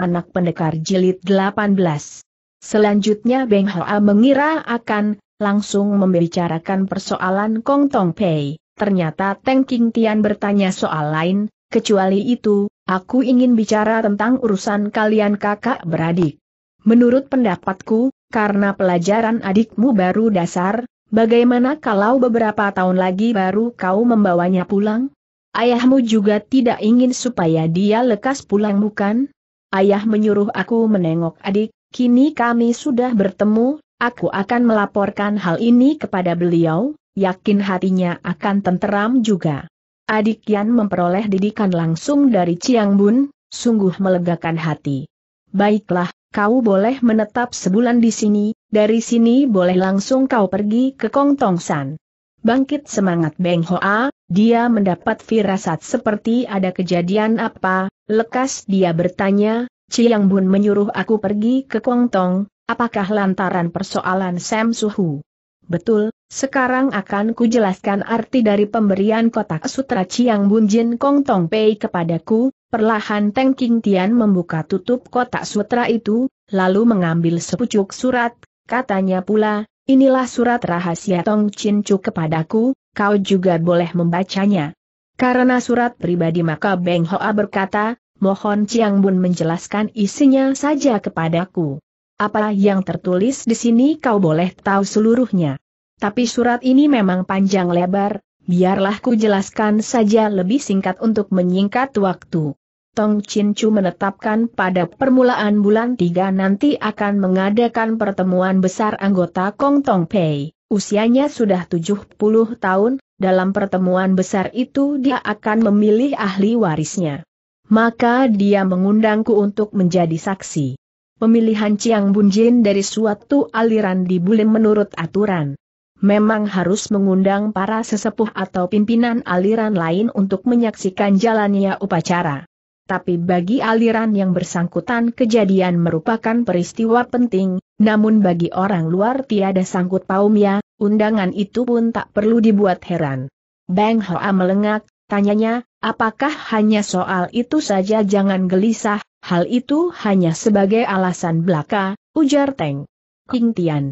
anak pendekar jilid 18. Selanjutnya Beng Hoa mengira akan langsung membicarakan persoalan Kong Tong Pei. Ternyata Teng King Tian bertanya soal lain, kecuali itu, aku ingin bicara tentang urusan kalian kakak beradik. Menurut pendapatku, karena pelajaran adikmu baru dasar, bagaimana kalau beberapa tahun lagi baru kau membawanya pulang? Ayahmu juga tidak ingin supaya dia lekas pulang bukan? ayah menyuruh aku menengok adik, kini kami sudah bertemu, aku akan melaporkan hal ini kepada beliau, yakin hatinya akan tenteram juga. Adik Yan memperoleh didikan langsung dari Chiang Bun, sungguh melegakan hati. Baiklah, kau boleh menetap sebulan di sini, dari sini boleh langsung kau pergi ke Kong Tong San. Bangkit semangat Beng Hoa, dia mendapat firasat seperti ada kejadian apa, Lekas dia bertanya, Chiang Bun menyuruh aku pergi ke Tong, apakah lantaran persoalan Sam Suhu? Betul, sekarang akan kujelaskan arti dari pemberian kotak sutra Chiang Bun Jin Kong Tong Pei kepadaku, perlahan Teng King Tian membuka tutup kotak sutra itu, lalu mengambil sepucuk surat, katanya pula, inilah surat rahasia Tong Chin Chu kepadaku, kau juga boleh membacanya. Karena surat pribadi maka Beng Hoa berkata, mohon Chiang Bun menjelaskan isinya saja kepadaku. Apa yang tertulis di sini kau boleh tahu seluruhnya. Tapi surat ini memang panjang lebar, biarlah ku jelaskan saja lebih singkat untuk menyingkat waktu. Tong Chin Chu menetapkan pada permulaan bulan 3 nanti akan mengadakan pertemuan besar anggota Kong Tong Pei. Usianya sudah 70 tahun, dalam pertemuan besar itu dia akan memilih ahli warisnya. Maka dia mengundangku untuk menjadi saksi. Pemilihan Chiang Bunjin dari suatu aliran di Bulim menurut aturan. Memang harus mengundang para sesepuh atau pimpinan aliran lain untuk menyaksikan jalannya upacara. Tapi bagi aliran yang bersangkutan kejadian merupakan peristiwa penting, namun bagi orang luar tiada sangkut paumnya, Undangan itu pun tak perlu dibuat heran. Bang Hoa melengak, tanyanya, apakah hanya soal itu saja jangan gelisah, hal itu hanya sebagai alasan belaka, ujar Teng. King Tian.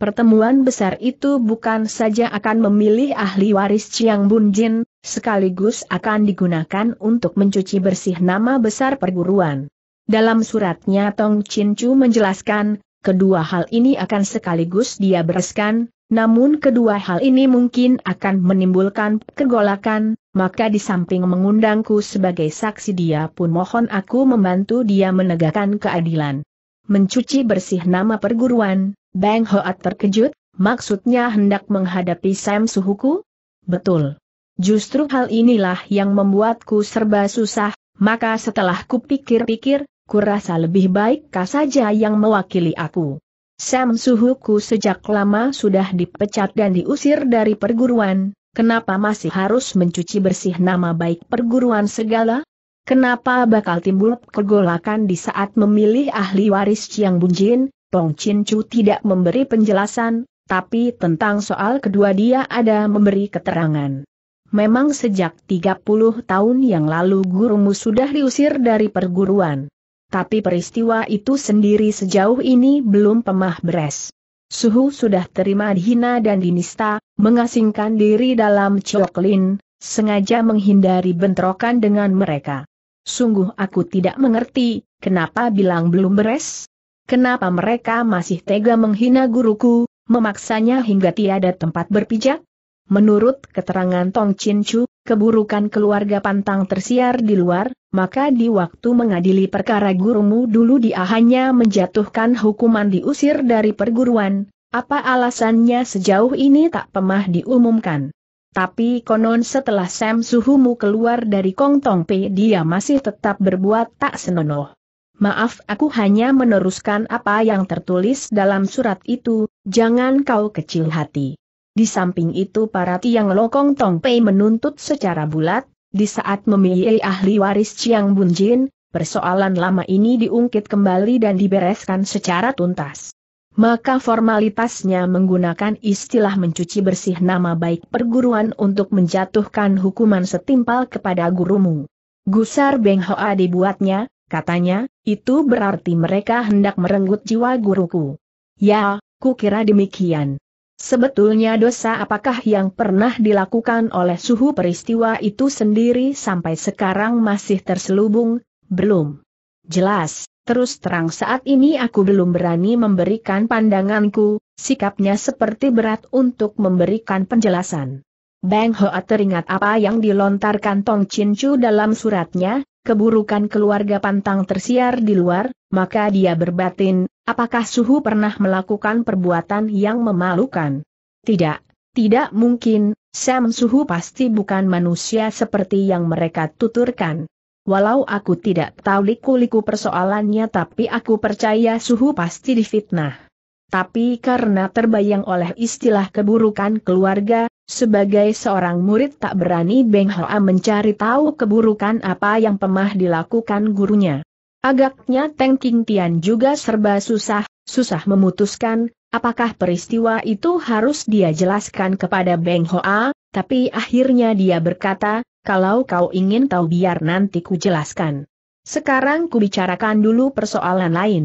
Pertemuan besar itu bukan saja akan memilih ahli waris Chiang Bun Jin, sekaligus akan digunakan untuk mencuci bersih nama besar perguruan. Dalam suratnya Tong Chin Chu menjelaskan, kedua hal ini akan sekaligus dia bereskan, namun kedua hal ini mungkin akan menimbulkan kegolakan, maka di samping mengundangku sebagai saksi dia pun mohon aku membantu dia menegakkan keadilan. Mencuci bersih nama perguruan, Bang Hoat terkejut, maksudnya hendak menghadapi Sam Suhuku? Betul. Justru hal inilah yang membuatku serba susah, maka setelah kupikir-pikir, kurasa lebih baik kau saja yang mewakili aku. Sam Suhuku sejak lama sudah dipecat dan diusir dari perguruan, kenapa masih harus mencuci bersih nama baik perguruan segala? Kenapa bakal timbul kegolakan di saat memilih ahli waris Chiang Bunjin? Pong Chin Chu tidak memberi penjelasan, tapi tentang soal kedua dia ada memberi keterangan. Memang sejak 30 tahun yang lalu gurumu sudah diusir dari perguruan tapi peristiwa itu sendiri sejauh ini belum pemah beres. Suhu sudah terima dihina dan dinista, mengasingkan diri dalam choklin, sengaja menghindari bentrokan dengan mereka. Sungguh aku tidak mengerti, kenapa bilang belum beres? Kenapa mereka masih tega menghina guruku, memaksanya hingga tiada tempat berpijak? Menurut keterangan Tong Chin Chu, keburukan keluarga pantang tersiar di luar, maka di waktu mengadili perkara gurumu dulu dia hanya menjatuhkan hukuman diusir dari perguruan, apa alasannya sejauh ini tak pemah diumumkan. Tapi konon setelah Sam Suhumu keluar dari Kong Tong Pei dia masih tetap berbuat tak senonoh. Maaf aku hanya meneruskan apa yang tertulis dalam surat itu, jangan kau kecil hati. Di samping itu para tiang lokong Tong Pei menuntut secara bulat, di saat memilih ahli waris Chiang Jin, persoalan lama ini diungkit kembali dan dibereskan secara tuntas. Maka formalitasnya menggunakan istilah mencuci bersih nama baik perguruan untuk menjatuhkan hukuman setimpal kepada gurumu. Gusar Beng Hoa dibuatnya, katanya, itu berarti mereka hendak merenggut jiwa guruku. Ya, kukira demikian. Sebetulnya dosa apakah yang pernah dilakukan oleh suhu peristiwa itu sendiri sampai sekarang masih terselubung? Belum. Jelas, terus terang saat ini aku belum berani memberikan pandanganku, sikapnya seperti berat untuk memberikan penjelasan. Bang Hoa teringat apa yang dilontarkan Tong Chin Chu dalam suratnya, keburukan keluarga pantang tersiar di luar, maka dia berbatin, apakah suhu pernah melakukan perbuatan yang memalukan? Tidak, tidak mungkin, Sam Suhu pasti bukan manusia seperti yang mereka tuturkan. Walau aku tidak tahu liku-liku persoalannya tapi aku percaya Suhu pasti difitnah. Tapi karena terbayang oleh istilah keburukan keluarga, sebagai seorang murid tak berani Beng Hoa mencari tahu keburukan apa yang pemah dilakukan gurunya. Agaknya Teng King Tian juga serba susah, susah memutuskan, apakah peristiwa itu harus dia jelaskan kepada Beng Hoa, tapi akhirnya dia berkata, kalau kau ingin tahu biar nanti ku jelaskan. Sekarang ku bicarakan dulu persoalan lain.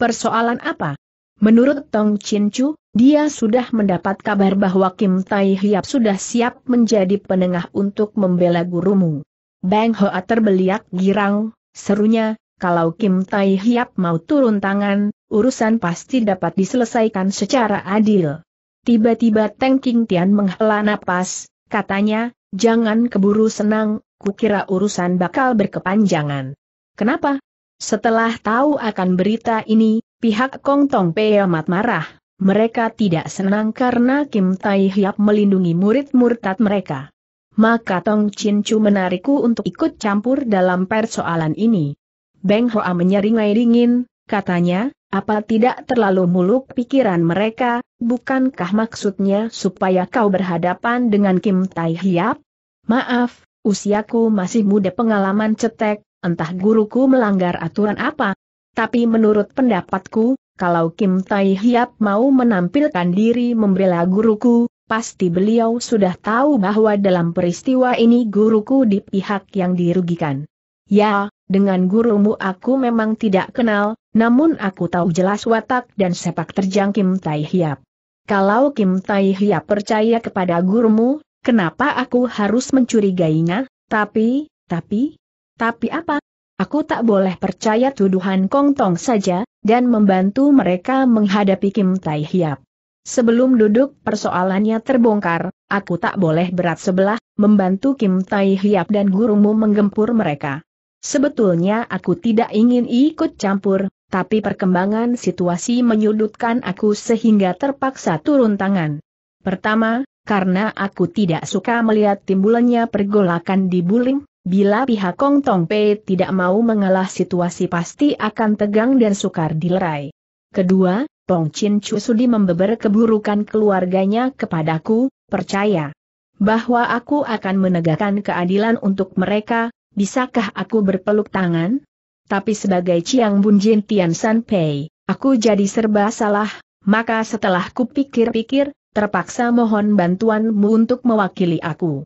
Persoalan apa? Menurut Tong Chin Chu, dia sudah mendapat kabar bahwa Kim Tai Hiap sudah siap menjadi penengah untuk membela gurumu. Bang Hoa terbeliak girang, serunya, kalau Kim Tai Hiap mau turun tangan, urusan pasti dapat diselesaikan secara adil. Tiba-tiba Teng King Tian menghela napas, katanya, jangan keburu senang, kukira urusan bakal berkepanjangan. Kenapa? Setelah tahu akan berita ini, Pihak Kong Tong Pei amat marah, mereka tidak senang karena Kim Tai Hiap melindungi murid murtad mereka. Maka Tong Chin Chu menarikku untuk ikut campur dalam persoalan ini. Beng Hoa menyeringai dingin, katanya, apa tidak terlalu muluk pikiran mereka, bukankah maksudnya supaya kau berhadapan dengan Kim Tai Hiap? Maaf, usiaku masih muda pengalaman cetek, entah guruku melanggar aturan apa, tapi menurut pendapatku, kalau Kim Tai Hiap mau menampilkan diri membela guruku, pasti beliau sudah tahu bahwa dalam peristiwa ini guruku di pihak yang dirugikan. Ya, dengan gurumu aku memang tidak kenal, namun aku tahu jelas watak dan sepak terjang Kim Tai Hiap. Kalau Kim Tai Hiap percaya kepada gurumu, kenapa aku harus mencurigainya, tapi, tapi, tapi apa? Aku tak boleh percaya tuduhan Kong Tong saja, dan membantu mereka menghadapi Kim Tai Hiap. Sebelum duduk persoalannya terbongkar, aku tak boleh berat sebelah, membantu Kim Tai Hiap dan gurumu menggempur mereka. Sebetulnya aku tidak ingin ikut campur, tapi perkembangan situasi menyudutkan aku sehingga terpaksa turun tangan. Pertama, karena aku tidak suka melihat timbulannya pergolakan di Buling, Bila pihak Kong Tong Pei tidak mau mengalah situasi pasti akan tegang dan sukar dilerai. Kedua, Tong Chin Chu sudi membeber keburukan keluarganya kepadaku, percaya bahwa aku akan menegakkan keadilan untuk mereka, bisakah aku berpeluk tangan? Tapi sebagai Chiang Jin Tian San Pei, aku jadi serba salah, maka setelah kupikir-pikir, terpaksa mohon bantuanmu untuk mewakili aku.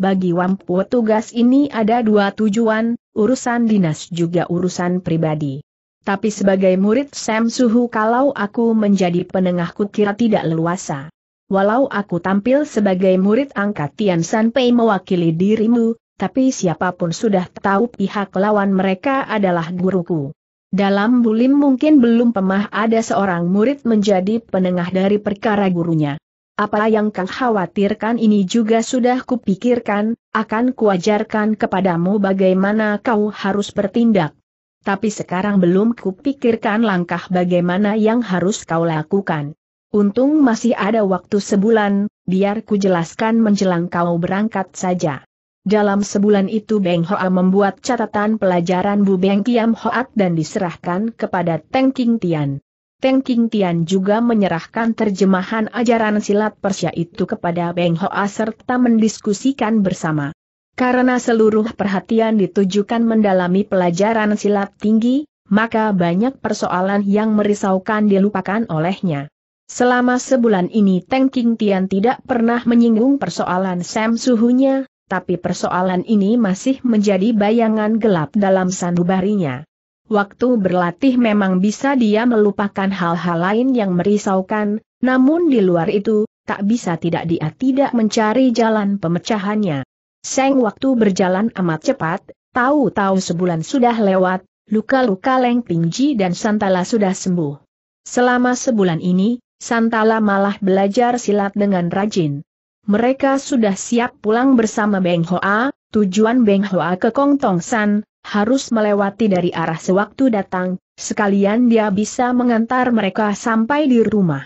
Bagi Wampu tugas ini ada dua tujuan, urusan dinas juga urusan pribadi. Tapi sebagai murid Sam Suhu kalau aku menjadi penengahku kira tidak leluasa. Walau aku tampil sebagai murid angkat Tian Sanpei mewakili dirimu, tapi siapapun sudah tahu pihak lawan mereka adalah guruku. Dalam bulim mungkin belum pemah ada seorang murid menjadi penengah dari perkara gurunya. Apa yang kau khawatirkan ini juga sudah kupikirkan, akan kuajarkan kepadamu bagaimana kau harus bertindak. Tapi sekarang belum kupikirkan langkah bagaimana yang harus kau lakukan. Untung masih ada waktu sebulan, biar jelaskan menjelang kau berangkat saja. Dalam sebulan itu Beng Hoa membuat catatan pelajaran Bu Beng Kiam Hoat dan diserahkan kepada Teng King Tian. Teng King Tian juga menyerahkan terjemahan ajaran silat Persia itu kepada Beng Hoa serta mendiskusikan bersama. Karena seluruh perhatian ditujukan mendalami pelajaran silat tinggi, maka banyak persoalan yang merisaukan dilupakan olehnya. Selama sebulan ini Teng King Tian tidak pernah menyinggung persoalan Sam Suhunya, tapi persoalan ini masih menjadi bayangan gelap dalam sanubarinya. Waktu berlatih memang bisa dia melupakan hal-hal lain yang merisaukan, namun di luar itu, tak bisa tidak dia tidak mencari jalan pemecahannya. Seng waktu berjalan amat cepat, tahu-tahu sebulan sudah lewat, luka-luka Leng Pingji dan Santala sudah sembuh. Selama sebulan ini, Santala malah belajar silat dengan rajin. Mereka sudah siap pulang bersama Beng Hoa, tujuan Beng Hoa ke Kong Tong San, harus melewati dari arah sewaktu datang, sekalian dia bisa mengantar mereka sampai di rumah.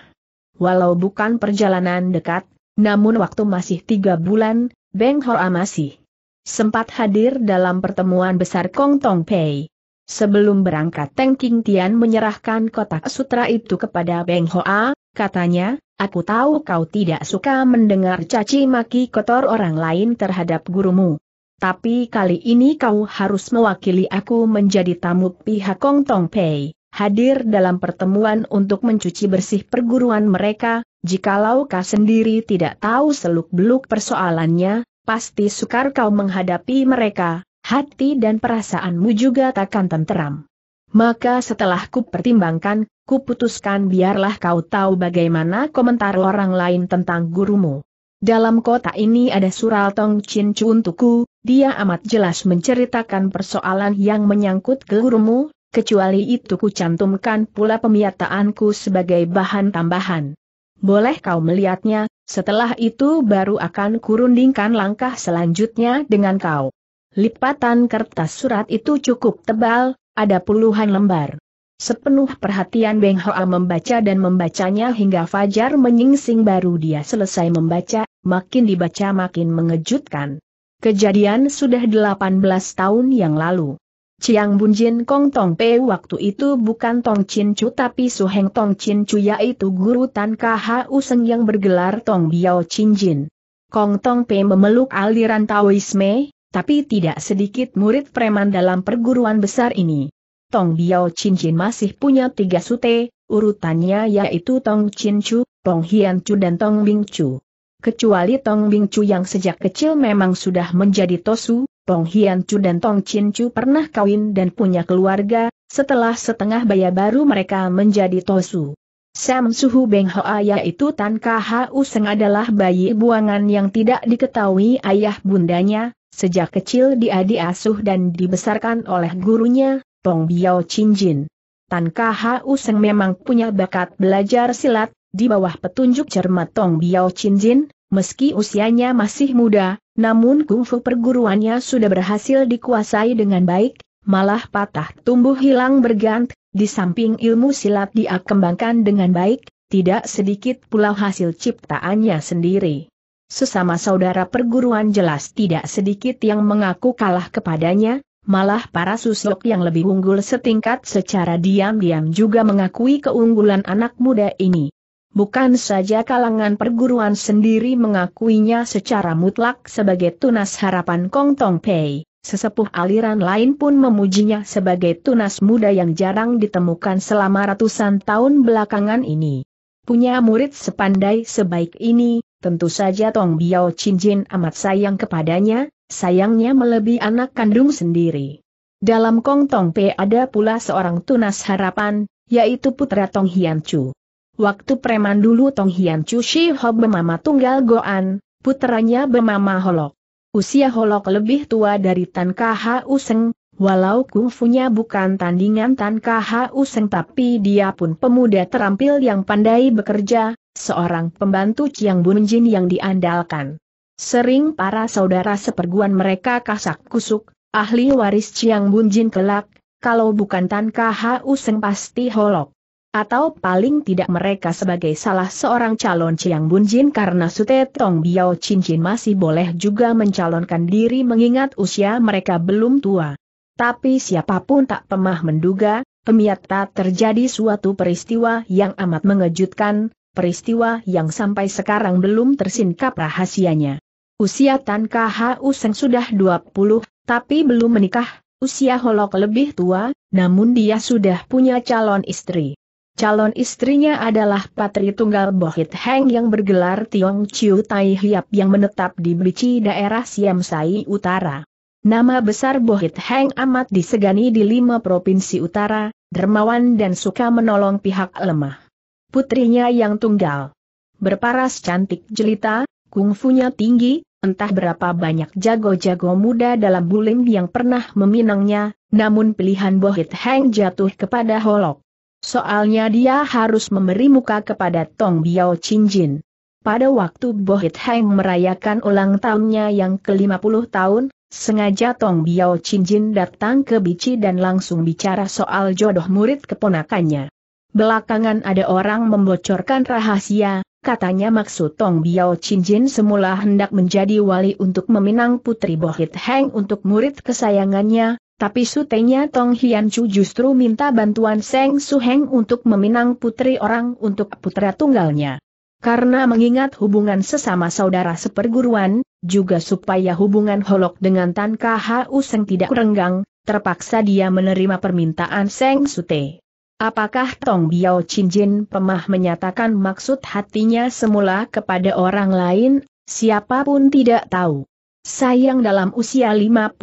Walau bukan perjalanan dekat, namun waktu masih tiga bulan, Beng Hoa masih sempat hadir dalam pertemuan besar Kong Tong Pei. Sebelum berangkat Teng King Tian menyerahkan kotak sutra itu kepada Beng Hoa, katanya, aku tahu kau tidak suka mendengar caci maki kotor orang lain terhadap gurumu. Tapi kali ini kau harus mewakili aku menjadi tamu pihak Kong Tong Pei, hadir dalam pertemuan untuk mencuci bersih perguruan mereka, jikalau kau sendiri tidak tahu seluk-beluk persoalannya, pasti sukar kau menghadapi mereka, hati dan perasaanmu juga takkan tenteram. Maka setelah ku pertimbangkan, kuputuskan biarlah kau tahu bagaimana komentar orang lain tentang gurumu. Dalam kota ini ada sural Tong Chin Chun Tuku, dia amat jelas menceritakan persoalan yang menyangkut gurumu, kecuali itu kucantumkan pula pemiataanku sebagai bahan tambahan. Boleh kau melihatnya, setelah itu baru akan kurundingkan langkah selanjutnya dengan kau. Lipatan kertas surat itu cukup tebal, ada puluhan lembar. Sepenuh perhatian Beng Hoa membaca dan membacanya hingga Fajar menyingsing baru dia selesai membaca, makin dibaca makin mengejutkan. Kejadian sudah 18 tahun yang lalu. Ciang Bun Jin Kong Tong Pe waktu itu bukan Tong Chin Chu tapi Su Heng Tong Chin Chu yaitu guru Tan KHU Seng yang bergelar Tong Biao Chin Jin. Kong Tong Pe memeluk aliran Taoisme, tapi tidak sedikit murid preman dalam perguruan besar ini. Tong Biao Chin Chin masih punya tiga sute, urutannya yaitu Tong Chin Chu, Tong Hian Chu dan Tong Bing Chu. Kecuali Tong Bing Chu yang sejak kecil memang sudah menjadi Tosu, Tong Hian Chu dan Tong Chin Chu pernah kawin dan punya keluarga, setelah setengah baya baru mereka menjadi Tosu. Sam Suhu Beng Hoa yaitu Tan Khu Seng adalah bayi buangan yang tidak diketahui ayah bundanya, sejak kecil dia diasuh dan dibesarkan oleh gurunya, Tong Biao Jin. Tan Hau Seng memang punya bakat belajar silat, di bawah petunjuk cermat Tong Biao Jin, meski usianya masih muda, namun kungfu perguruannya sudah berhasil dikuasai dengan baik, malah patah tumbuh hilang bergant, di samping ilmu silat dia kembangkan dengan baik, tidak sedikit pula hasil ciptaannya sendiri. Sesama saudara perguruan jelas tidak sedikit yang mengaku kalah kepadanya, Malah para susuk yang lebih unggul setingkat secara diam-diam juga mengakui keunggulan anak muda ini. Bukan saja kalangan perguruan sendiri mengakuinya secara mutlak sebagai tunas harapan Kong Tong Pei, sesepuh aliran lain pun memujinya sebagai tunas muda yang jarang ditemukan selama ratusan tahun belakangan ini. Punya murid sepandai sebaik ini, tentu saja Tong Biao Chin Jin amat sayang kepadanya, sayangnya melebihi anak kandung sendiri. Dalam Kong Tong Pe ada pula seorang tunas harapan, yaitu putra Tong Hian Chu. Waktu preman dulu Tong Hian Chu Shi Ho Bemama Tunggal Goan, putranya Bemama Holok. Usia Holok lebih tua dari Tan Khu Seng, Walau kungfunya bukan tandingan Tan Khu Seng tapi dia pun pemuda terampil yang pandai bekerja, seorang pembantu Chiang Bunjin yang diandalkan. Sering para saudara seperguan mereka kasak kusuk, ahli waris Ciang Bunjin kelak, kalau bukan Tan Kahu Seng pasti holok. Atau paling tidak mereka sebagai salah seorang calon Ciang Bunjin karena Sute Tong Biao Cincin masih boleh juga mencalonkan diri mengingat usia mereka belum tua. Tapi siapapun tak pemah menduga, pemiata terjadi suatu peristiwa yang amat mengejutkan, peristiwa yang sampai sekarang belum tersingkap rahasianya. Usia Tan Kahu Seng sudah 20, tapi belum menikah, usia Holok lebih tua, namun dia sudah punya calon istri. Calon istrinya adalah Patri Tunggal Bohit Heng yang bergelar Tiong Chiu Tai Hiap yang menetap di Bici daerah Siam Sai Utara. Nama besar Bohit Heng amat disegani di lima provinsi utara, dermawan dan suka menolong pihak lemah. Putrinya yang tunggal. Berparas cantik jelita, kungfunya tinggi, entah berapa banyak jago-jago muda dalam bulim yang pernah meminangnya, namun pilihan Bohit Heng jatuh kepada Holok. Soalnya dia harus memberi muka kepada Tong Biao Jin. Pada waktu Bohit Heng merayakan ulang tahunnya yang ke-50 tahun, sengaja Tong Biao Jin datang ke Bici dan langsung bicara soal jodoh murid keponakannya. Belakangan ada orang membocorkan rahasia, Katanya maksud Tong Biao Jin semula hendak menjadi wali untuk meminang putri Bohit Heng untuk murid kesayangannya, tapi sutenya Tong Hian Chu justru minta bantuan Seng Su Heng untuk meminang putri orang untuk putra tunggalnya. Karena mengingat hubungan sesama saudara seperguruan, juga supaya hubungan Holok dengan Tan Kha Useng tidak renggang, terpaksa dia menerima permintaan Seng Sute. Apakah Tong Biao Jin Pemah menyatakan maksud hatinya semula kepada orang lain, siapapun tidak tahu. Sayang dalam usia 53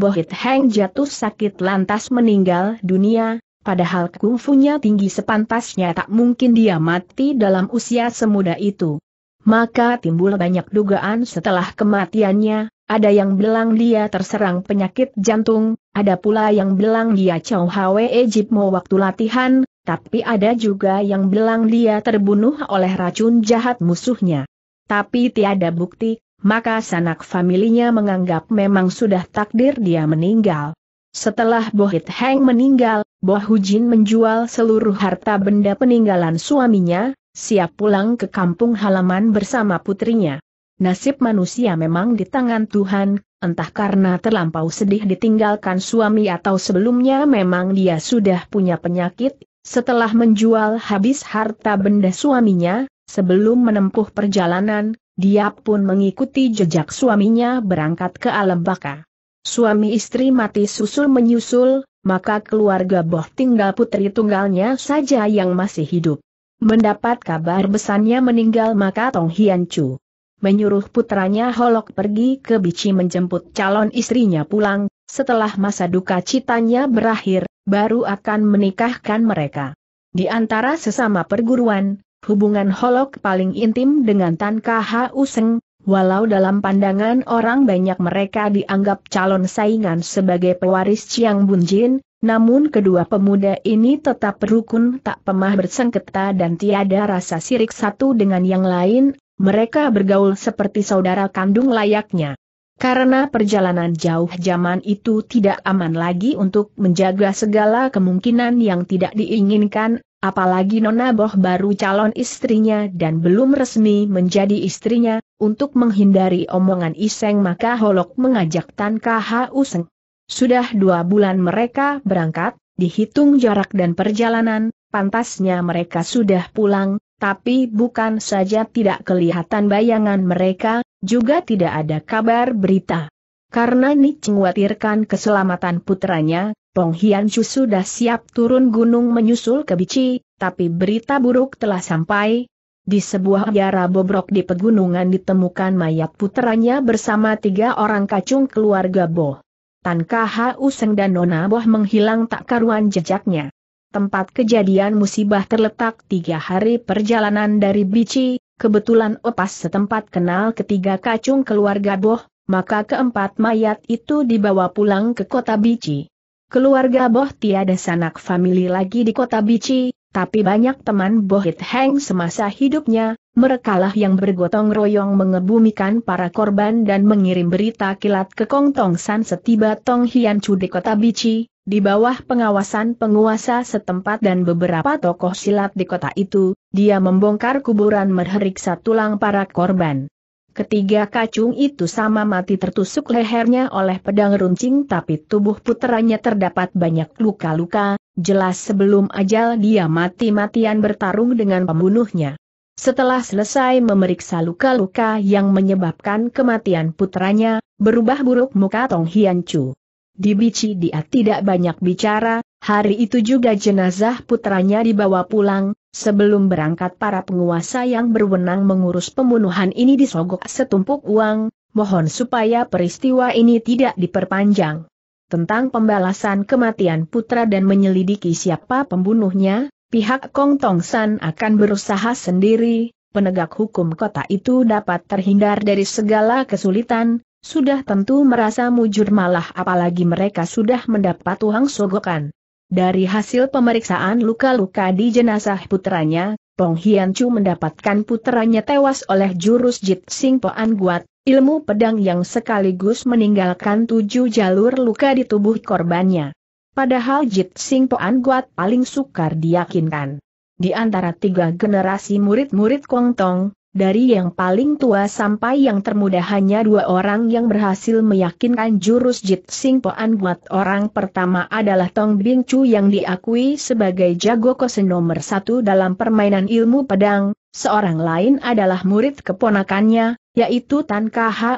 Bohit Heng jatuh sakit lantas meninggal dunia, padahal kungfunya tinggi sepantasnya tak mungkin dia mati dalam usia semuda itu. Maka timbul banyak dugaan setelah kematiannya, ada yang bilang dia terserang penyakit jantung, ada pula yang bilang dia Chow Hwe Ejipmo waktu latihan, tapi ada juga yang bilang dia terbunuh oleh racun jahat musuhnya. Tapi tiada bukti, maka sanak familinya menganggap memang sudah takdir dia meninggal. Setelah Bohit Heng meninggal, Boh Jin menjual seluruh harta benda peninggalan suaminya, siap pulang ke kampung halaman bersama putrinya. Nasib manusia memang di tangan Tuhan, entah karena terlampau sedih ditinggalkan suami atau sebelumnya memang dia sudah punya penyakit, setelah menjual habis harta benda suaminya, sebelum menempuh perjalanan, dia pun mengikuti jejak suaminya berangkat ke alam baka. Suami istri mati susul menyusul, maka keluarga Boh tinggal putri tunggalnya saja yang masih hidup. Mendapat kabar besarnya meninggal maka Tong Hian Chu menyuruh putranya Holok pergi ke Bici menjemput calon istrinya pulang, setelah masa duka citanya berakhir, baru akan menikahkan mereka. Di antara sesama perguruan, hubungan Holok paling intim dengan Tan Kha Useng, walau dalam pandangan orang banyak mereka dianggap calon saingan sebagai pewaris Chiang Bunjin, namun kedua pemuda ini tetap rukun tak pemah bersengketa dan tiada rasa sirik satu dengan yang lain mereka bergaul seperti saudara kandung layaknya. Karena perjalanan jauh zaman itu tidak aman lagi untuk menjaga segala kemungkinan yang tidak diinginkan, apalagi Nona Boh baru calon istrinya dan belum resmi menjadi istrinya, untuk menghindari omongan iseng maka Holok mengajak Tan KHU Useng. Sudah dua bulan mereka berangkat, dihitung jarak dan perjalanan, pantasnya mereka sudah pulang, tapi bukan saja tidak kelihatan bayangan mereka, juga tidak ada kabar berita. Karena Nik mengkhawatirkan keselamatan putranya, Pong Hian Chu sudah siap turun gunung menyusul ke Bici, tapi berita buruk telah sampai. Di sebuah biara bobrok di pegunungan ditemukan mayat putranya bersama tiga orang kacung keluarga Bo. Tan Kha Useng dan Nona Boh menghilang tak karuan jejaknya tempat kejadian musibah terletak tiga hari perjalanan dari Bici, kebetulan Opas setempat kenal ketiga kacung keluarga Boh, maka keempat mayat itu dibawa pulang ke kota Bici. Keluarga Boh tiada sanak famili lagi di kota Bici, tapi banyak teman Bohit Heng semasa hidupnya, merekalah yang bergotong royong mengebumikan para korban dan mengirim berita kilat ke Kong Tong San setiba Tong Hian Chu di kota Bici, di bawah pengawasan penguasa setempat dan beberapa tokoh silat di kota itu, dia membongkar kuburan merheriksa tulang para korban. Ketiga kacung itu sama mati tertusuk lehernya oleh pedang runcing tapi tubuh putranya terdapat banyak luka-luka, jelas sebelum ajal dia mati-matian bertarung dengan pembunuhnya. Setelah selesai memeriksa luka-luka yang menyebabkan kematian putranya, berubah buruk muka Tong Hian Chu. Di Bici dia tidak banyak bicara, hari itu juga jenazah putranya dibawa pulang, sebelum berangkat para penguasa yang berwenang mengurus pembunuhan ini disogok setumpuk uang, mohon supaya peristiwa ini tidak diperpanjang. Tentang pembalasan kematian putra dan menyelidiki siapa pembunuhnya, pihak Kong Tong San akan berusaha sendiri, penegak hukum kota itu dapat terhindar dari segala kesulitan, sudah tentu merasa mujur malah apalagi mereka sudah mendapat uang sogokan. Dari hasil pemeriksaan luka-luka di jenazah putranya, Pong Hian Chu mendapatkan putranya tewas oleh jurus Jit Sing Poan Guat, ilmu pedang yang sekaligus meninggalkan tujuh jalur luka di tubuh korbannya. Padahal Jit Sing Poan Guat paling sukar diyakinkan. Di antara tiga generasi murid-murid Kong Tong, dari yang paling tua sampai yang termuda hanya dua orang yang berhasil meyakinkan jurus Jit Sing Poan buat orang pertama adalah Tong Bing Chu yang diakui sebagai jago kose nomor satu dalam permainan ilmu pedang, seorang lain adalah murid keponakannya, yaitu Tan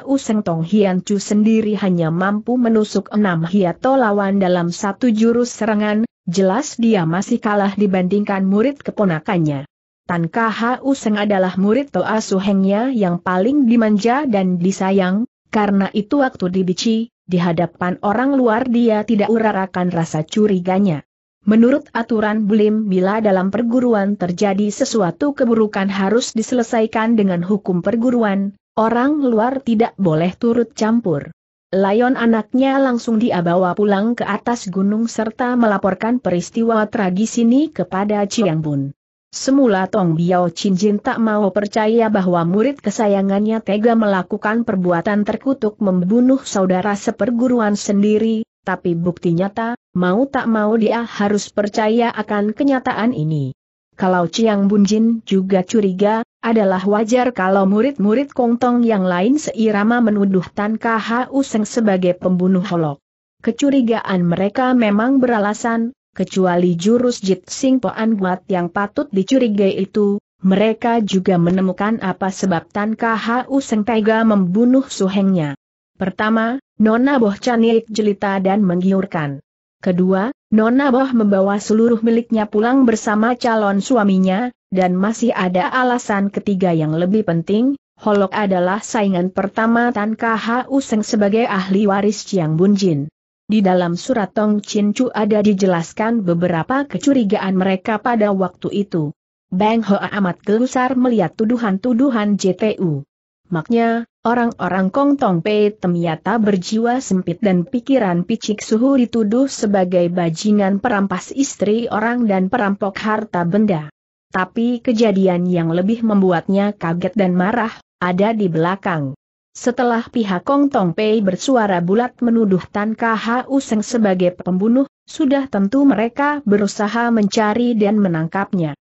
U Seng Tong Hian Chu sendiri hanya mampu menusuk enam hiato lawan dalam satu jurus serangan, jelas dia masih kalah dibandingkan murid keponakannya. Tan Kha Seng adalah murid Toa Suhengnya yang paling dimanja dan disayang, karena itu waktu dibici, di hadapan orang luar dia tidak urarakan rasa curiganya. Menurut aturan Bulim bila dalam perguruan terjadi sesuatu keburukan harus diselesaikan dengan hukum perguruan, orang luar tidak boleh turut campur. Lion anaknya langsung diabawa pulang ke atas gunung serta melaporkan peristiwa tragis ini kepada Chiang Bun. Semula Tong Biao Jin tak mau percaya bahwa murid kesayangannya tega melakukan perbuatan terkutuk membunuh saudara seperguruan sendiri, tapi bukti nyata, mau tak mau dia harus percaya akan kenyataan ini. Kalau Chiang Jin juga curiga, adalah wajar kalau murid-murid Kongtong yang lain seirama menuduh Tan Kha Useng sebagai pembunuh holok. Kecurigaan mereka memang beralasan, kecuali jurus Jit Sing Poan Guat yang patut dicurigai itu, mereka juga menemukan apa sebab Tan KHU Seng tega membunuh suhengnya. Pertama, Nona Boh canik jelita dan menggiurkan. Kedua, Nona Boh membawa seluruh miliknya pulang bersama calon suaminya, dan masih ada alasan ketiga yang lebih penting, Holok adalah saingan pertama Tan KHU Seng sebagai ahli waris Chiang Bunjin. Di dalam surat Tong Chin Chu ada dijelaskan beberapa kecurigaan mereka pada waktu itu. Bang Hoa amat gelusar melihat tuduhan-tuduhan JTU. Maknya, orang-orang Kong Tong Pei ternyata berjiwa sempit dan pikiran picik suhu dituduh sebagai bajingan perampas istri orang dan perampok harta benda. Tapi kejadian yang lebih membuatnya kaget dan marah, ada di belakang. Setelah pihak Kong Tong Pei bersuara bulat menuduh Tan Kahau Seng sebagai pembunuh, sudah tentu mereka berusaha mencari dan menangkapnya.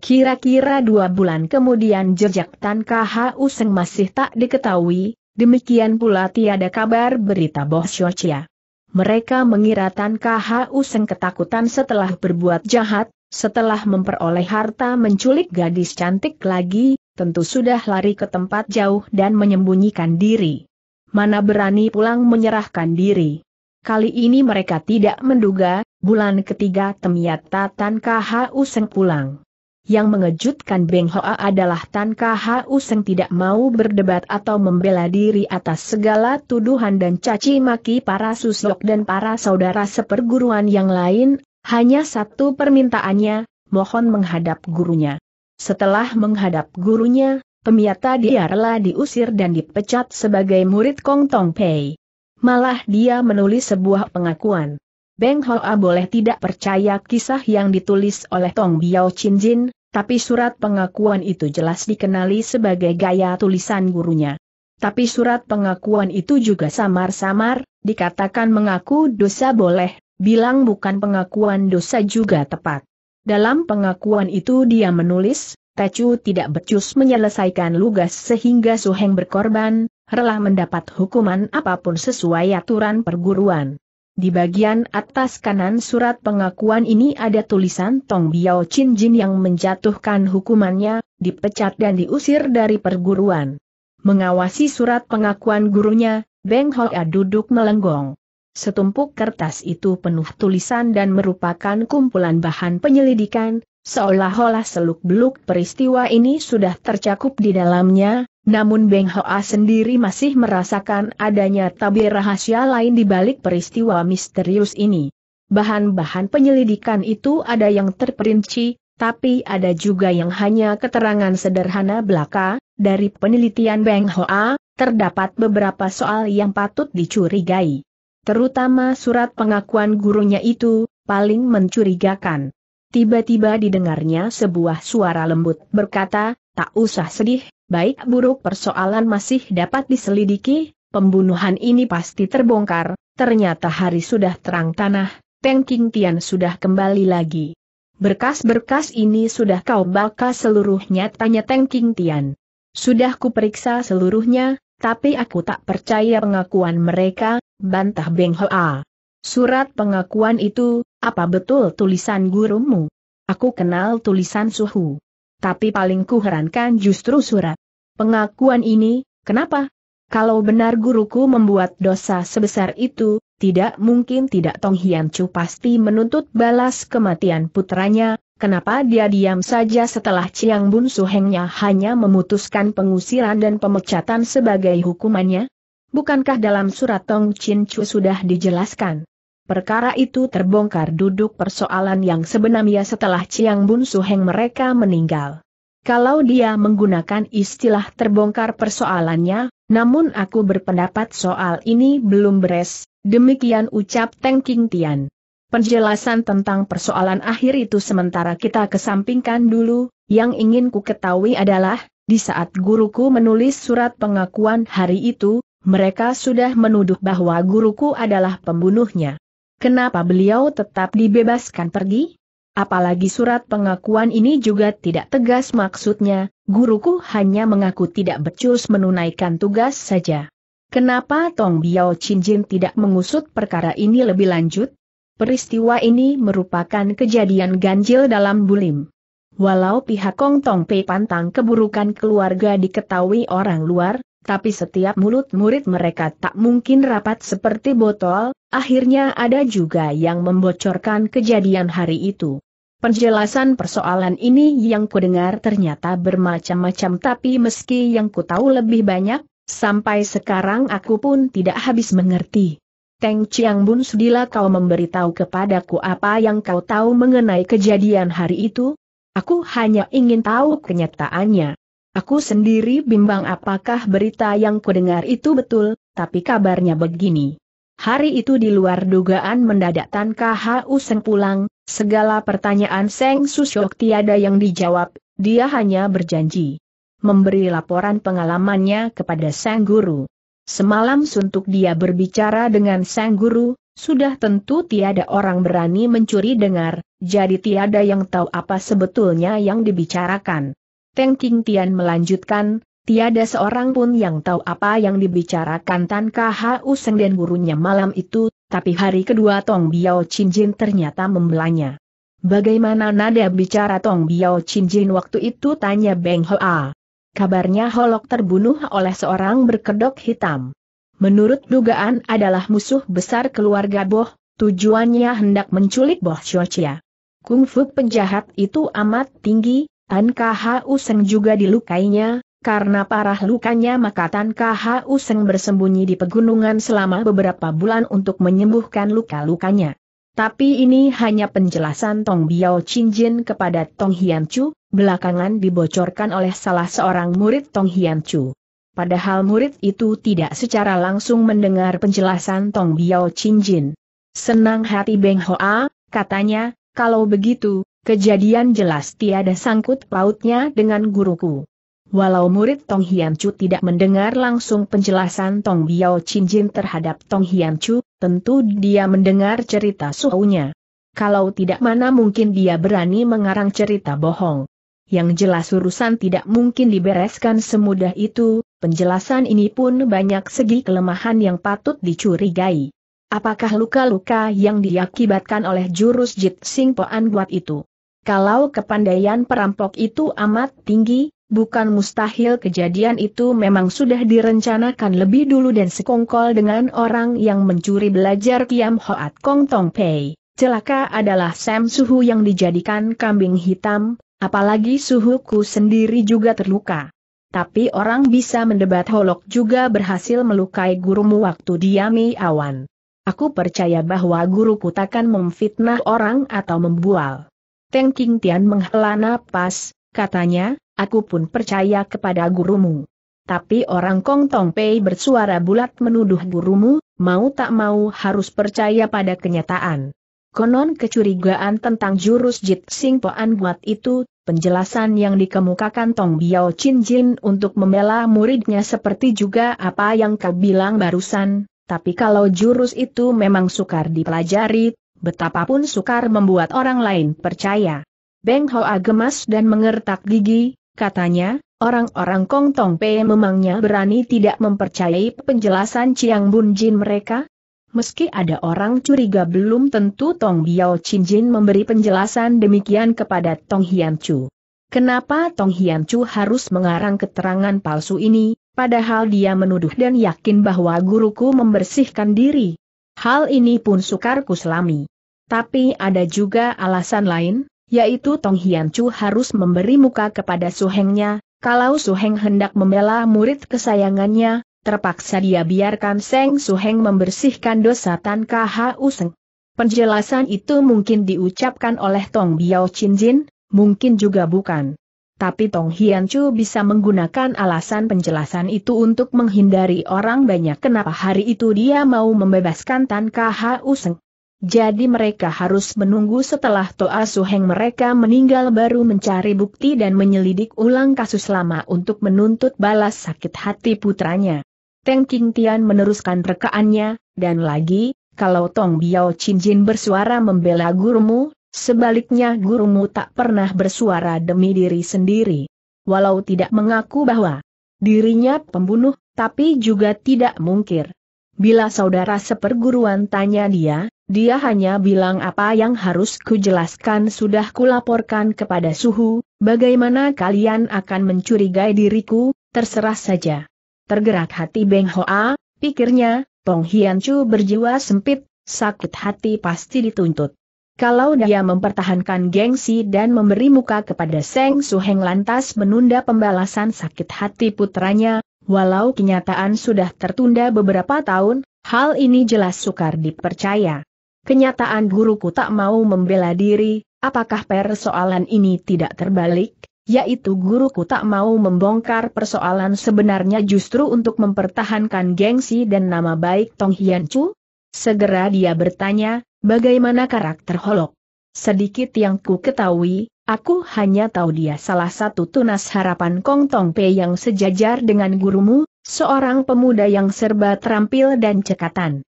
Kira-kira dua bulan kemudian jejak Tan Kahau Seng masih tak diketahui, demikian pula tiada kabar berita Boh Shochia. Mereka mengira Tan Kahau Seng ketakutan setelah berbuat jahat, setelah memperoleh harta menculik gadis cantik lagi, tentu sudah lari ke tempat jauh dan menyembunyikan diri. Mana berani pulang menyerahkan diri. Kali ini mereka tidak menduga, bulan ketiga Temiata Tan Kha Seng pulang. Yang mengejutkan Beng Hoa adalah Tan Kha Seng tidak mau berdebat atau membela diri atas segala tuduhan dan caci maki para susok dan para saudara seperguruan yang lain, hanya satu permintaannya, mohon menghadap gurunya. Setelah menghadap gurunya, pemiata dia rela diusir dan dipecat sebagai murid Kong Tong Pei. Malah dia menulis sebuah pengakuan. Beng Hoa boleh tidak percaya kisah yang ditulis oleh Tong Biao Chin Jin, tapi surat pengakuan itu jelas dikenali sebagai gaya tulisan gurunya. Tapi surat pengakuan itu juga samar-samar, dikatakan mengaku dosa boleh, bilang bukan pengakuan dosa juga tepat. Dalam pengakuan itu dia menulis, Tecu tidak becus menyelesaikan lugas sehingga Suheng berkorban, rela mendapat hukuman apapun sesuai aturan perguruan. Di bagian atas kanan surat pengakuan ini ada tulisan Tong Biao Chin Jin yang menjatuhkan hukumannya, dipecat dan diusir dari perguruan. Mengawasi surat pengakuan gurunya, Beng Hoa duduk melenggong. Setumpuk kertas itu penuh tulisan dan merupakan kumpulan bahan penyelidikan, seolah-olah seluk-beluk peristiwa ini sudah tercakup di dalamnya, namun Beng Hoa sendiri masih merasakan adanya tabir rahasia lain di balik peristiwa misterius ini. Bahan-bahan penyelidikan itu ada yang terperinci, tapi ada juga yang hanya keterangan sederhana belaka, dari penelitian Beng Hoa, terdapat beberapa soal yang patut dicurigai. Terutama surat pengakuan gurunya itu, paling mencurigakan. Tiba-tiba didengarnya sebuah suara lembut berkata, tak usah sedih, baik buruk persoalan masih dapat diselidiki, pembunuhan ini pasti terbongkar, ternyata hari sudah terang tanah, Teng King Tian sudah kembali lagi. Berkas-berkas ini sudah kau bakal seluruhnya tanya Teng King Tian. Sudah kuperiksa seluruhnya, tapi aku tak percaya pengakuan mereka, bantah Beng Hoa. Surat pengakuan itu, apa betul tulisan gurumu? Aku kenal tulisan suhu. Tapi paling kuherankan justru surat. Pengakuan ini, kenapa? Kalau benar guruku membuat dosa sebesar itu, tidak mungkin tidak Tong Hian Chu pasti menuntut balas kematian putranya, Kenapa dia diam saja setelah Chiang Bun Suhengnya hanya memutuskan pengusiran dan pemecatan sebagai hukumannya? Bukankah dalam surat Tong Chin Chu sudah dijelaskan? Perkara itu terbongkar duduk persoalan yang sebenarnya setelah Chiang Bun Suheng mereka meninggal. Kalau dia menggunakan istilah terbongkar persoalannya, namun aku berpendapat soal ini belum beres, demikian ucap Teng King Tian. Penjelasan tentang persoalan akhir itu sementara kita kesampingkan dulu, yang ingin ku ketahui adalah, di saat guruku menulis surat pengakuan hari itu, mereka sudah menuduh bahwa guruku adalah pembunuhnya. Kenapa beliau tetap dibebaskan pergi? Apalagi surat pengakuan ini juga tidak tegas maksudnya, guruku hanya mengaku tidak becus menunaikan tugas saja. Kenapa Tong Biao Chin Jin tidak mengusut perkara ini lebih lanjut? Peristiwa ini merupakan kejadian ganjil dalam bulim. Walau pihak Kong Tong Pei pantang keburukan keluarga diketahui orang luar, tapi setiap mulut murid mereka tak mungkin rapat seperti botol, akhirnya ada juga yang membocorkan kejadian hari itu. Penjelasan persoalan ini yang kudengar ternyata bermacam-macam tapi meski yang ku tahu lebih banyak, sampai sekarang aku pun tidak habis mengerti. Teng Chiang Bun sedila kau memberitahu kepadaku apa yang kau tahu mengenai kejadian hari itu? Aku hanya ingin tahu kenyataannya. Aku sendiri bimbang apakah berita yang kudengar itu betul, tapi kabarnya begini. Hari itu di luar dugaan mendadak Tan KHU Seng pulang, segala pertanyaan Seng Susyok tiada yang dijawab, dia hanya berjanji. Memberi laporan pengalamannya kepada Sang Guru. Semalam suntuk dia berbicara dengan sang guru, sudah tentu tiada orang berani mencuri dengar, jadi tiada yang tahu apa sebetulnya yang dibicarakan. Teng King Tian melanjutkan, tiada seorang pun yang tahu apa yang dibicarakan Tan Kau Seng dan gurunya malam itu, tapi hari kedua Tong Biao Chin Jin ternyata membelanya. Bagaimana nada bicara Tong Biao Chin Jin waktu itu tanya Beng Hoa kabarnya Holok terbunuh oleh seorang berkedok hitam. Menurut dugaan adalah musuh besar keluarga Boh, tujuannya hendak menculik Boh Chochia. Kungfu penjahat itu amat tinggi, Tan Kha Useng juga dilukainya, karena parah lukanya maka Tan Kha Useng bersembunyi di pegunungan selama beberapa bulan untuk menyembuhkan luka-lukanya. Tapi ini hanya penjelasan Tong Biao Jin kepada Tong Hian Chu, belakangan dibocorkan oleh salah seorang murid Tong Hian Chu. Padahal murid itu tidak secara langsung mendengar penjelasan Tong Biao Jin. Senang hati Beng Hoa, katanya, kalau begitu, kejadian jelas tiada sangkut pautnya dengan guruku. Walau murid Tong Hian Chu tidak mendengar langsung penjelasan Tong Biao Jin terhadap Tong Hian Chu, tentu dia mendengar cerita suhunya. Kalau tidak mana mungkin dia berani mengarang cerita bohong yang jelas urusan tidak mungkin dibereskan semudah itu, penjelasan ini pun banyak segi kelemahan yang patut dicurigai. Apakah luka-luka yang diakibatkan oleh jurus Jit Sing Poan Guat itu? Kalau kepandaian perampok itu amat tinggi, bukan mustahil kejadian itu memang sudah direncanakan lebih dulu dan sekongkol dengan orang yang mencuri belajar Kiam Hoat Kong Tong Pei. Celaka adalah Sam Suhu yang dijadikan kambing hitam, Apalagi suhuku sendiri juga terluka. Tapi orang bisa mendebat Holok juga berhasil melukai gurumu waktu diami awan. Aku percaya bahwa guruku takkan memfitnah orang atau membual. Teng King Tian menghela napas, katanya, aku pun percaya kepada gurumu. Tapi orang Kong Tong Pei bersuara bulat menuduh gurumu, mau tak mau harus percaya pada kenyataan. Konon kecurigaan tentang jurus Jit Sing Poan Guat itu penjelasan yang dikemukakan Tong Biao Chin Jin untuk membela muridnya seperti juga apa yang kau bilang barusan, tapi kalau jurus itu memang sukar dipelajari, betapapun sukar membuat orang lain percaya. Beng Hoa gemas dan mengertak gigi, katanya, orang-orang Kong Tong Pei memangnya berani tidak mempercayai penjelasan Chiang Bun Jin mereka? Meski ada orang curiga belum tentu Tong Biao Chin Jin memberi penjelasan demikian kepada Tong Hian Chu. Kenapa Tong Hian Chu harus mengarang keterangan palsu ini, padahal dia menuduh dan yakin bahwa guruku membersihkan diri. Hal ini pun sukar kuselami. Tapi ada juga alasan lain, yaitu Tong Hian Chu harus memberi muka kepada Su Hengnya, kalau Su Heng hendak membela murid kesayangannya, terpaksa dia biarkan Seng Suheng membersihkan dosa Tan Khu Seng. Penjelasan itu mungkin diucapkan oleh Tong Biao Chin Jin, mungkin juga bukan. Tapi Tong Hian Chu bisa menggunakan alasan penjelasan itu untuk menghindari orang banyak kenapa hari itu dia mau membebaskan Tan Khu Seng. Jadi mereka harus menunggu setelah Toa Suheng mereka meninggal baru mencari bukti dan menyelidik ulang kasus lama untuk menuntut balas sakit hati putranya. Teng King Tian meneruskan rekaannya, dan lagi, kalau Tong Biao Chin Jin bersuara membela gurumu, sebaliknya gurumu tak pernah bersuara demi diri sendiri. Walau tidak mengaku bahwa dirinya pembunuh, tapi juga tidak mungkir. Bila saudara seperguruan tanya dia, dia hanya bilang apa yang harus kujelaskan sudah kulaporkan kepada suhu, bagaimana kalian akan mencurigai diriku, terserah saja. Tergerak hati Beng Hoa, pikirnya, Tong Hian Chu berjiwa sempit, sakit hati pasti dituntut. Kalau dia mempertahankan gengsi dan memberi muka kepada Seng Heng lantas menunda pembalasan sakit hati putranya, walau kenyataan sudah tertunda beberapa tahun, hal ini jelas sukar dipercaya. Kenyataan guruku tak mau membela diri, apakah persoalan ini tidak terbalik? yaitu guruku tak mau membongkar persoalan sebenarnya justru untuk mempertahankan gengsi dan nama baik Tong Hian Chu? Segera dia bertanya, bagaimana karakter Holok? Sedikit yang ku ketahui, aku hanya tahu dia salah satu tunas harapan Kong Tong Pei yang sejajar dengan gurumu, seorang pemuda yang serba terampil dan cekatan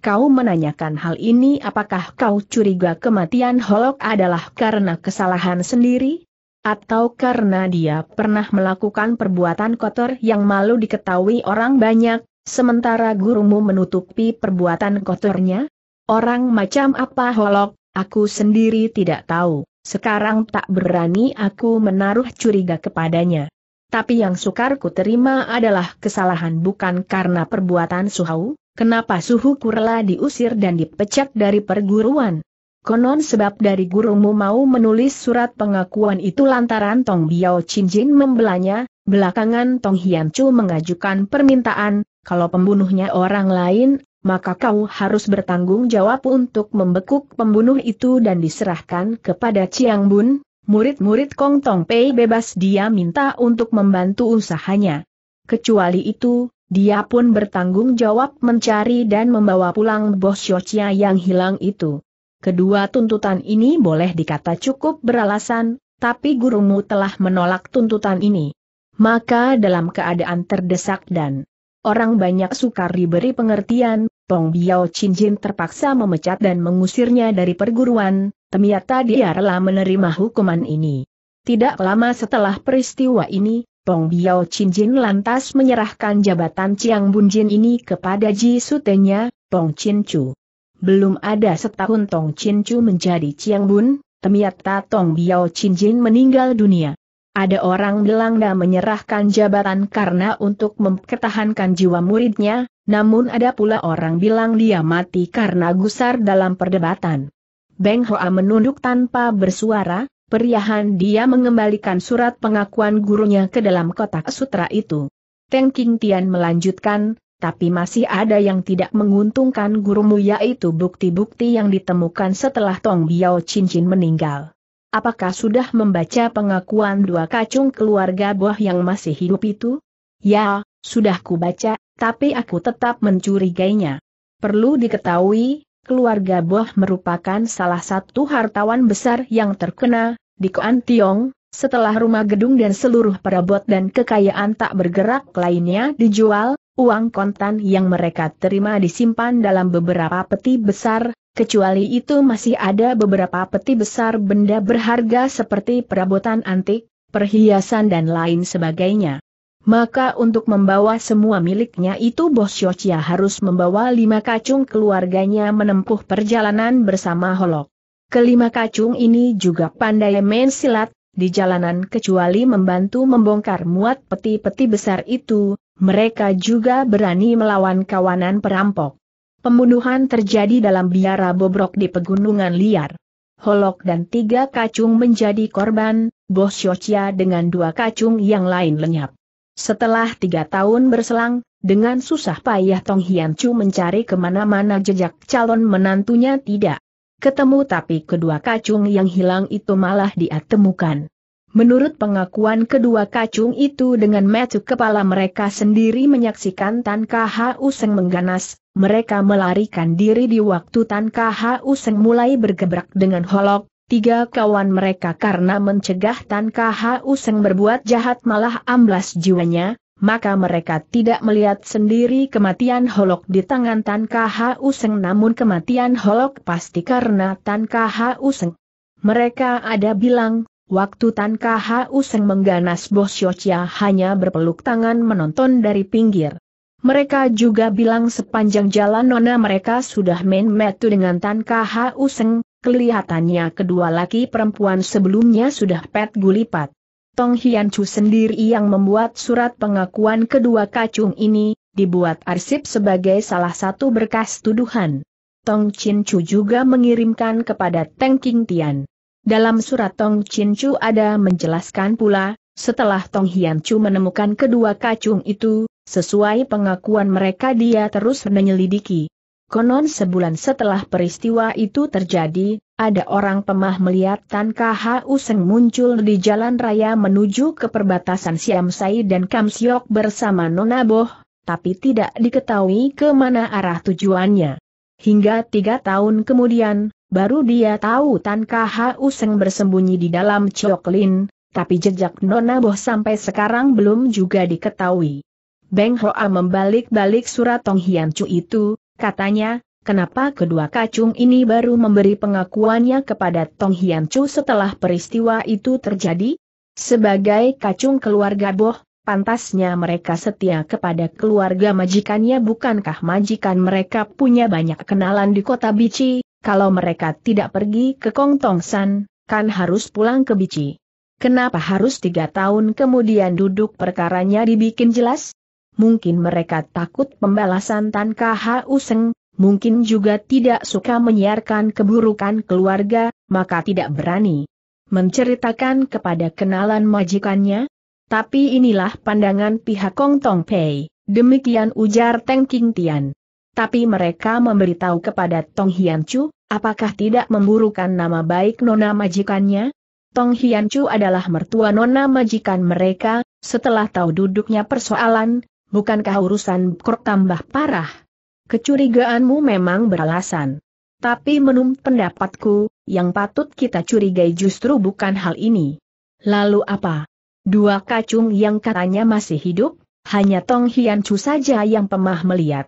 kau menanyakan hal ini apakah kau curiga kematian Holok adalah karena kesalahan sendiri? Atau karena dia pernah melakukan perbuatan kotor yang malu diketahui orang banyak, sementara gurumu menutupi perbuatan kotornya? Orang macam apa holok, aku sendiri tidak tahu, sekarang tak berani aku menaruh curiga kepadanya. Tapi yang sukar ku terima adalah kesalahan bukan karena perbuatan suhu, kenapa suhu kurla diusir dan dipecat dari perguruan. Konon sebab dari gurumu mau menulis surat pengakuan itu lantaran Tong Biao Jin membelanya, belakangan Tong Hian Chu mengajukan permintaan, kalau pembunuhnya orang lain, maka kau harus bertanggung jawab untuk membekuk pembunuh itu dan diserahkan kepada Chiang Bun, murid-murid Kong Tong Pei bebas dia minta untuk membantu usahanya. Kecuali itu, dia pun bertanggung jawab mencari dan membawa pulang Bos Shochia yang hilang itu. Kedua tuntutan ini boleh dikata cukup beralasan, tapi gurumu telah menolak tuntutan ini. Maka dalam keadaan terdesak dan orang banyak sukar diberi pengertian, Pong Biao Chin Jin terpaksa memecat dan mengusirnya dari perguruan, ternyata dia rela menerima hukuman ini. Tidak lama setelah peristiwa ini, Pong Biao Chin Jin lantas menyerahkan jabatan Chiang Bunjin ini kepada Ji Sutenya, Pong Chin Chu. Belum ada setahun Tong Chin Chu menjadi Chiang Bun, Temiata Tong Biao Chin Jin meninggal dunia. Ada orang bilang Belanda menyerahkan jabatan karena untuk mempertahankan jiwa muridnya, namun ada pula orang bilang dia mati karena gusar dalam perdebatan. Beng Hoa menunduk tanpa bersuara, Periahan dia mengembalikan surat pengakuan gurunya ke dalam kotak sutra itu. Teng King Tian melanjutkan, tapi masih ada yang tidak menguntungkan gurumu yaitu bukti-bukti yang ditemukan setelah Tong Biao Cincin meninggal. Apakah sudah membaca pengakuan dua kacung keluarga buah yang masih hidup itu? Ya, sudah kubaca, tapi aku tetap mencurigainya. Perlu diketahui, keluarga buah merupakan salah satu hartawan besar yang terkena, di Koan Tiong, setelah rumah gedung dan seluruh perabot dan kekayaan tak bergerak lainnya dijual, uang kontan yang mereka terima disimpan dalam beberapa peti besar, kecuali itu masih ada beberapa peti besar benda berharga seperti perabotan antik, perhiasan dan lain sebagainya. Maka untuk membawa semua miliknya itu Bos Yochia harus membawa lima kacung keluarganya menempuh perjalanan bersama Holok. Kelima kacung ini juga pandai mensilat di jalanan kecuali membantu membongkar muat peti-peti besar itu, mereka juga berani melawan kawanan perampok. Pembunuhan terjadi dalam biara bobrok di pegunungan liar. Holok dan tiga kacung menjadi korban, Bos Yocia dengan dua kacung yang lain lenyap. Setelah tiga tahun berselang, dengan susah payah Tong Hian Chu mencari kemana-mana jejak calon menantunya tidak ketemu tapi kedua kacung yang hilang itu malah dia temukan. Menurut pengakuan kedua kacung itu dengan metu kepala mereka sendiri menyaksikan Tan KHU Seng mengganas, mereka melarikan diri di waktu Tan KHU Seng mulai bergebrak dengan holok, Tiga kawan mereka karena mencegah Tan KHU Seng berbuat jahat malah amblas jiwanya, maka mereka tidak melihat sendiri kematian Holok di tangan Tan KHU Seng namun kematian Holok pasti karena Tan KHU Seng. Mereka ada bilang, waktu Tan KHU Seng mengganas Bos Yocia hanya berpeluk tangan menonton dari pinggir. Mereka juga bilang sepanjang jalan nona mereka sudah main metu dengan Tan KHU Seng, kelihatannya kedua laki perempuan sebelumnya sudah pet gulipat. Tong Hian Chu sendiri yang membuat surat pengakuan kedua kacung ini, dibuat arsip sebagai salah satu berkas tuduhan. Tong Chin Chu juga mengirimkan kepada Teng King Tian. Dalam surat Tong Chin Chu ada menjelaskan pula, setelah Tong Hian Chu menemukan kedua kacung itu, sesuai pengakuan mereka dia terus menyelidiki. Konon sebulan setelah peristiwa itu terjadi, ada orang pemah melihat Tan Kahau Seng muncul di jalan raya menuju ke perbatasan Siam Sai dan Kam Siok bersama Nona Boh, tapi tidak diketahui ke mana arah tujuannya. Hingga tiga tahun kemudian, baru dia tahu Tan Kahau Seng bersembunyi di dalam Lin, tapi jejak Nona Boh sampai sekarang belum juga diketahui. Beng Hoa membalik-balik surat Tong Hian Chu itu, katanya, kenapa kedua kacung ini baru memberi pengakuannya kepada Tong Hian Chu setelah peristiwa itu terjadi? Sebagai kacung keluarga Boh, pantasnya mereka setia kepada keluarga majikannya bukankah majikan mereka punya banyak kenalan di kota Bici, kalau mereka tidak pergi ke Kong Tong San, kan harus pulang ke Bici. Kenapa harus tiga tahun kemudian duduk perkaranya dibikin jelas? Mungkin mereka takut pembalasan Tan KHU Seng, mungkin juga tidak suka menyiarkan keburukan keluarga, maka tidak berani menceritakan kepada kenalan majikannya. Tapi inilah pandangan pihak Kong Tong Pei, demikian ujar Teng King Tian. Tapi mereka memberitahu kepada Tong Hian Chu, apakah tidak memburukan nama baik nona majikannya? Tong Hian Chu adalah mertua nona majikan mereka, setelah tahu duduknya persoalan, bukankah urusan kok tambah parah? Kecurigaanmu memang beralasan. Tapi menurut pendapatku, yang patut kita curigai justru bukan hal ini. Lalu apa? Dua kacung yang katanya masih hidup, hanya Tong Hian Chu saja yang pemah melihat.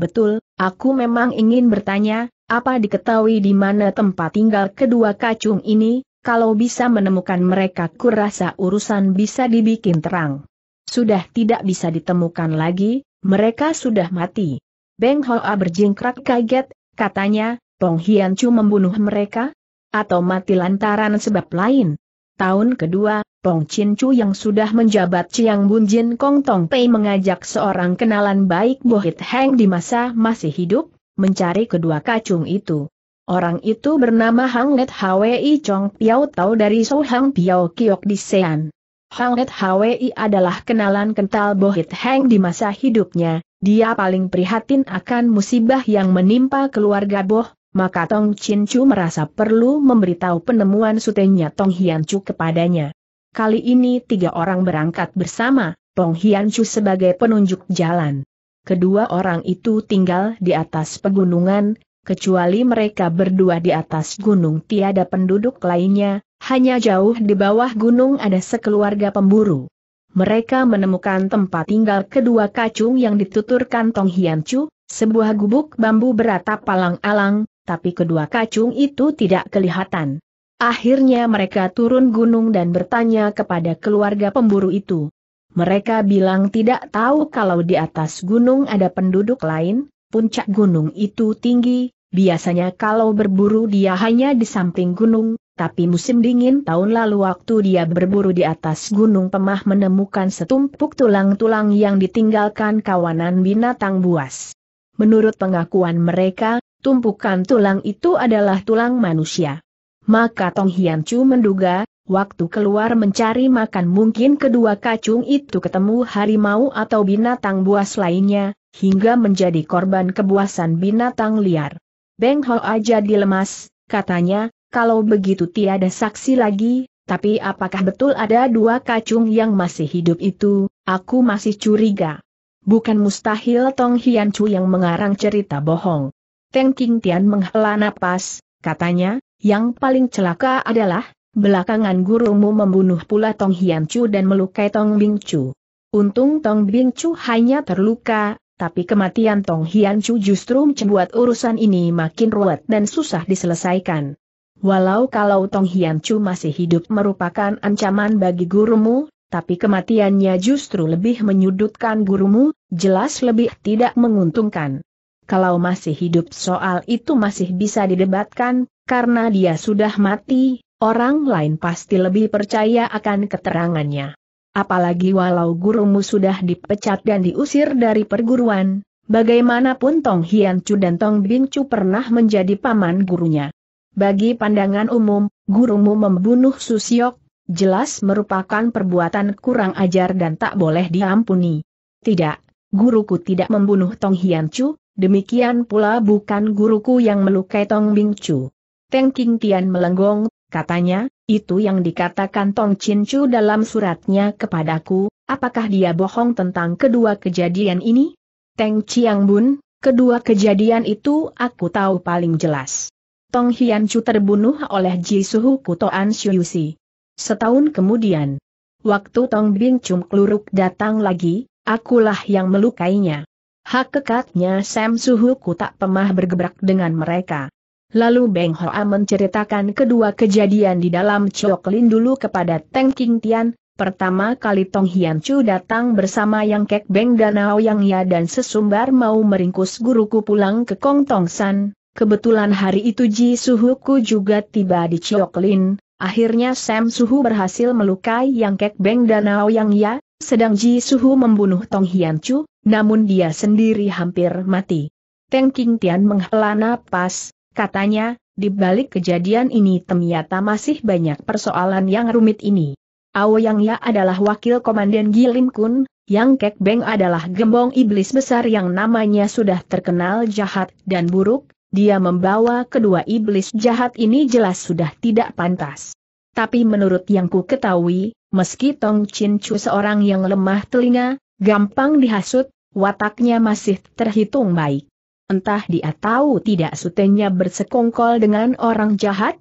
Betul, aku memang ingin bertanya, apa diketahui di mana tempat tinggal kedua kacung ini, kalau bisa menemukan mereka kurasa urusan bisa dibikin terang. Sudah tidak bisa ditemukan lagi, mereka sudah mati. Beng Hoa berjingkrak kaget, katanya, Tong Hian Chu membunuh mereka? Atau mati lantaran sebab lain? Tahun kedua, Tong Chin Chu yang sudah menjabat Chiang Bun Jin Kong Tong Pei mengajak seorang kenalan baik Bohit Heng di masa masih hidup, mencari kedua kacung itu. Orang itu bernama Hang Net Hwi Chong Piao Tau dari So Sohang Piao Kiok di Sean. Hang Het Hwi adalah kenalan kental Bohit Heng di masa hidupnya, dia paling prihatin akan musibah yang menimpa keluarga Boh, maka Tong Chin Chu merasa perlu memberitahu penemuan sutenya Tong Hian Chu kepadanya. Kali ini tiga orang berangkat bersama, Tong Hian Chu sebagai penunjuk jalan. Kedua orang itu tinggal di atas pegunungan, kecuali mereka berdua di atas gunung tiada penduduk lainnya, hanya jauh di bawah gunung ada sekeluarga pemburu. Mereka menemukan tempat tinggal kedua kacung yang dituturkan Tong Hian Chu, sebuah gubuk bambu beratap palang-alang, tapi kedua kacung itu tidak kelihatan. Akhirnya mereka turun gunung dan bertanya kepada keluarga pemburu itu. Mereka bilang tidak tahu kalau di atas gunung ada penduduk lain, puncak gunung itu tinggi, biasanya kalau berburu dia hanya di samping gunung, tapi musim dingin tahun lalu waktu dia berburu di atas gunung Pemah menemukan setumpuk tulang-tulang yang ditinggalkan kawanan binatang buas. Menurut pengakuan mereka, tumpukan tulang itu adalah tulang manusia. Maka Tong Hian Chu menduga, waktu keluar mencari makan mungkin kedua kacung itu ketemu harimau atau binatang buas lainnya, hingga menjadi korban kebuasan binatang liar. Beng Ho aja dilemas, katanya, kalau begitu tiada saksi lagi, tapi apakah betul ada dua kacung yang masih hidup itu, aku masih curiga. Bukan mustahil Tong Hian Chu yang mengarang cerita bohong. Teng King Tian menghela napas, katanya, yang paling celaka adalah, belakangan gurumu membunuh pula Tong Hian Chu dan melukai Tong Bing Chu. Untung Tong Bing Chu hanya terluka, tapi kematian Tong Hian Chu justru membuat urusan ini makin ruwet dan susah diselesaikan. Walau kalau Tong Hian Chu masih hidup merupakan ancaman bagi gurumu, tapi kematiannya justru lebih menyudutkan gurumu, jelas lebih tidak menguntungkan. Kalau masih hidup soal itu masih bisa didebatkan, karena dia sudah mati, orang lain pasti lebih percaya akan keterangannya. Apalagi walau gurumu sudah dipecat dan diusir dari perguruan, bagaimanapun Tong Hian Chu dan Tong Bin Chu pernah menjadi paman gurunya. Bagi pandangan umum, gurumu membunuh Susiok, jelas merupakan perbuatan kurang ajar dan tak boleh diampuni. Tidak, guruku tidak membunuh Tong Hian Chu, demikian pula bukan guruku yang melukai Tong Bing Chu. Teng King Tian melenggong, katanya, itu yang dikatakan Tong Chin Chu dalam suratnya kepadaku, apakah dia bohong tentang kedua kejadian ini? Teng Chiang Bun, kedua kejadian itu aku tahu paling jelas. Tong Hian Chu terbunuh oleh Ji Suhu Kutoan Si. Setahun kemudian, waktu Tong Bing Chum Kluruk datang lagi, akulah yang melukainya. Hak kekatnya Sam Suhu ku tak pemah bergebrak dengan mereka. Lalu Beng Hoa menceritakan kedua kejadian di dalam Chok Lin dulu kepada Teng King Tian, Pertama kali Tong Hian Chu datang bersama Yang Kek Beng Danau Yang Ya dan sesumbar mau meringkus guruku pulang ke Kong Tong San, Kebetulan hari itu Ji Suhuku juga tiba di Chioklin. akhirnya Sam Suhu berhasil melukai Yang Kek Beng dan Yang Ya, sedang Ji Suhu membunuh Tong Hian Chu, namun dia sendiri hampir mati. Teng King Tian menghela napas, katanya, di balik kejadian ini ternyata masih banyak persoalan yang rumit ini. Ao Yang Ya adalah wakil komandan Gilin Kun, yang Kek Beng adalah gembong iblis besar yang namanya sudah terkenal jahat dan buruk, dia membawa kedua iblis jahat ini jelas sudah tidak pantas. Tapi menurut yang ku ketahui, meski Tong Chin Chu seorang yang lemah telinga, gampang dihasut, wataknya masih terhitung baik. Entah dia tahu tidak sutenya bersekongkol dengan orang jahat?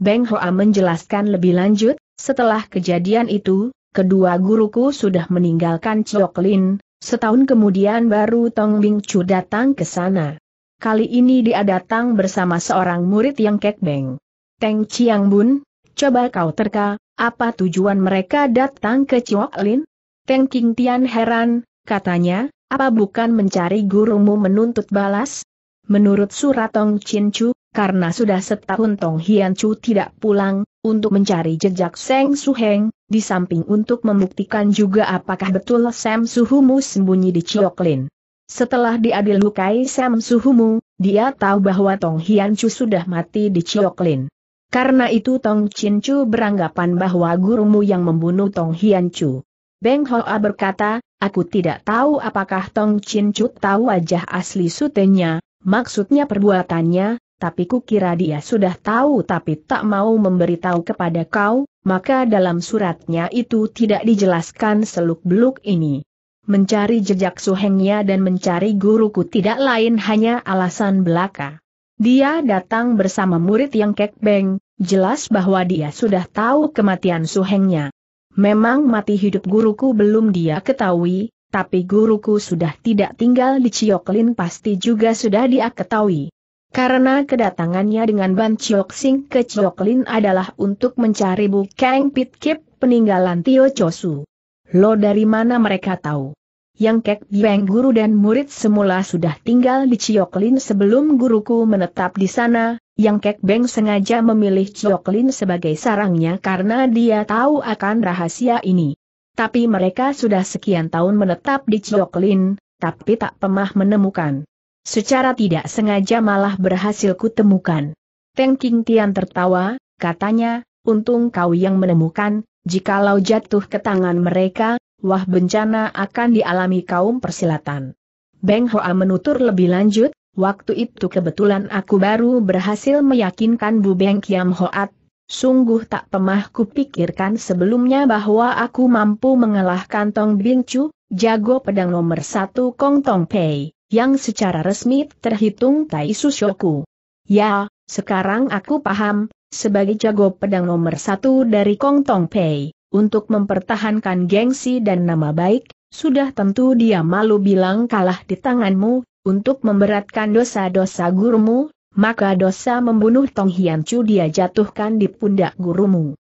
Beng Hoa menjelaskan lebih lanjut, setelah kejadian itu, kedua guruku sudah meninggalkan Chok Lin, setahun kemudian baru Tong Bing Chu datang ke sana. Kali ini dia datang bersama seorang murid yang kekbeng. Teng Chiang Bun, coba kau terka, apa tujuan mereka datang ke Chiok Lin? Teng King Tian heran, katanya, apa bukan mencari gurumu menuntut balas? Menurut surat Tong Chin Chu, karena sudah setahun Tong Hian Chu tidak pulang, untuk mencari jejak Seng Su Heng, di samping untuk membuktikan juga apakah betul Sam Suhumu sembunyi di Chiok Lin. Setelah diadil Hukai Sam Suhumu, dia tahu bahwa Tong Hian Chu sudah mati di Cioklin. Karena itu Tong Chin Chu beranggapan bahwa gurumu yang membunuh Tong Hian Chu. Beng Hoa berkata, aku tidak tahu apakah Tong Chin Chu tahu wajah asli sutenya, maksudnya perbuatannya, tapi kukira dia sudah tahu tapi tak mau memberitahu kepada kau, maka dalam suratnya itu tidak dijelaskan seluk-beluk ini mencari jejak Suhengnya dan mencari guruku tidak lain hanya alasan belaka. Dia datang bersama murid yang kek beng, jelas bahwa dia sudah tahu kematian Suhengnya. Memang mati hidup guruku belum dia ketahui, tapi guruku sudah tidak tinggal di Cioklin pasti juga sudah dia ketahui. Karena kedatangannya dengan Ban Chiok Sing ke Cioklin adalah untuk mencari Bu Bukeng Pitkip peninggalan Tio Chosu. Lo dari mana mereka tahu? Yang Kek Bieng guru dan murid semula sudah tinggal di Cioklin sebelum guruku menetap di sana, Yang Kek Beng sengaja memilih Cioklin sebagai sarangnya karena dia tahu akan rahasia ini. Tapi mereka sudah sekian tahun menetap di Cioklin, tapi tak pernah menemukan. Secara tidak sengaja malah berhasil kutemukan. Teng King Tian tertawa, katanya, untung kau yang menemukan, Jikalau jatuh ke tangan mereka, wah bencana akan dialami kaum persilatan. Beng Hoa menutur lebih lanjut, waktu itu kebetulan aku baru berhasil meyakinkan Bu Beng Kiam Hoat Sungguh tak pemah kupikirkan sebelumnya bahwa aku mampu mengalahkan Tong Bing Chu, jago pedang nomor satu Kong Tong Pei, yang secara resmi terhitung Tai Shoku. Ya, sekarang aku paham, sebagai jago pedang nomor satu dari Kong Tong Pei, untuk mempertahankan gengsi dan nama baik, sudah tentu dia malu bilang kalah di tanganmu, untuk memberatkan dosa-dosa gurumu, maka dosa membunuh Tong Hian Chu dia jatuhkan di pundak gurumu.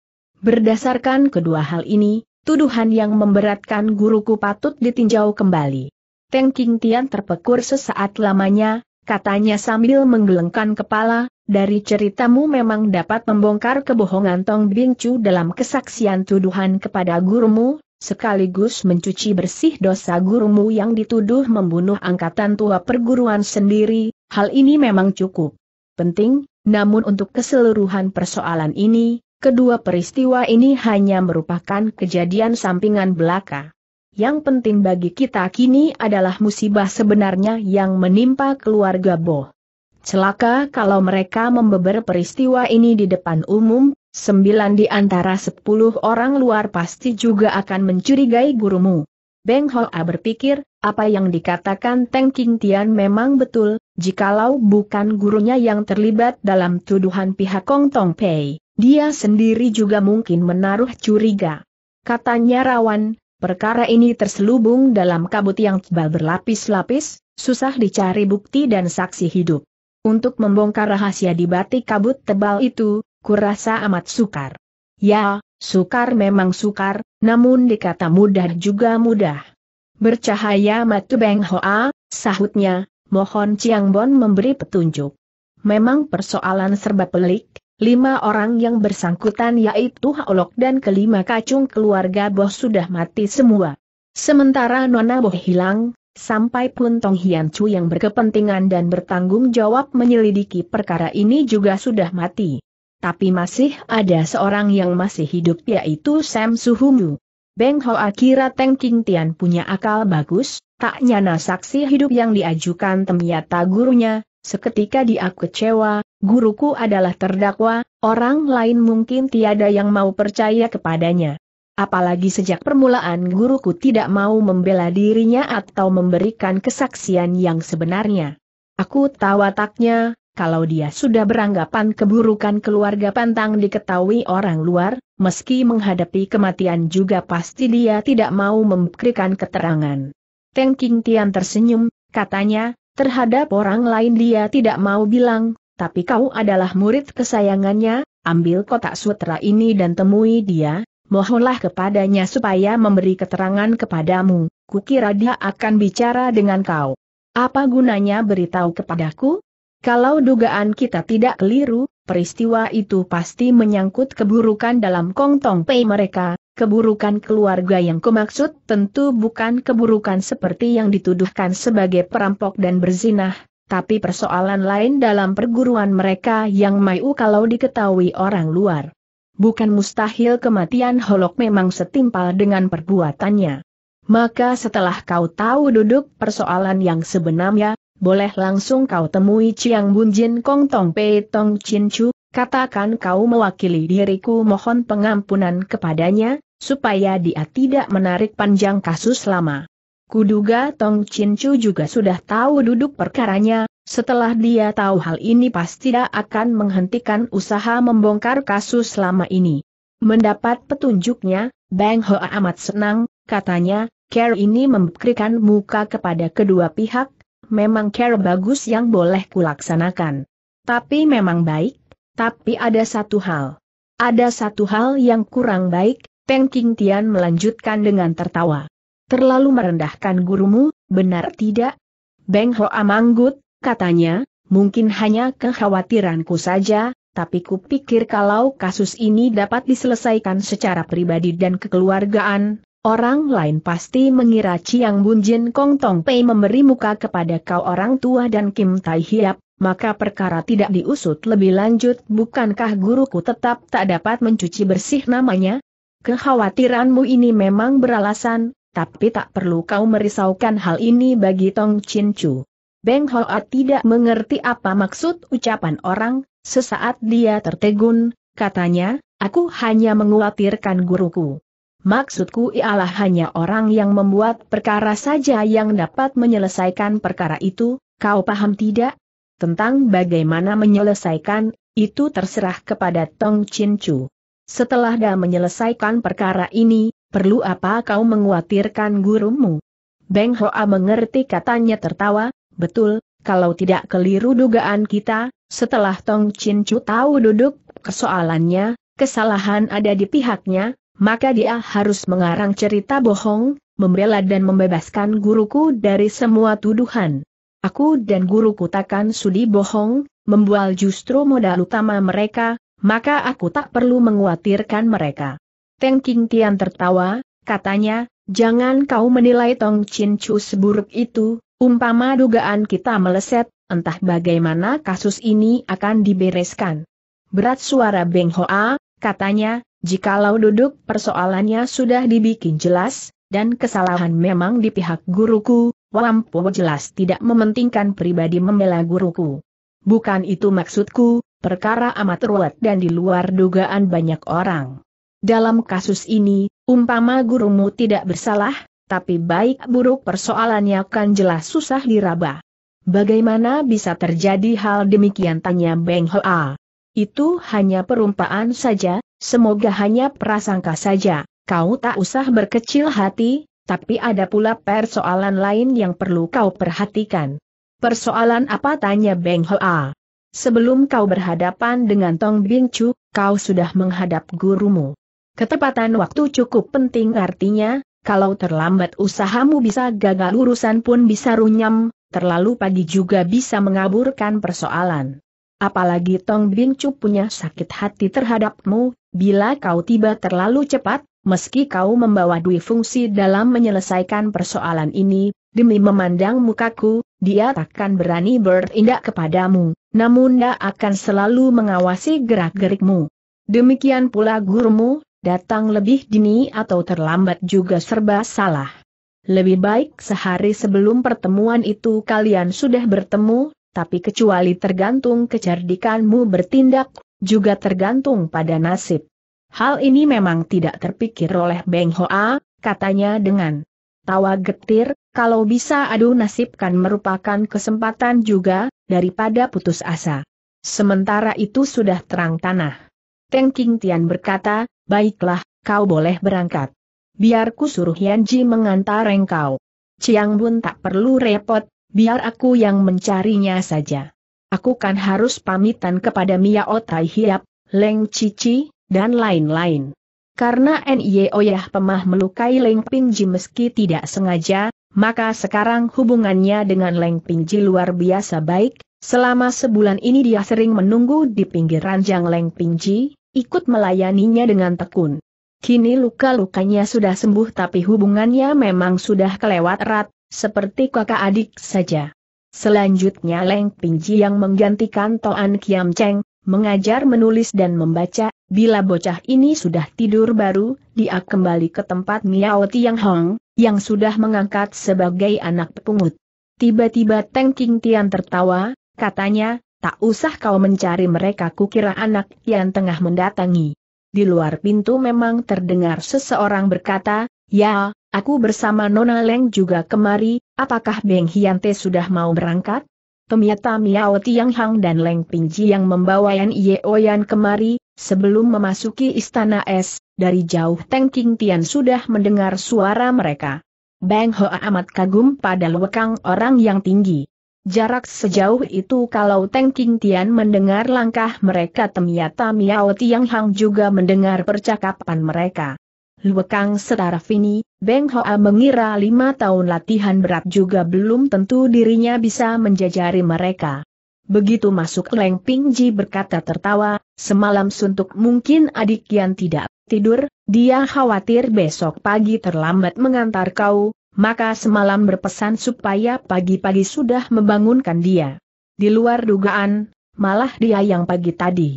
Berdasarkan kedua hal ini, tuduhan yang memberatkan guruku patut ditinjau kembali. Teng King Tian terpekur sesaat lamanya, katanya sambil menggelengkan kepala, dari ceritamu memang dapat membongkar kebohongan Tong Bingcu dalam kesaksian tuduhan kepada gurumu, sekaligus mencuci bersih dosa gurumu yang dituduh membunuh angkatan tua perguruan sendiri, hal ini memang cukup penting, namun untuk keseluruhan persoalan ini, kedua peristiwa ini hanya merupakan kejadian sampingan belaka. Yang penting bagi kita kini adalah musibah sebenarnya yang menimpa keluarga Bo. Celaka kalau mereka membeber peristiwa ini di depan umum, sembilan di antara sepuluh orang luar pasti juga akan mencurigai gurumu. Beng Hoa berpikir, apa yang dikatakan Teng King Tian memang betul, jikalau bukan gurunya yang terlibat dalam tuduhan pihak Kong Tong Pei, dia sendiri juga mungkin menaruh curiga. Katanya rawan, perkara ini terselubung dalam kabut yang tebal berlapis-lapis, susah dicari bukti dan saksi hidup. Untuk membongkar rahasia di batik kabut tebal itu, kurasa amat sukar. Ya, sukar memang sukar, namun dikata mudah juga mudah. Bercahaya matu Beng Hoa, sahutnya, mohon Chiang Bon memberi petunjuk. Memang persoalan serba pelik, lima orang yang bersangkutan yaitu Haolok dan kelima kacung keluarga Boh sudah mati semua. Sementara Nona Boh hilang, Sampai pun Tong Hian Chu yang berkepentingan dan bertanggung jawab menyelidiki perkara ini juga sudah mati. Tapi masih ada seorang yang masih hidup yaitu Sam Suhumu. Beng Hoa kira Teng King Tian punya akal bagus, tak nyana saksi hidup yang diajukan temiata gurunya, seketika dia kecewa, guruku adalah terdakwa, orang lain mungkin tiada yang mau percaya kepadanya. Apalagi sejak permulaan guruku tidak mau membela dirinya atau memberikan kesaksian yang sebenarnya. Aku tahu wataknya, kalau dia sudah beranggapan keburukan keluarga pantang diketahui orang luar, meski menghadapi kematian juga pasti dia tidak mau memberikan keterangan. Teng King Tian tersenyum, katanya, terhadap orang lain dia tidak mau bilang, tapi kau adalah murid kesayangannya, ambil kotak sutra ini dan temui dia, mohonlah kepadanya supaya memberi keterangan kepadamu, kukira dia akan bicara dengan kau. Apa gunanya beritahu kepadaku? Kalau dugaan kita tidak keliru, peristiwa itu pasti menyangkut keburukan dalam kongtong pei mereka, keburukan keluarga yang kumaksud tentu bukan keburukan seperti yang dituduhkan sebagai perampok dan berzinah, tapi persoalan lain dalam perguruan mereka yang mau kalau diketahui orang luar bukan mustahil kematian Holok memang setimpal dengan perbuatannya. Maka setelah kau tahu duduk persoalan yang sebenarnya, boleh langsung kau temui Chiang Bun Jin Kong Tong Pei Tong Chin Chu, katakan kau mewakili diriku mohon pengampunan kepadanya, supaya dia tidak menarik panjang kasus lama. Kuduga Tong Chin Chu juga sudah tahu duduk perkaranya, setelah dia tahu hal ini pasti dia akan menghentikan usaha membongkar kasus selama ini. Mendapat petunjuknya, Bang Hoa amat senang, katanya, Care ini memberikan muka kepada kedua pihak, memang Care bagus yang boleh kulaksanakan. Tapi memang baik, tapi ada satu hal. Ada satu hal yang kurang baik, Peng King Tian melanjutkan dengan tertawa. Terlalu merendahkan gurumu, benar tidak? Beng Hoa manggut, katanya, mungkin hanya kekhawatiranku saja, tapi kupikir kalau kasus ini dapat diselesaikan secara pribadi dan kekeluargaan, orang lain pasti mengira Ciang Bun Jin Kong Tong Pei memberi muka kepada kau orang tua dan Kim Tai Hiap, maka perkara tidak diusut lebih lanjut bukankah guruku tetap tak dapat mencuci bersih namanya? Kekhawatiranmu ini memang beralasan, tapi tak perlu kau merisaukan hal ini bagi Tong Chin Chu. Beng Hoa tidak mengerti apa maksud ucapan orang, sesaat dia tertegun, katanya, aku hanya mengkhawatirkan guruku. Maksudku ialah hanya orang yang membuat perkara saja yang dapat menyelesaikan perkara itu, kau paham tidak? Tentang bagaimana menyelesaikan, itu terserah kepada Tong Chin Chu. Setelah dah menyelesaikan perkara ini, perlu apa kau menguatirkan gurumu? Beng Hoa mengerti katanya tertawa, Betul, kalau tidak keliru dugaan kita, setelah Tong Chin Chu tahu duduk persoalannya, kesalahan ada di pihaknya, maka dia harus mengarang cerita bohong, membela dan membebaskan guruku dari semua tuduhan. Aku dan guruku takkan sudi bohong, membual justru modal utama mereka, maka aku tak perlu menguatirkan mereka. Teng King Tian tertawa, katanya, jangan kau menilai Tong Chin Chu seburuk itu, Umpama dugaan kita meleset, entah bagaimana kasus ini akan dibereskan. Berat suara Beng Hoa, katanya, jikalau duduk persoalannya sudah dibikin jelas, dan kesalahan memang di pihak guruku, Wampo jelas tidak mementingkan pribadi membela guruku. Bukan itu maksudku, perkara amat ruwet dan di luar dugaan banyak orang. Dalam kasus ini, umpama gurumu tidak bersalah, tapi baik buruk persoalannya kan jelas susah diraba. Bagaimana bisa terjadi hal demikian tanya Beng Hoa. Itu hanya perumpaan saja, semoga hanya prasangka saja, kau tak usah berkecil hati, tapi ada pula persoalan lain yang perlu kau perhatikan. Persoalan apa tanya Beng Hoa. Sebelum kau berhadapan dengan Tong Bing Chu, kau sudah menghadap gurumu. Ketepatan waktu cukup penting artinya, kalau terlambat usahamu bisa gagal urusan pun bisa runyam, terlalu pagi juga bisa mengaburkan persoalan. Apalagi Tong Bin Chu punya sakit hati terhadapmu, bila kau tiba terlalu cepat, meski kau membawa dui fungsi dalam menyelesaikan persoalan ini, demi memandang mukaku, dia takkan berani bertindak kepadamu, namun dia akan selalu mengawasi gerak-gerikmu. Demikian pula gurumu, datang lebih dini atau terlambat juga serba salah. Lebih baik sehari sebelum pertemuan itu kalian sudah bertemu, tapi kecuali tergantung kecerdikanmu bertindak, juga tergantung pada nasib. Hal ini memang tidak terpikir oleh Beng Hoa, katanya dengan tawa getir, kalau bisa adu nasibkan merupakan kesempatan juga, daripada putus asa. Sementara itu sudah terang tanah. Teng King Tian berkata, Baiklah, kau boleh berangkat. Biar ku suruh Yanji mengantar engkau. Ciang Bun tak perlu repot, biar aku yang mencarinya saja. Aku kan harus pamitan kepada Mia Otai Hiap, Leng Cici, dan lain-lain. Karena N.Y.O. Oyah Pemah melukai Leng Pingji meski tidak sengaja, maka sekarang hubungannya dengan Leng Pingji luar biasa baik, selama sebulan ini dia sering menunggu di pinggir ranjang Leng Pingji, ikut melayaninya dengan tekun. Kini luka-lukanya sudah sembuh tapi hubungannya memang sudah kelewat erat, seperti kakak adik saja. Selanjutnya Leng Pinji yang menggantikan Toan Kiam Cheng, mengajar menulis dan membaca, bila bocah ini sudah tidur baru, dia kembali ke tempat Miao Tiang Hong, yang sudah mengangkat sebagai anak pungut. Tiba-tiba Teng King Tian tertawa, katanya, Tak usah kau mencari mereka kukira anak yang tengah mendatangi. Di luar pintu memang terdengar seseorang berkata, Ya, aku bersama Nona Leng juga kemari, apakah Beng Hiante sudah mau berangkat? Pemiata Miao Tiang Hang dan Leng Pingji yang membawa Yan Oyan oh kemari, sebelum memasuki istana es, dari jauh Teng King Tian sudah mendengar suara mereka. Bang Hoa amat kagum pada lewekang orang yang tinggi. Jarak sejauh itu kalau Teng King Tian mendengar langkah mereka Temiata Miao Tiang Hang juga mendengar percakapan mereka. Luekang setaraf ini, Beng Hoa mengira lima tahun latihan berat juga belum tentu dirinya bisa menjajari mereka. Begitu masuk Leng Ping Ji berkata tertawa, semalam suntuk mungkin adik yang tidak tidur, dia khawatir besok pagi terlambat mengantar kau, maka semalam berpesan supaya pagi-pagi sudah membangunkan dia. Di luar dugaan, malah dia yang pagi tadi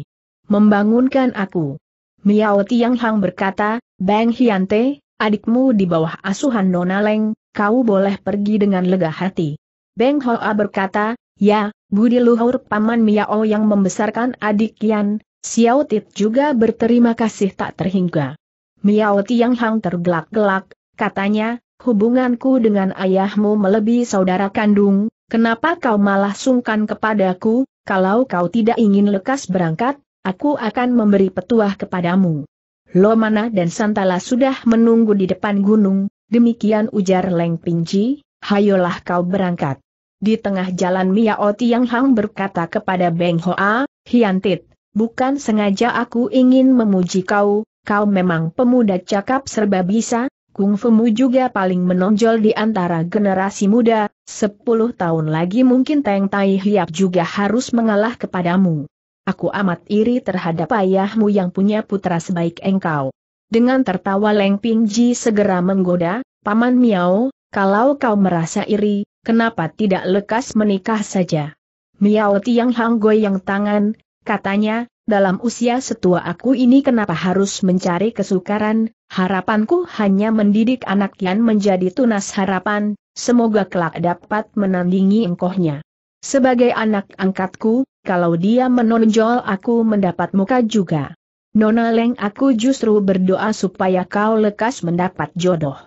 membangunkan aku. Miao Tiang Hang berkata, Bang Hiante, adikmu di bawah asuhan Nona Leng, kau boleh pergi dengan lega hati. Bang Hoa berkata, ya, budi luhur paman Miao yang membesarkan adik Yan, Xiao Tit juga berterima kasih tak terhingga. Miao Tiang Hang tergelak-gelak, katanya, hubunganku dengan ayahmu melebihi saudara kandung, kenapa kau malah sungkan kepadaku, kalau kau tidak ingin lekas berangkat, aku akan memberi petuah kepadamu. Lomana dan Santala sudah menunggu di depan gunung, demikian ujar Leng Pingji, hayolah kau berangkat. Di tengah jalan Miao Tiang Hang berkata kepada Beng Hoa, Hiantit, bukan sengaja aku ingin memuji kau, kau memang pemuda cakap serba bisa, kungfumu juga paling menonjol di antara generasi muda, sepuluh tahun lagi mungkin Teng Tai Hiap juga harus mengalah kepadamu. Aku amat iri terhadap ayahmu yang punya putra sebaik engkau. Dengan tertawa Leng Ping Ji segera menggoda, Paman Miao, kalau kau merasa iri, kenapa tidak lekas menikah saja? Miao Tiang Hang goyang tangan, katanya, dalam usia setua aku ini kenapa harus mencari kesukaran, harapanku hanya mendidik anak yang menjadi tunas harapan, semoga kelak dapat menandingi engkohnya. Sebagai anak angkatku, kalau dia menonjol aku mendapat muka juga. Nona Leng aku justru berdoa supaya kau lekas mendapat jodoh.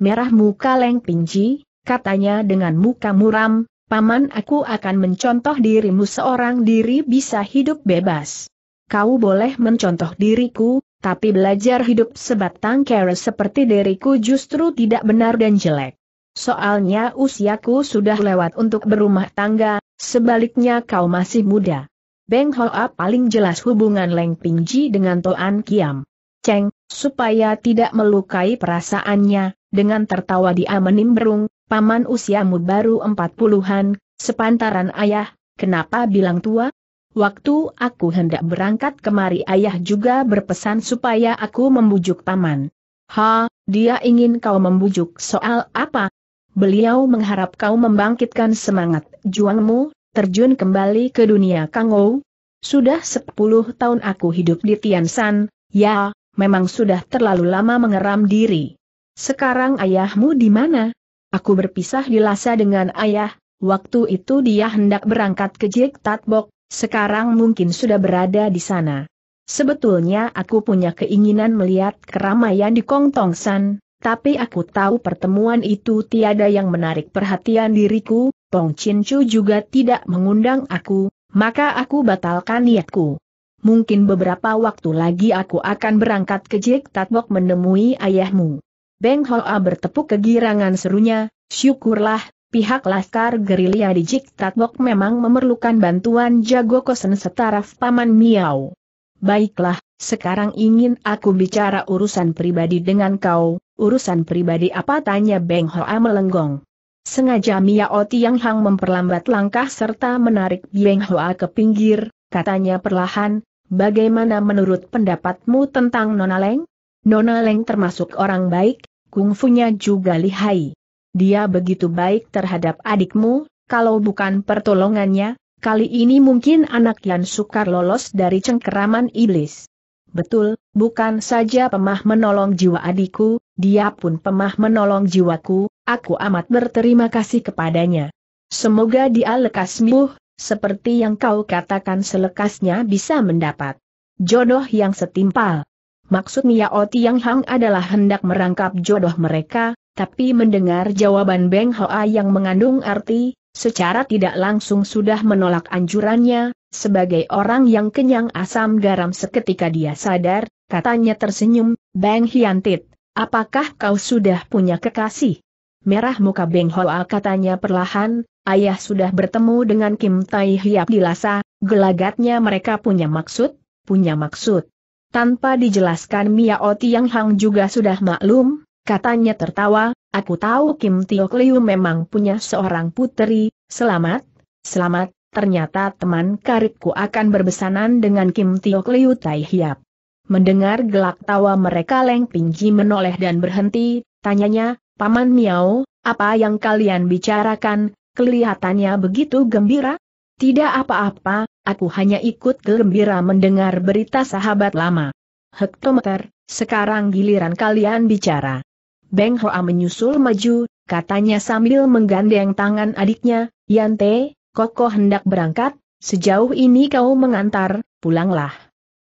Merah muka Leng pinji, katanya dengan muka muram, paman aku akan mencontoh dirimu seorang diri bisa hidup bebas kau boleh mencontoh diriku, tapi belajar hidup sebatang kara seperti diriku justru tidak benar dan jelek. Soalnya usiaku sudah lewat untuk berumah tangga, sebaliknya kau masih muda. Beng Hoa paling jelas hubungan Leng Pingji dengan Toan Kiam. Ceng, supaya tidak melukai perasaannya, dengan tertawa dia menimbrung, paman usiamu baru empat puluhan, sepantaran ayah, kenapa bilang tua? Waktu aku hendak berangkat kemari ayah juga berpesan supaya aku membujuk paman. Ha, dia ingin kau membujuk soal apa? Beliau mengharap kau membangkitkan semangat juangmu, terjun kembali ke dunia kangou. Sudah sepuluh tahun aku hidup di Tiansan, ya, memang sudah terlalu lama mengeram diri. Sekarang ayahmu di mana? Aku berpisah di Lhasa dengan ayah, waktu itu dia hendak berangkat ke Jiktatbok, sekarang mungkin sudah berada di sana. Sebetulnya aku punya keinginan melihat keramaian di Kong Tong San, tapi aku tahu pertemuan itu tiada yang menarik perhatian diriku, Tong Chin Chu juga tidak mengundang aku, maka aku batalkan niatku. Mungkin beberapa waktu lagi aku akan berangkat ke Jek Tatbok menemui ayahmu. Beng Hoa bertepuk kegirangan serunya, syukurlah, pihak Laskar Gerilya di Jiktatbok memang memerlukan bantuan Jago Kosen setaraf Paman Miao. Baiklah, sekarang ingin aku bicara urusan pribadi dengan kau, urusan pribadi apa tanya Beng Hoa melenggong. Sengaja Miao Tiang Hang memperlambat langkah serta menarik Beng Hoa ke pinggir, katanya perlahan, bagaimana menurut pendapatmu tentang Nona Leng? Nona Leng termasuk orang baik, kungfunya juga lihai. Dia begitu baik terhadap adikmu, kalau bukan pertolongannya, kali ini mungkin anak yang sukar lolos dari cengkeraman iblis. Betul, bukan saja pemah menolong jiwa adikku, dia pun pemah menolong jiwaku, aku amat berterima kasih kepadanya. Semoga dia lekas sembuh, seperti yang kau katakan selekasnya bisa mendapat. Jodoh yang setimpal. Maksud Miao Tiang Hang adalah hendak merangkap jodoh mereka, tapi mendengar jawaban Beng Hoa yang mengandung arti, secara tidak langsung sudah menolak anjurannya, sebagai orang yang kenyang asam garam seketika dia sadar, katanya tersenyum, Beng Hiantit, apakah kau sudah punya kekasih? Merah muka Beng Hoa katanya perlahan, ayah sudah bertemu dengan Kim Tai Hiap di Lasa, gelagatnya mereka punya maksud, punya maksud. Tanpa dijelaskan Miao Tiang Hang juga sudah maklum, Katanya tertawa, aku tahu Kim Tio Liu memang punya seorang putri. selamat, selamat, ternyata teman karibku akan berbesanan dengan Kim Tio Liu Tai Hiap. Mendengar gelak tawa mereka Leng Pingji menoleh dan berhenti, tanyanya, Paman Miao, apa yang kalian bicarakan, kelihatannya begitu gembira? Tidak apa-apa, aku hanya ikut gembira mendengar berita sahabat lama. Hektometer, sekarang giliran kalian bicara. Beng Hoa menyusul maju, katanya sambil menggandeng tangan adiknya, Yante, kokoh hendak berangkat, sejauh ini kau mengantar, pulanglah.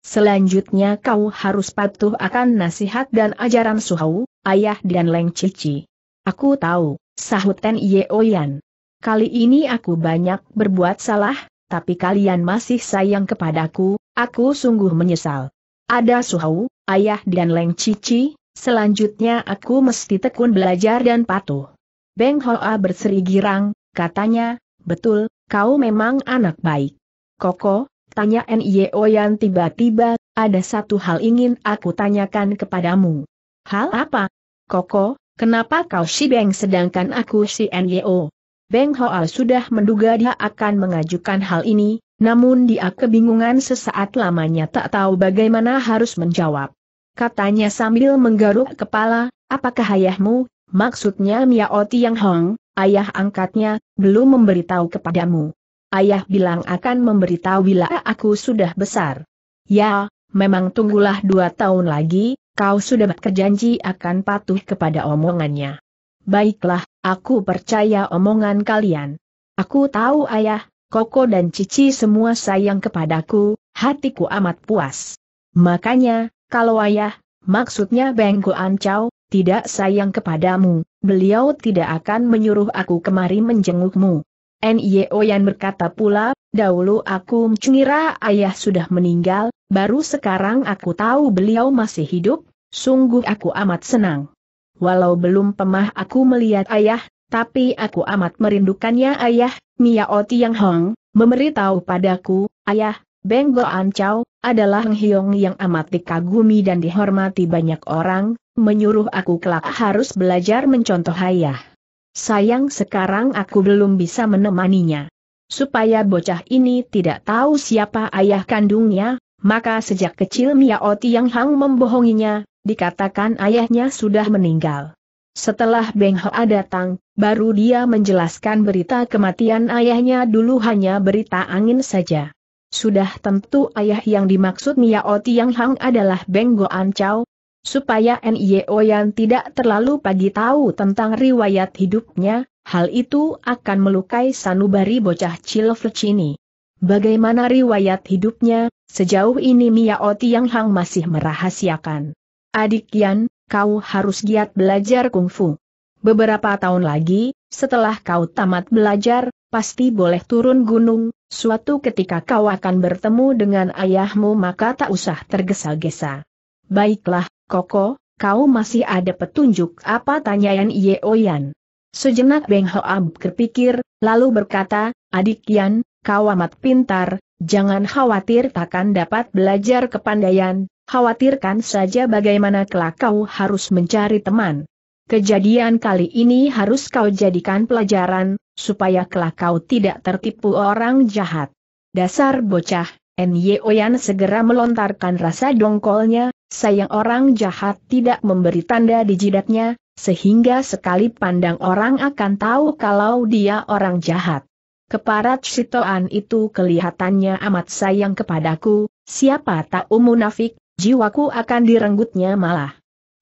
Selanjutnya kau harus patuh akan nasihat dan ajaran Suhau, ayah dan Leng Cici. Aku tahu, sahut Ten Yeoyan. Kali ini aku banyak berbuat salah, tapi kalian masih sayang kepadaku, aku sungguh menyesal. Ada Suhau, ayah dan Leng Cici, Selanjutnya aku mesti tekun belajar dan patuh. Beng Hoa berseri girang, katanya, betul, kau memang anak baik. Koko, tanya N.I.O. yang tiba-tiba, ada satu hal ingin aku tanyakan kepadamu. Hal apa? Koko, kenapa kau si Beng sedangkan aku si N.I.O.? Beng Hoa sudah menduga dia akan mengajukan hal ini, namun dia kebingungan sesaat lamanya tak tahu bagaimana harus menjawab katanya sambil menggaruk kepala, apakah ayahmu, maksudnya Miao Tiang Hong, ayah angkatnya, belum memberitahu kepadamu. Ayah bilang akan memberitahu bila aku sudah besar. Ya, memang tunggulah dua tahun lagi, kau sudah berjanji akan patuh kepada omongannya. Baiklah, aku percaya omongan kalian. Aku tahu ayah, Koko dan Cici semua sayang kepadaku, hatiku amat puas. Makanya, kalau ayah, maksudnya Beng An Chow, tidak sayang kepadamu, beliau tidak akan menyuruh aku kemari menjengukmu. N.I.O. yang berkata pula, dahulu aku mengira ayah sudah meninggal, baru sekarang aku tahu beliau masih hidup, sungguh aku amat senang. Walau belum pemah aku melihat ayah, tapi aku amat merindukannya ayah, Mia Oti Yang Hong, memberitahu padaku, ayah, Beng An Chow, adalah Heng yang amat dikagumi dan dihormati banyak orang, menyuruh aku kelak harus belajar mencontoh ayah. Sayang sekarang aku belum bisa menemaninya. Supaya bocah ini tidak tahu siapa ayah kandungnya, maka sejak kecil Miao Tiang Hang membohonginya, dikatakan ayahnya sudah meninggal. Setelah Beng Hoa datang, baru dia menjelaskan berita kematian ayahnya dulu hanya berita angin saja. Sudah tentu ayah yang dimaksud Miao Tiang Hang adalah Beng Ancau. supaya N.I.O. yang tidak terlalu pagi tahu tentang riwayat hidupnya, hal itu akan melukai sanubari bocah Cilvec ini. Bagaimana riwayat hidupnya, sejauh ini Miao Tiang Hang masih merahasiakan. Adik Yan, kau harus giat belajar kungfu. Beberapa tahun lagi, setelah kau tamat belajar, pasti boleh turun gunung, Suatu ketika kau akan bertemu dengan ayahmu maka tak usah tergesa-gesa. Baiklah, Koko, kau masih ada petunjuk apa tanyaan Oyan. Sejenak Beng Hoab berpikir, lalu berkata, adik Yan, kau amat pintar, jangan khawatir takkan dapat belajar kepandaian, khawatirkan saja bagaimana kelak kau harus mencari teman. Kejadian kali ini harus kau jadikan pelajaran, supaya kelak kau tidak tertipu orang jahat. Dasar bocah, Nyeoyan segera melontarkan rasa dongkolnya, sayang orang jahat tidak memberi tanda di jidatnya, sehingga sekali pandang orang akan tahu kalau dia orang jahat. Keparat sitoan itu kelihatannya amat sayang kepadaku, siapa tak umum munafik, jiwaku akan direnggutnya malah.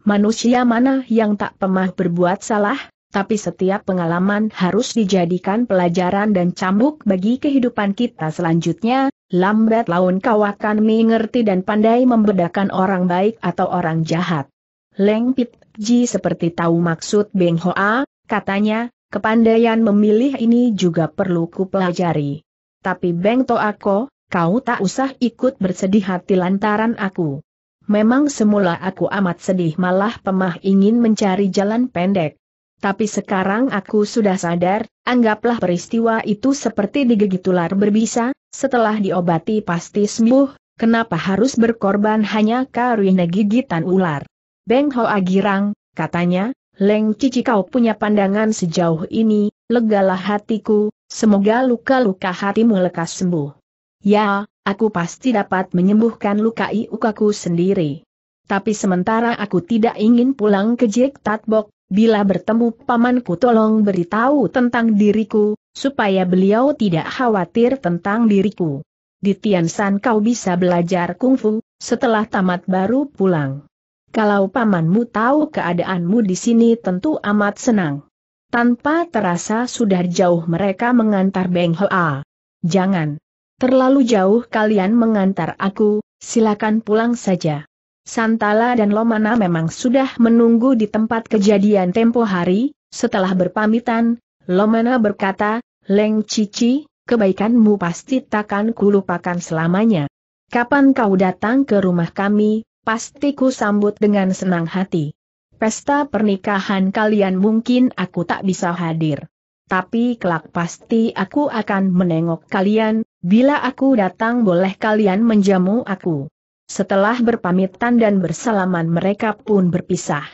Manusia mana yang tak pemah berbuat salah, tapi setiap pengalaman harus dijadikan pelajaran dan cambuk bagi kehidupan kita selanjutnya, lambat laun kau akan mengerti dan pandai membedakan orang baik atau orang jahat. Leng Pit Ji seperti tahu maksud Beng Hoa, katanya, kepandaian memilih ini juga perlu ku pelajari. Tapi Beng Toako, kau tak usah ikut bersedih hati lantaran aku. Memang semula aku amat sedih malah pemah ingin mencari jalan pendek tapi sekarang aku sudah sadar, anggaplah peristiwa itu seperti digigit ular berbisa, setelah diobati pasti sembuh, kenapa harus berkorban hanya karena gigitan ular? Beng Hoa girang, katanya, Leng Cici kau punya pandangan sejauh ini, legalah hatiku, semoga luka-luka hatimu lekas sembuh. Ya, aku pasti dapat menyembuhkan luka iukaku sendiri. Tapi sementara aku tidak ingin pulang ke Jek Tatbok, bila bertemu pamanku tolong beritahu tentang diriku, supaya beliau tidak khawatir tentang diriku. Di Tiansan kau bisa belajar kungfu, setelah tamat baru pulang. Kalau pamanmu tahu keadaanmu di sini tentu amat senang. Tanpa terasa sudah jauh mereka mengantar Beng Hoa. Jangan. Terlalu jauh kalian mengantar aku, silakan pulang saja. Santala dan Lomana memang sudah menunggu di tempat kejadian tempo hari, setelah berpamitan, Lomana berkata, Leng Cici, kebaikanmu pasti takkan kulupakan selamanya. Kapan kau datang ke rumah kami, pasti ku sambut dengan senang hati. Pesta pernikahan kalian mungkin aku tak bisa hadir. Tapi kelak pasti aku akan menengok kalian, bila aku datang boleh kalian menjamu aku. Setelah berpamitan dan bersalaman mereka pun berpisah.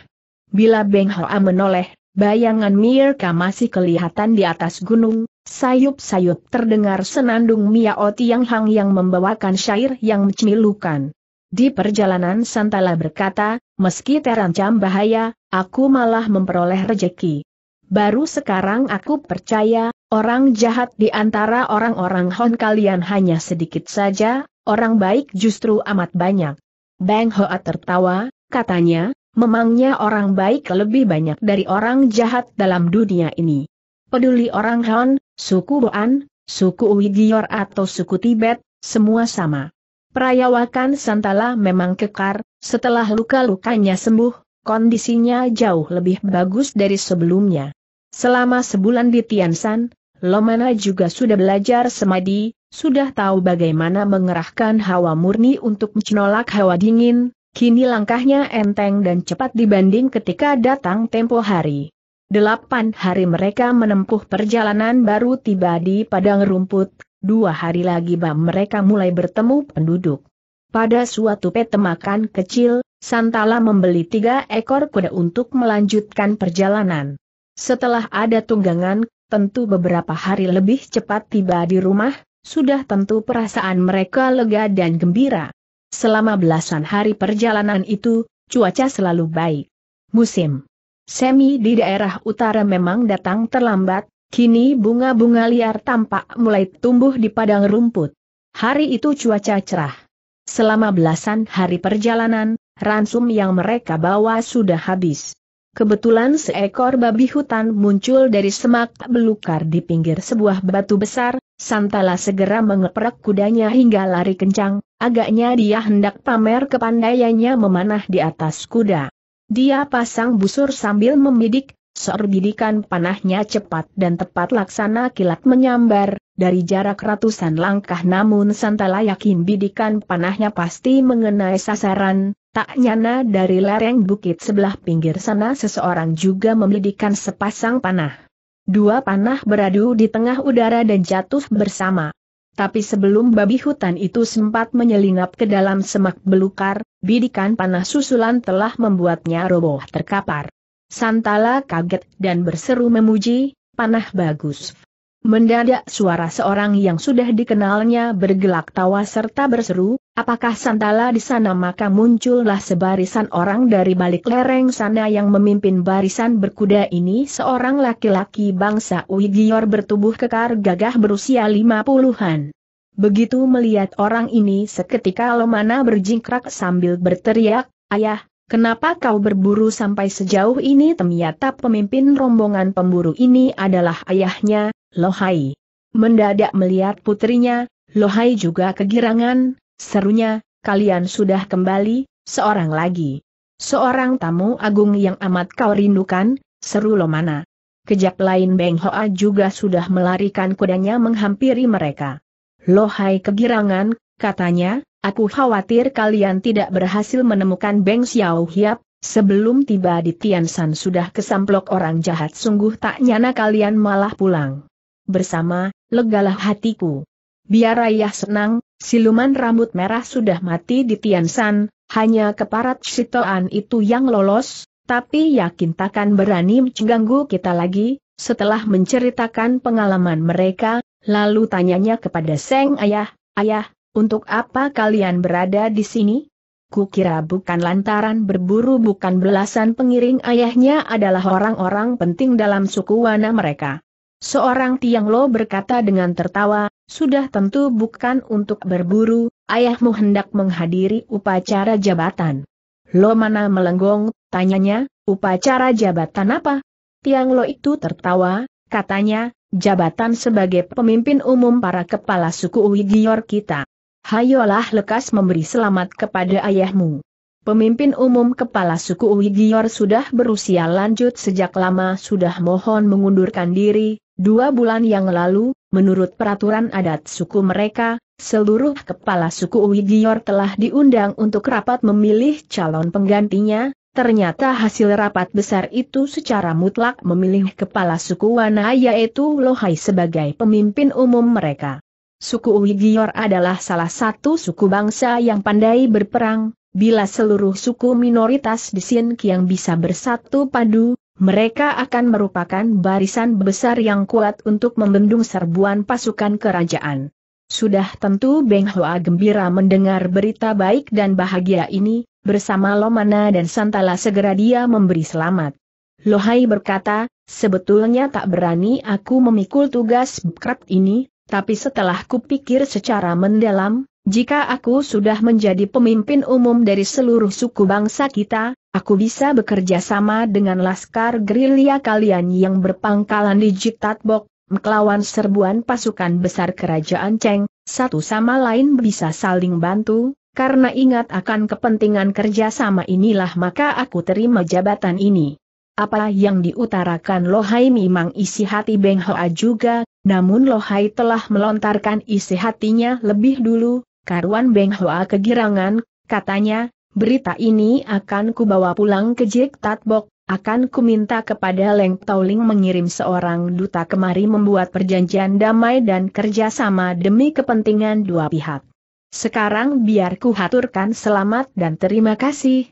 Bila Beng Hoa menoleh, bayangan Mirka masih kelihatan di atas gunung, sayup-sayup terdengar senandung Miao yang Hang yang membawakan syair yang mencemilukan. Di perjalanan Santala berkata, meski terancam bahaya, aku malah memperoleh rejeki. Baru sekarang aku percaya, orang jahat di antara orang-orang Hon kalian hanya sedikit saja, orang baik justru amat banyak. Bang Hoa tertawa, katanya, memangnya orang baik lebih banyak dari orang jahat dalam dunia ini. Peduli orang Han, suku Boan, suku Uyghur atau suku Tibet, semua sama. Perayawakan Santala memang kekar, setelah luka-lukanya sembuh, kondisinya jauh lebih bagus dari sebelumnya. Selama sebulan di Tiansan, Lomana juga sudah belajar semadi, sudah tahu bagaimana mengerahkan hawa murni untuk mencolak hawa dingin, kini langkahnya enteng dan cepat dibanding ketika datang tempo hari. Delapan hari mereka menempuh perjalanan baru tiba di padang rumput, dua hari lagi bah mereka mulai bertemu penduduk. Pada suatu petemakan kecil, Santala membeli tiga ekor kuda untuk melanjutkan perjalanan. Setelah ada tunggangan, tentu beberapa hari lebih cepat tiba di rumah, sudah tentu perasaan mereka lega dan gembira. Selama belasan hari perjalanan itu, cuaca selalu baik. Musim semi di daerah utara memang datang terlambat, kini bunga-bunga liar tampak mulai tumbuh di padang rumput. Hari itu cuaca cerah. Selama belasan hari perjalanan, ransum yang mereka bawa sudah habis. Kebetulan seekor babi hutan muncul dari semak belukar di pinggir sebuah batu besar, Santala segera mengeprak kudanya hingga lari kencang, agaknya dia hendak pamer kepandaiannya memanah di atas kuda. Dia pasang busur sambil membidik, sor bidikan panahnya cepat dan tepat laksana kilat menyambar, dari jarak ratusan langkah namun Santala yakin bidikan panahnya pasti mengenai sasaran, Tak nyana dari lereng bukit sebelah pinggir sana seseorang juga memelidikan sepasang panah. Dua panah beradu di tengah udara dan jatuh bersama. Tapi sebelum babi hutan itu sempat menyelinap ke dalam semak belukar, bidikan panah susulan telah membuatnya roboh terkapar. Santala kaget dan berseru memuji, panah bagus. Mendadak suara seorang yang sudah dikenalnya bergelak tawa serta berseru, Apakah Santala di sana maka muncullah sebarisan orang dari balik lereng sana yang memimpin barisan berkuda ini seorang laki-laki bangsa Uyghur bertubuh kekar gagah berusia lima puluhan. Begitu melihat orang ini seketika Lomana berjingkrak sambil berteriak, Ayah, kenapa kau berburu sampai sejauh ini ternyata pemimpin rombongan pemburu ini adalah ayahnya, Lohai. Mendadak melihat putrinya, Lohai juga kegirangan, Serunya, kalian sudah kembali, seorang lagi. Seorang tamu agung yang amat kau rindukan, seru Lomana. Kejap lain Beng Hoa juga sudah melarikan kudanya menghampiri mereka. Lohai kegirangan, katanya, aku khawatir kalian tidak berhasil menemukan Beng Xiao Hiap, sebelum tiba di Tiansan sudah kesamplok orang jahat sungguh tak nyana kalian malah pulang. Bersama, legalah hatiku. Biar ayah senang, siluman rambut merah sudah mati di Tiansan, hanya keparat Sitoan itu yang lolos, tapi yakin takkan berani mengganggu kita lagi, setelah menceritakan pengalaman mereka, lalu tanyanya kepada Seng Ayah, Ayah, untuk apa kalian berada di sini? Kukira bukan lantaran berburu bukan belasan pengiring ayahnya adalah orang-orang penting dalam suku Wana mereka. Seorang Tiang Lo berkata dengan tertawa, sudah tentu bukan untuk berburu, ayahmu hendak menghadiri upacara jabatan. Lo mana melenggong, tanyanya, upacara jabatan apa? Tiang Lo itu tertawa, katanya, jabatan sebagai pemimpin umum para kepala suku Uigior kita. Hayolah lekas memberi selamat kepada ayahmu. Pemimpin umum kepala suku Uigior sudah berusia lanjut sejak lama sudah mohon mengundurkan diri, Dua bulan yang lalu, menurut peraturan adat suku mereka, seluruh kepala suku Uigior telah diundang untuk rapat memilih calon penggantinya, Ternyata hasil rapat besar itu secara mutlak memilih kepala suku Wana yaitu Lohai sebagai pemimpin umum mereka. Suku Uigior adalah salah satu suku bangsa yang pandai berperang, bila seluruh suku minoritas di Sin Kiang bisa bersatu padu, mereka akan merupakan barisan besar yang kuat untuk membendung serbuan pasukan kerajaan. Sudah tentu Beng Hoa gembira mendengar berita baik dan bahagia ini, bersama Lomana dan Santala segera dia memberi selamat. Lohai berkata, sebetulnya tak berani aku memikul tugas berat ini, tapi setelah kupikir secara mendalam, jika aku sudah menjadi pemimpin umum dari seluruh suku bangsa kita, aku bisa bekerja sama dengan laskar gerilya kalian yang berpangkalan di Jiktatbok, melawan serbuan pasukan besar kerajaan Cheng, satu sama lain bisa saling bantu, karena ingat akan kepentingan kerjasama inilah maka aku terima jabatan ini. Apa yang diutarakan Lohai memang isi hati Beng Hoa juga, namun Lohai telah melontarkan isi hatinya lebih dulu, Karuan Beng Hoa kegirangan, katanya, berita ini akan kubawa pulang ke Jek Tatbok, akan kuminta kepada Leng Tauling mengirim seorang duta kemari membuat perjanjian damai dan kerjasama demi kepentingan dua pihak. Sekarang biar haturkan selamat dan terima kasih.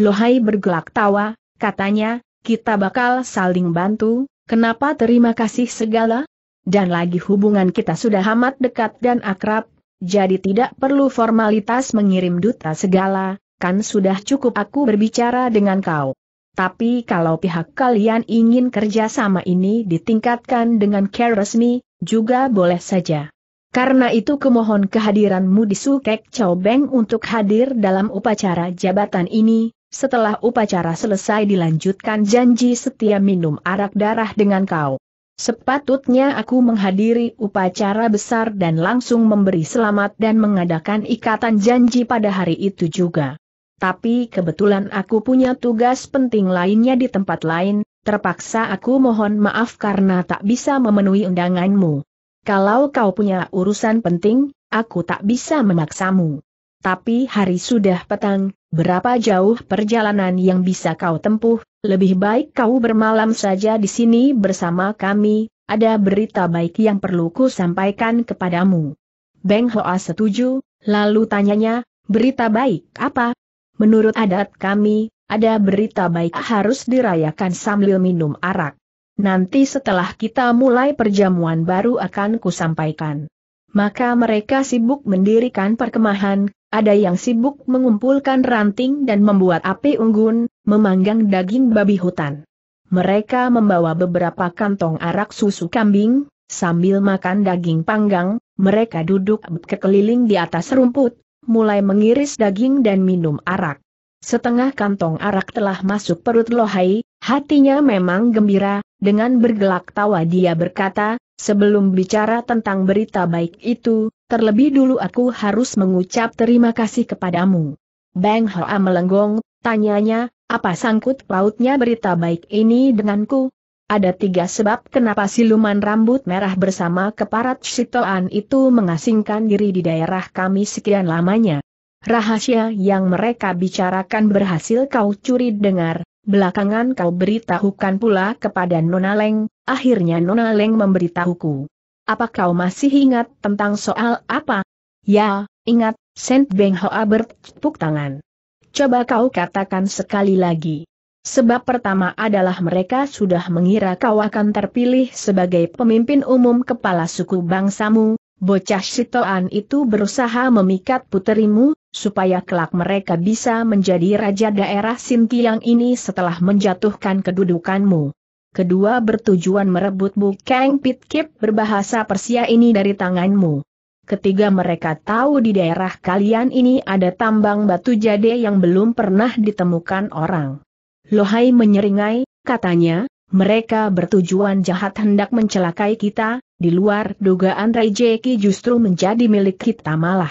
Lohai bergelak tawa, katanya, kita bakal saling bantu, kenapa terima kasih segala? Dan lagi hubungan kita sudah amat dekat dan akrab, jadi tidak perlu formalitas mengirim duta segala, kan sudah cukup aku berbicara dengan kau. Tapi kalau pihak kalian ingin kerjasama ini ditingkatkan dengan care resmi, juga boleh saja. Karena itu kemohon kehadiranmu di Sukek Chow Beng untuk hadir dalam upacara jabatan ini, setelah upacara selesai dilanjutkan janji setia minum arak darah dengan kau. Sepatutnya aku menghadiri upacara besar dan langsung memberi selamat dan mengadakan ikatan janji pada hari itu juga. Tapi kebetulan aku punya tugas penting lainnya di tempat lain, terpaksa aku mohon maaf karena tak bisa memenuhi undanganmu. Kalau kau punya urusan penting, aku tak bisa memaksamu. Tapi hari sudah petang, berapa jauh perjalanan yang bisa kau tempuh, lebih baik kau bermalam saja di sini bersama kami, ada berita baik yang perlu ku sampaikan kepadamu. Beng Hoa setuju, lalu tanyanya, berita baik apa? Menurut adat kami, ada berita baik harus dirayakan sambil minum arak. Nanti setelah kita mulai perjamuan baru akan kusampaikan maka mereka sibuk mendirikan perkemahan, ada yang sibuk mengumpulkan ranting dan membuat api unggun, memanggang daging babi hutan. Mereka membawa beberapa kantong arak susu kambing, sambil makan daging panggang, mereka duduk berkeliling di atas rumput, mulai mengiris daging dan minum arak. Setengah kantong arak telah masuk perut Lohai, hatinya memang gembira, dengan bergelak tawa dia berkata, Sebelum bicara tentang berita baik itu, terlebih dulu aku harus mengucap terima kasih kepadamu. Bang Hoa melenggong, tanyanya, apa sangkut pautnya berita baik ini denganku? Ada tiga sebab kenapa siluman rambut merah bersama keparat Sitoan itu mengasingkan diri di daerah kami sekian lamanya. Rahasia yang mereka bicarakan berhasil kau curi dengar, Belakangan kau beritahukan pula kepada Nona Leng, akhirnya Nona Leng memberitahuku. Apa kau masih ingat tentang soal apa? Ya, ingat, Saint Beng Hoa bertepuk tangan. Coba kau katakan sekali lagi. Sebab pertama adalah mereka sudah mengira kau akan terpilih sebagai pemimpin umum kepala suku bangsamu, bocah Sitoan itu berusaha memikat puterimu, supaya kelak mereka bisa menjadi raja daerah Sintiang ini setelah menjatuhkan kedudukanmu. Kedua bertujuan merebut Bukeng Pitkip berbahasa Persia ini dari tanganmu. Ketiga mereka tahu di daerah kalian ini ada tambang batu jade yang belum pernah ditemukan orang. Lohai menyeringai, katanya, mereka bertujuan jahat hendak mencelakai kita, di luar dugaan Rejeki justru menjadi milik kita malah.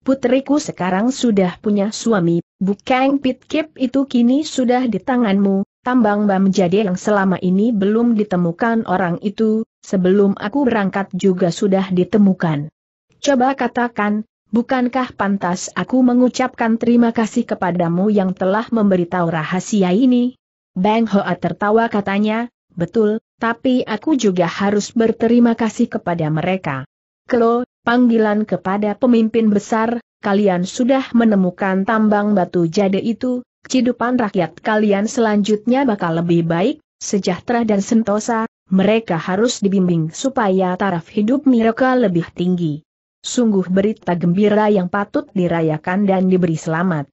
Putriku sekarang sudah punya suami, Bukankah Pitkip itu kini sudah di tanganmu, tambang bam jadi yang selama ini belum ditemukan orang itu, sebelum aku berangkat juga sudah ditemukan. Coba katakan, bukankah pantas aku mengucapkan terima kasih kepadamu yang telah memberitahu rahasia ini? Bang Hoa tertawa katanya, betul, tapi aku juga harus berterima kasih kepada mereka. Kelo panggilan kepada pemimpin besar, kalian sudah menemukan tambang batu jade itu, Kehidupan rakyat kalian selanjutnya bakal lebih baik, sejahtera dan sentosa, mereka harus dibimbing supaya taraf hidup mereka lebih tinggi. Sungguh berita gembira yang patut dirayakan dan diberi selamat.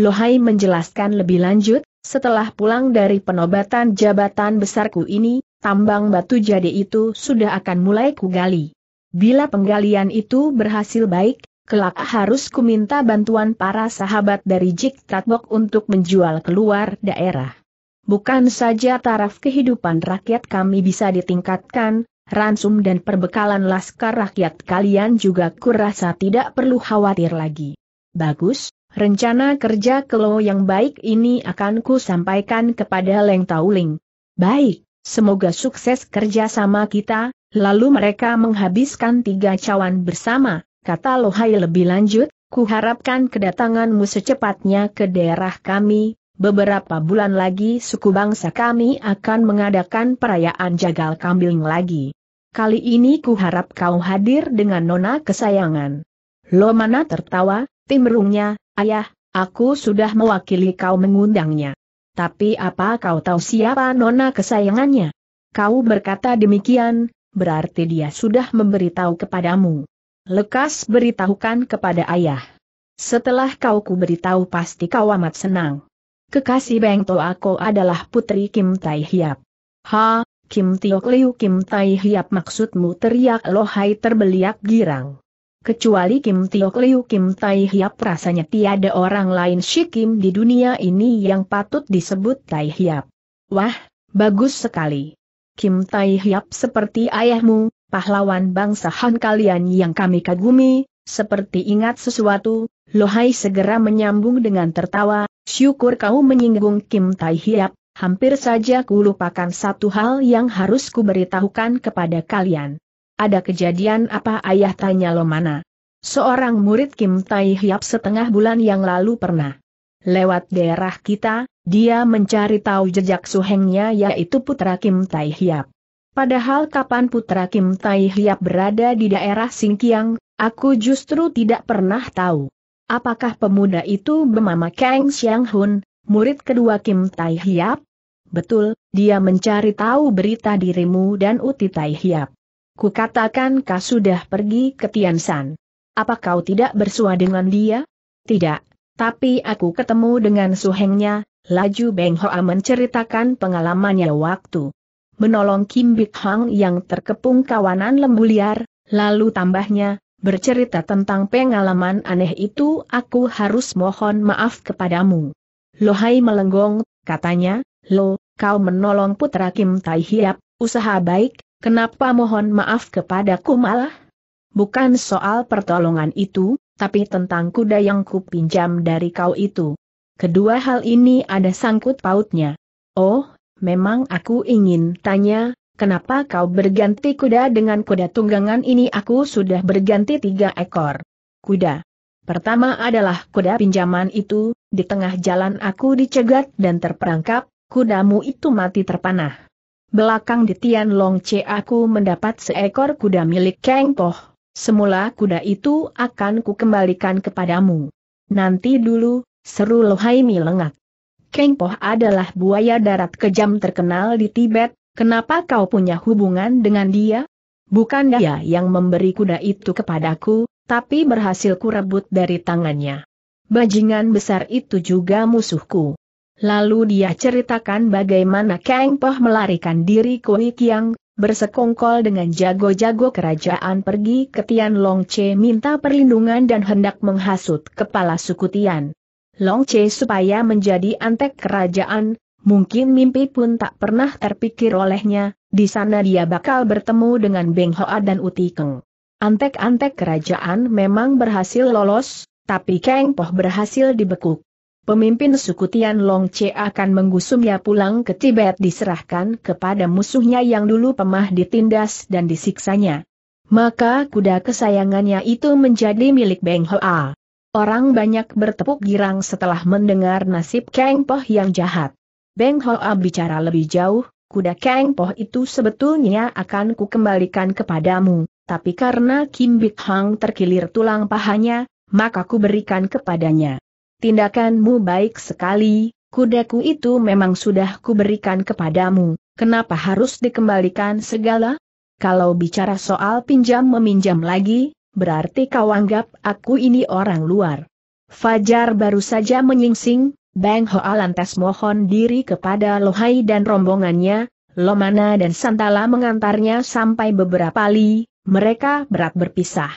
Lohai menjelaskan lebih lanjut, setelah pulang dari penobatan jabatan besarku ini, tambang batu jade itu sudah akan mulai kugali. Bila penggalian itu berhasil baik, kelak harus kuminta bantuan para sahabat dari Jik Tratbok untuk menjual keluar daerah. Bukan saja taraf kehidupan rakyat kami bisa ditingkatkan, ransum dan perbekalan laskar rakyat kalian juga kurasa tidak perlu khawatir lagi. Bagus, rencana kerja Kelo yang baik ini akan ku sampaikan kepada Leng Tauling. Baik, semoga sukses kerja sama kita, Lalu mereka menghabiskan tiga cawan bersama, kata Lohai lebih lanjut, kuharapkan kedatanganmu secepatnya ke daerah kami, beberapa bulan lagi suku bangsa kami akan mengadakan perayaan jagal kambing lagi. Kali ini kuharap kau hadir dengan nona kesayangan. Lomana tertawa, timrungnya, ayah, aku sudah mewakili kau mengundangnya. Tapi apa kau tahu siapa nona kesayangannya? Kau berkata demikian, berarti dia sudah memberitahu kepadamu. Lekas beritahukan kepada ayah. Setelah kau ku beritahu pasti kau amat senang. Kekasih Beng aku adalah putri Kim Tai Hiap. Ha, Kim Tiok Liu Kim Tai Hiap maksudmu teriak Lohai terbeliak girang. Kecuali Kim Tiok Liu Kim Tai Hiap rasanya tiada orang lain si Kim di dunia ini yang patut disebut Tai Hiap. Wah, bagus sekali. Kim Tai Hiap seperti ayahmu, pahlawan bangsa Han kalian yang kami kagumi, seperti ingat sesuatu, Lohai segera menyambung dengan tertawa, syukur kau menyinggung Kim Tai Hiap, hampir saja ku lupakan satu hal yang harus ku beritahukan kepada kalian. Ada kejadian apa ayah tanya Lo Mana? Seorang murid Kim Tai Hiap setengah bulan yang lalu pernah Lewat daerah kita, dia mencari tahu jejak suhengnya yaitu putra Kim Tai Hiap. Padahal kapan putra Kim Tai Hiap berada di daerah Singkiang, aku justru tidak pernah tahu. Apakah pemuda itu bernama Kang Xiang Hun, murid kedua Kim Tai Hiap? Betul, dia mencari tahu berita dirimu dan Uti Tai Hiap. Kukatakan kau sudah pergi ke Tiansan. Apa kau tidak bersua dengan dia? Tidak, tapi aku ketemu dengan suhengnya, Laju Beng Hoa menceritakan pengalamannya waktu menolong Kim Bik Hang yang terkepung kawanan lembu liar, lalu tambahnya, bercerita tentang pengalaman aneh itu aku harus mohon maaf kepadamu. Lohai melenggong, katanya, lo, kau menolong putra Kim Tai Hiap, usaha baik, kenapa mohon maaf kepadaku malah? Bukan soal pertolongan itu, tapi tentang kuda yang kupinjam dari kau itu. Kedua hal ini ada sangkut pautnya. Oh, memang aku ingin tanya, kenapa kau berganti kuda dengan kuda tunggangan ini aku sudah berganti tiga ekor kuda. Pertama adalah kuda pinjaman itu, di tengah jalan aku dicegat dan terperangkap, kudamu itu mati terpanah. Belakang di Tian Long C aku mendapat seekor kuda milik Kang Poh, Semula kuda itu akan kukembalikan kepadamu. Nanti dulu, seru Lohaimi lengak. Kengpoh adalah buaya darat kejam terkenal di Tibet, kenapa kau punya hubungan dengan dia? Bukan dia yang memberi kuda itu kepadaku, tapi berhasil kurebut dari tangannya. Bajingan besar itu juga musuhku. Lalu dia ceritakan bagaimana Kengpoh Poh melarikan diri ke Wikiang, bersekongkol dengan jago-jago kerajaan pergi ke Tian Long Che minta perlindungan dan hendak menghasut kepala suku Tian. Long Che supaya menjadi antek kerajaan, mungkin mimpi pun tak pernah terpikir olehnya, di sana dia bakal bertemu dengan Beng Hoa dan Uti Keng. Antek-antek kerajaan memang berhasil lolos, tapi Keng Poh berhasil dibekuk pemimpin suku Long Che akan menggusumnya pulang ke Tibet diserahkan kepada musuhnya yang dulu pemah ditindas dan disiksanya. Maka kuda kesayangannya itu menjadi milik Beng Hoa. Orang banyak bertepuk girang setelah mendengar nasib Kang Poh yang jahat. Beng Hoa bicara lebih jauh, kuda Kang Poh itu sebetulnya akan kukembalikan kepadamu, tapi karena Kim Bik Hang terkilir tulang pahanya, maka ku berikan kepadanya tindakanmu baik sekali, kudaku itu memang sudah kuberikan kepadamu, kenapa harus dikembalikan segala? Kalau bicara soal pinjam-meminjam lagi, berarti kau anggap aku ini orang luar. Fajar baru saja menyingsing, Bang Hoa lantas mohon diri kepada Lohai dan rombongannya, Lomana dan Santala mengantarnya sampai beberapa li, mereka berat berpisah.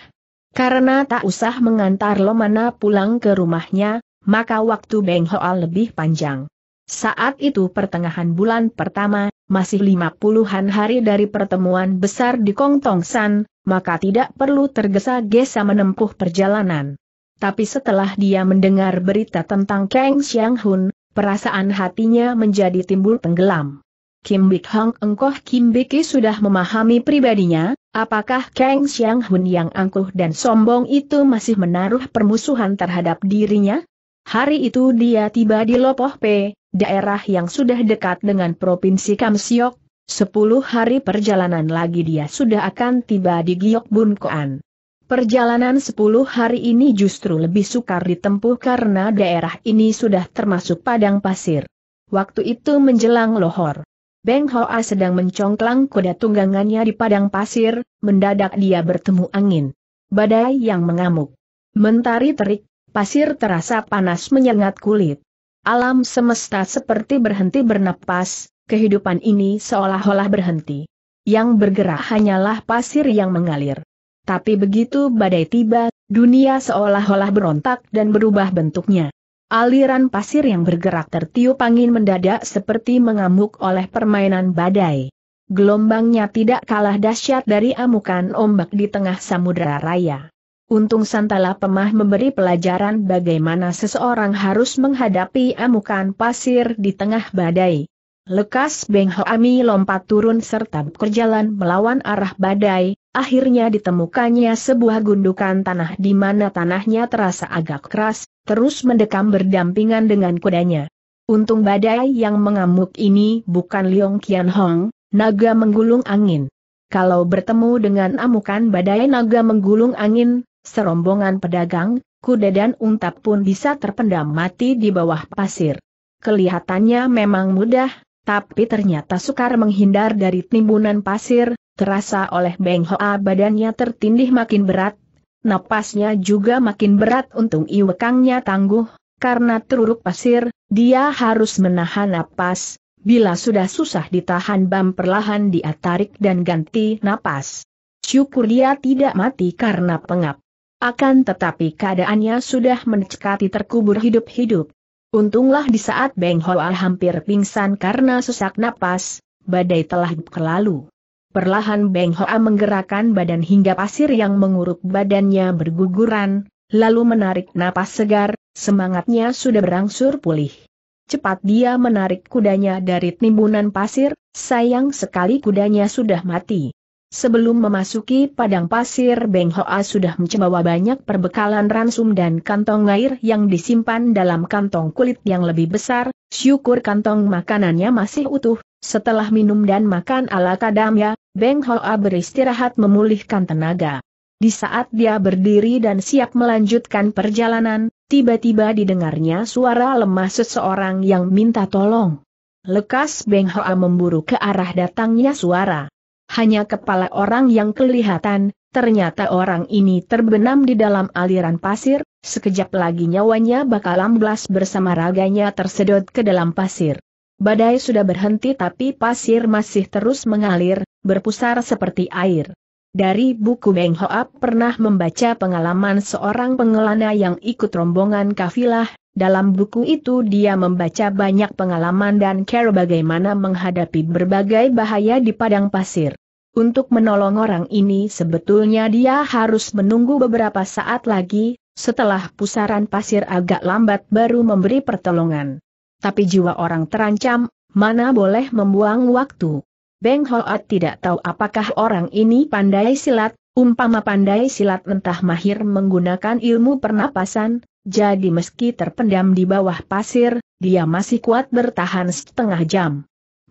Karena tak usah mengantar Lomana pulang ke rumahnya, maka waktu Beng Hoa lebih panjang. Saat itu pertengahan bulan pertama, masih lima puluhan hari dari pertemuan besar di Kong Tong San, maka tidak perlu tergesa-gesa menempuh perjalanan. Tapi setelah dia mendengar berita tentang Kang Xiang Hun, perasaan hatinya menjadi timbul tenggelam. Kim Bik Hong engkoh Kim Biki sudah memahami pribadinya, apakah Kang Xiang Hun yang angkuh dan sombong itu masih menaruh permusuhan terhadap dirinya? Hari itu dia tiba di Lopoh P, daerah yang sudah dekat dengan Provinsi Kamsiok. Sepuluh hari perjalanan lagi dia sudah akan tiba di Giok Bun Koan. Perjalanan sepuluh hari ini justru lebih sukar ditempuh karena daerah ini sudah termasuk padang pasir. Waktu itu menjelang lohor. Beng Hoa sedang mencongklang kuda tunggangannya di padang pasir, mendadak dia bertemu angin. Badai yang mengamuk. Mentari terik, pasir terasa panas menyengat kulit. Alam semesta seperti berhenti bernapas, kehidupan ini seolah-olah berhenti. Yang bergerak hanyalah pasir yang mengalir. Tapi begitu badai tiba, dunia seolah-olah berontak dan berubah bentuknya. Aliran pasir yang bergerak tertiup angin mendadak seperti mengamuk oleh permainan badai. Gelombangnya tidak kalah dahsyat dari amukan ombak di tengah samudera raya. Untung Santala Pemah memberi pelajaran bagaimana seseorang harus menghadapi amukan pasir di tengah badai. Lekas Beng Ami lompat turun serta berjalan melawan arah badai, akhirnya ditemukannya sebuah gundukan tanah di mana tanahnya terasa agak keras, terus mendekam berdampingan dengan kudanya. Untung badai yang mengamuk ini bukan Liong Kian Hong, naga menggulung angin. Kalau bertemu dengan amukan badai naga menggulung angin, Serombongan pedagang, kuda dan unta pun bisa terpendam mati di bawah pasir. Kelihatannya memang mudah, tapi ternyata sukar menghindar dari timbunan pasir, terasa oleh Beng Hoa badannya tertindih makin berat, napasnya juga makin berat untung iwekangnya tangguh, karena teruruk pasir, dia harus menahan napas, bila sudah susah ditahan bam perlahan dia tarik dan ganti napas. Syukur dia tidak mati karena pengap. Akan tetapi keadaannya sudah mencekati terkubur hidup-hidup. Untunglah di saat Beng Hoa hampir pingsan karena sesak napas, badai telah berlalu. Perlahan Beng Hoa menggerakkan badan hingga pasir yang menguruk badannya berguguran, lalu menarik napas segar, semangatnya sudah berangsur pulih. Cepat dia menarik kudanya dari timbunan pasir, sayang sekali kudanya sudah mati. Sebelum memasuki padang pasir Beng Hoa sudah mencoba banyak perbekalan ransum dan kantong air yang disimpan dalam kantong kulit yang lebih besar, syukur kantong makanannya masih utuh, setelah minum dan makan ala kadamnya, Beng Hoa beristirahat memulihkan tenaga. Di saat dia berdiri dan siap melanjutkan perjalanan, tiba-tiba didengarnya suara lemah seseorang yang minta tolong. Lekas Beng Hoa memburu ke arah datangnya suara. Hanya kepala orang yang kelihatan, ternyata orang ini terbenam di dalam aliran pasir, sekejap lagi nyawanya bakal amblas bersama raganya tersedot ke dalam pasir. Badai sudah berhenti tapi pasir masih terus mengalir, berpusar seperti air. Dari buku Beng Hoap pernah membaca pengalaman seorang pengelana yang ikut rombongan kafilah, dalam buku itu dia membaca banyak pengalaman dan care bagaimana menghadapi berbagai bahaya di padang pasir. Untuk menolong orang ini sebetulnya dia harus menunggu beberapa saat lagi, setelah pusaran pasir agak lambat baru memberi pertolongan. Tapi jiwa orang terancam, mana boleh membuang waktu. Beng Hoat tidak tahu apakah orang ini pandai silat, Umpama pandai silat mentah mahir menggunakan ilmu pernapasan, jadi meski terpendam di bawah pasir, dia masih kuat bertahan setengah jam.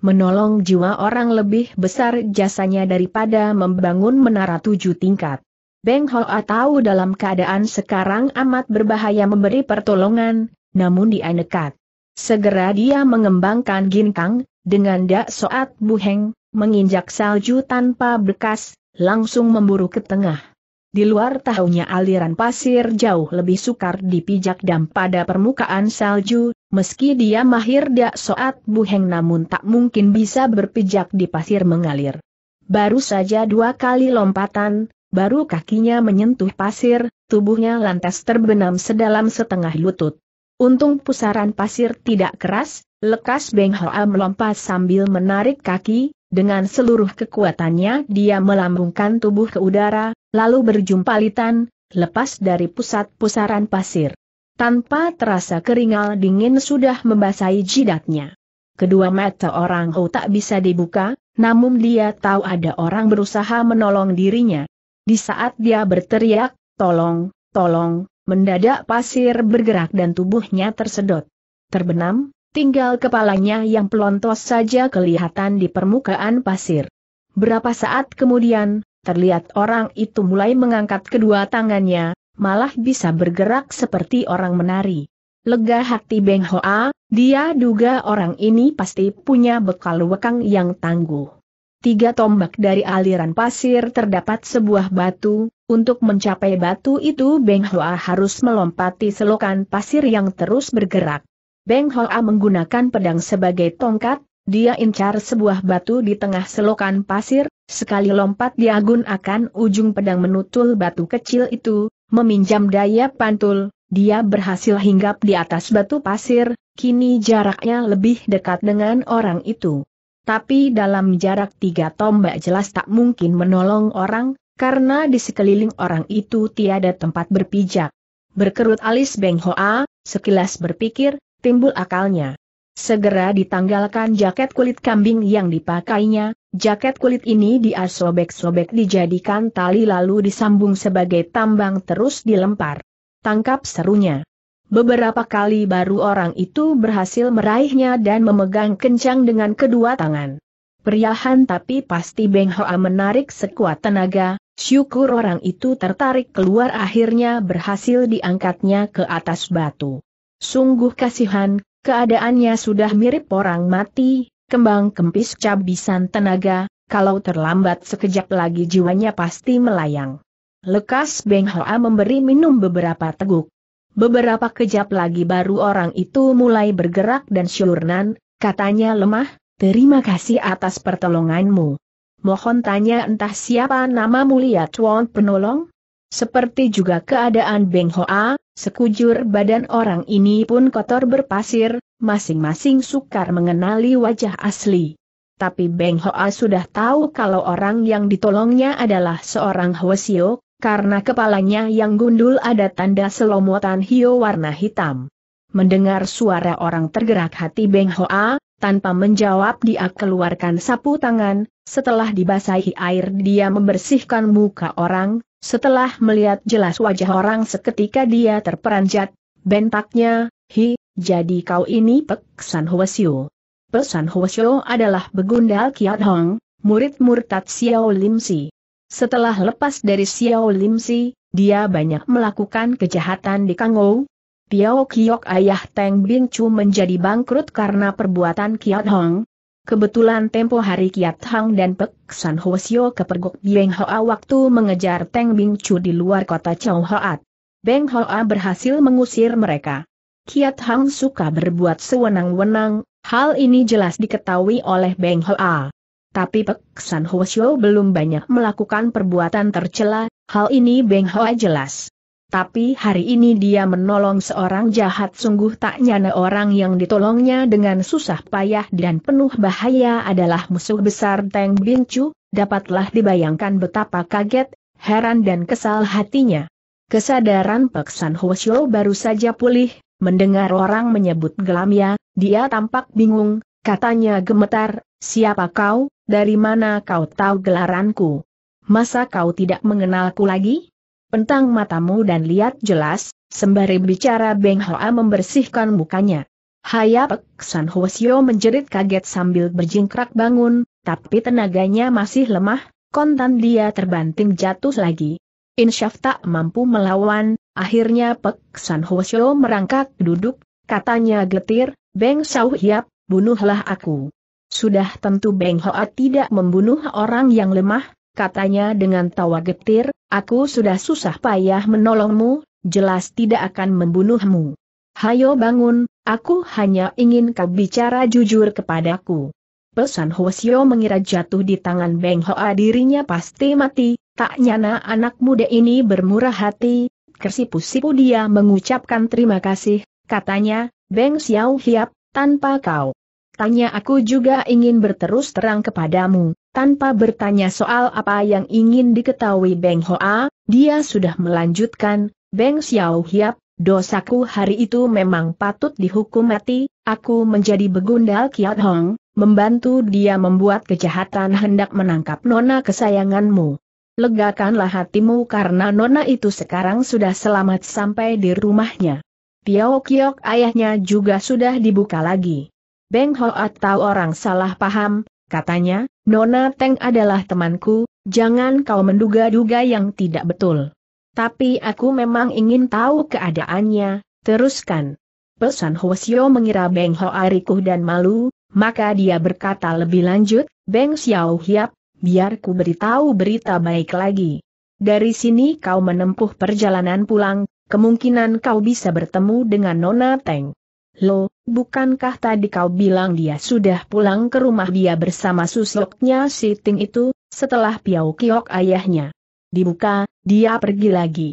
Menolong jiwa orang lebih besar jasanya daripada membangun menara tujuh tingkat. Beng Hoa tahu dalam keadaan sekarang amat berbahaya memberi pertolongan, namun dia nekat. Segera dia mengembangkan ginkang, dengan dak soat buheng, menginjak salju tanpa bekas, langsung memburu ke tengah. Di luar tahunya aliran pasir jauh lebih sukar dipijak dan pada permukaan salju, meski dia mahir dak soat buheng namun tak mungkin bisa berpijak di pasir mengalir. Baru saja dua kali lompatan, baru kakinya menyentuh pasir, tubuhnya lantas terbenam sedalam setengah lutut. Untung pusaran pasir tidak keras, lekas Beng Hoa melompat sambil menarik kaki, dengan seluruh kekuatannya dia melambungkan tubuh ke udara, lalu berjumpa litan, lepas dari pusat pusaran pasir. Tanpa terasa keringal dingin sudah membasahi jidatnya. Kedua mata orang Ho tak bisa dibuka, namun dia tahu ada orang berusaha menolong dirinya. Di saat dia berteriak, tolong, tolong, mendadak pasir bergerak dan tubuhnya tersedot. Terbenam, Tinggal kepalanya yang pelontos saja kelihatan di permukaan pasir. Berapa saat kemudian, terlihat orang itu mulai mengangkat kedua tangannya, malah bisa bergerak seperti orang menari. Lega hati Beng Hoa, dia duga orang ini pasti punya bekal wekang yang tangguh. Tiga tombak dari aliran pasir terdapat sebuah batu, untuk mencapai batu itu Beng Hoa harus melompati selokan pasir yang terus bergerak. Beng Hoa menggunakan pedang sebagai tongkat, dia incar sebuah batu di tengah selokan pasir, sekali lompat dia akan ujung pedang menutul batu kecil itu, meminjam daya pantul, dia berhasil hinggap di atas batu pasir, kini jaraknya lebih dekat dengan orang itu. Tapi dalam jarak tiga tombak jelas tak mungkin menolong orang, karena di sekeliling orang itu tiada tempat berpijak. Berkerut alis Beng Hoa, sekilas berpikir, timbul akalnya. Segera ditanggalkan jaket kulit kambing yang dipakainya, jaket kulit ini dia sobek-sobek dijadikan tali lalu disambung sebagai tambang terus dilempar. Tangkap serunya. Beberapa kali baru orang itu berhasil meraihnya dan memegang kencang dengan kedua tangan. Periahan tapi pasti Beng Hoa menarik sekuat tenaga, syukur orang itu tertarik keluar akhirnya berhasil diangkatnya ke atas batu. Sungguh kasihan, keadaannya sudah mirip orang mati, kembang kempis cabisan tenaga, kalau terlambat sekejap lagi jiwanya pasti melayang. Lekas Beng Hoa memberi minum beberapa teguk. Beberapa kejap lagi baru orang itu mulai bergerak dan syurnan, katanya lemah, terima kasih atas pertolonganmu. Mohon tanya entah siapa nama mulia Tuan penolong? Seperti juga keadaan Beng Hoa, sekujur badan orang ini pun kotor berpasir, masing-masing sukar mengenali wajah asli. Tapi Beng Hoa sudah tahu kalau orang yang ditolongnya adalah seorang Hwasio, karena kepalanya yang gundul ada tanda selomotan hio warna hitam. Mendengar suara orang tergerak hati Beng Hoa, tanpa menjawab dia keluarkan sapu tangan, setelah dibasahi air dia membersihkan muka orang, setelah melihat jelas wajah orang seketika dia terperanjat, bentaknya, hi, jadi kau ini Pek San Hwasyo. Pek San Hwasyo adalah begundal Kiat Hong, murid murtad Xiao Lim Si. Setelah lepas dari Xiao Lim Si, dia banyak melakukan kejahatan di Kangou. Piao Kiok ayah Teng Bing Chu menjadi bangkrut karena perbuatan Kiat Hong, Kebetulan tempo hari Kiat Hang dan Pek San Hosio kepergok Beng Hoa waktu mengejar Teng Bing Chu di luar kota Chow Hoat. Beng Hoa berhasil mengusir mereka. Kiat Hang suka berbuat sewenang-wenang, hal ini jelas diketahui oleh Beng Hoa. Tapi Pek San Hosio belum banyak melakukan perbuatan tercela, hal ini Beng Hoa jelas. Tapi hari ini dia menolong seorang jahat sungguh tak nyana orang yang ditolongnya dengan susah payah dan penuh bahaya adalah musuh besar Teng Bincu, dapatlah dibayangkan betapa kaget, heran dan kesal hatinya. Kesadaran Peksan Hoshio baru saja pulih, mendengar orang menyebut gelamnya, dia tampak bingung, katanya gemetar, siapa kau, dari mana kau tahu gelaranku? Masa kau tidak mengenalku lagi? Pentang matamu dan lihat jelas, sembari bicara Beng Hoa membersihkan mukanya. Hayap San Hwasyo menjerit kaget sambil berjingkrak bangun, tapi tenaganya masih lemah, kontan dia terbanting jatuh lagi. Insyaf tak mampu melawan, akhirnya Pek San Hwasyo merangkak duduk, katanya getir, Beng Sau Hiap, bunuhlah aku. Sudah tentu Beng Hoa tidak membunuh orang yang lemah, katanya dengan tawa getir, Aku sudah susah payah menolongmu, jelas tidak akan membunuhmu. Hayo bangun, aku hanya ingin kau bicara jujur kepadaku. Pesan Hosio mengira jatuh di tangan Beng Hoa dirinya pasti mati, tak nyana anak muda ini bermurah hati, kersipu-sipu dia mengucapkan terima kasih, katanya, Beng Xiao Hiap, tanpa kau. Tanya aku juga ingin berterus terang kepadamu, tanpa bertanya soal apa yang ingin diketahui Beng Hoa, dia sudah melanjutkan, Beng Xiao Hiap, dosaku hari itu memang patut dihukum mati, aku menjadi begundal Kiat Hong, membantu dia membuat kejahatan hendak menangkap nona kesayanganmu. Legakanlah hatimu karena nona itu sekarang sudah selamat sampai di rumahnya. Tiao Kiok ayahnya juga sudah dibuka lagi. Beng Hoa tahu orang salah paham, Katanya, Nona Teng adalah temanku, jangan kau menduga-duga yang tidak betul. Tapi aku memang ingin tahu keadaannya, teruskan. Pesan Hwasyo mengira Beng Ho Arikuh dan malu, maka dia berkata lebih lanjut, Beng Xiao Hiap, biar ku beritahu berita baik lagi. Dari sini kau menempuh perjalanan pulang, kemungkinan kau bisa bertemu dengan Nona Teng. Lo, bukankah tadi kau bilang dia sudah pulang ke rumah dia bersama susuknya si Ting itu, setelah Piau Kiok ayahnya? Dibuka, dia pergi lagi.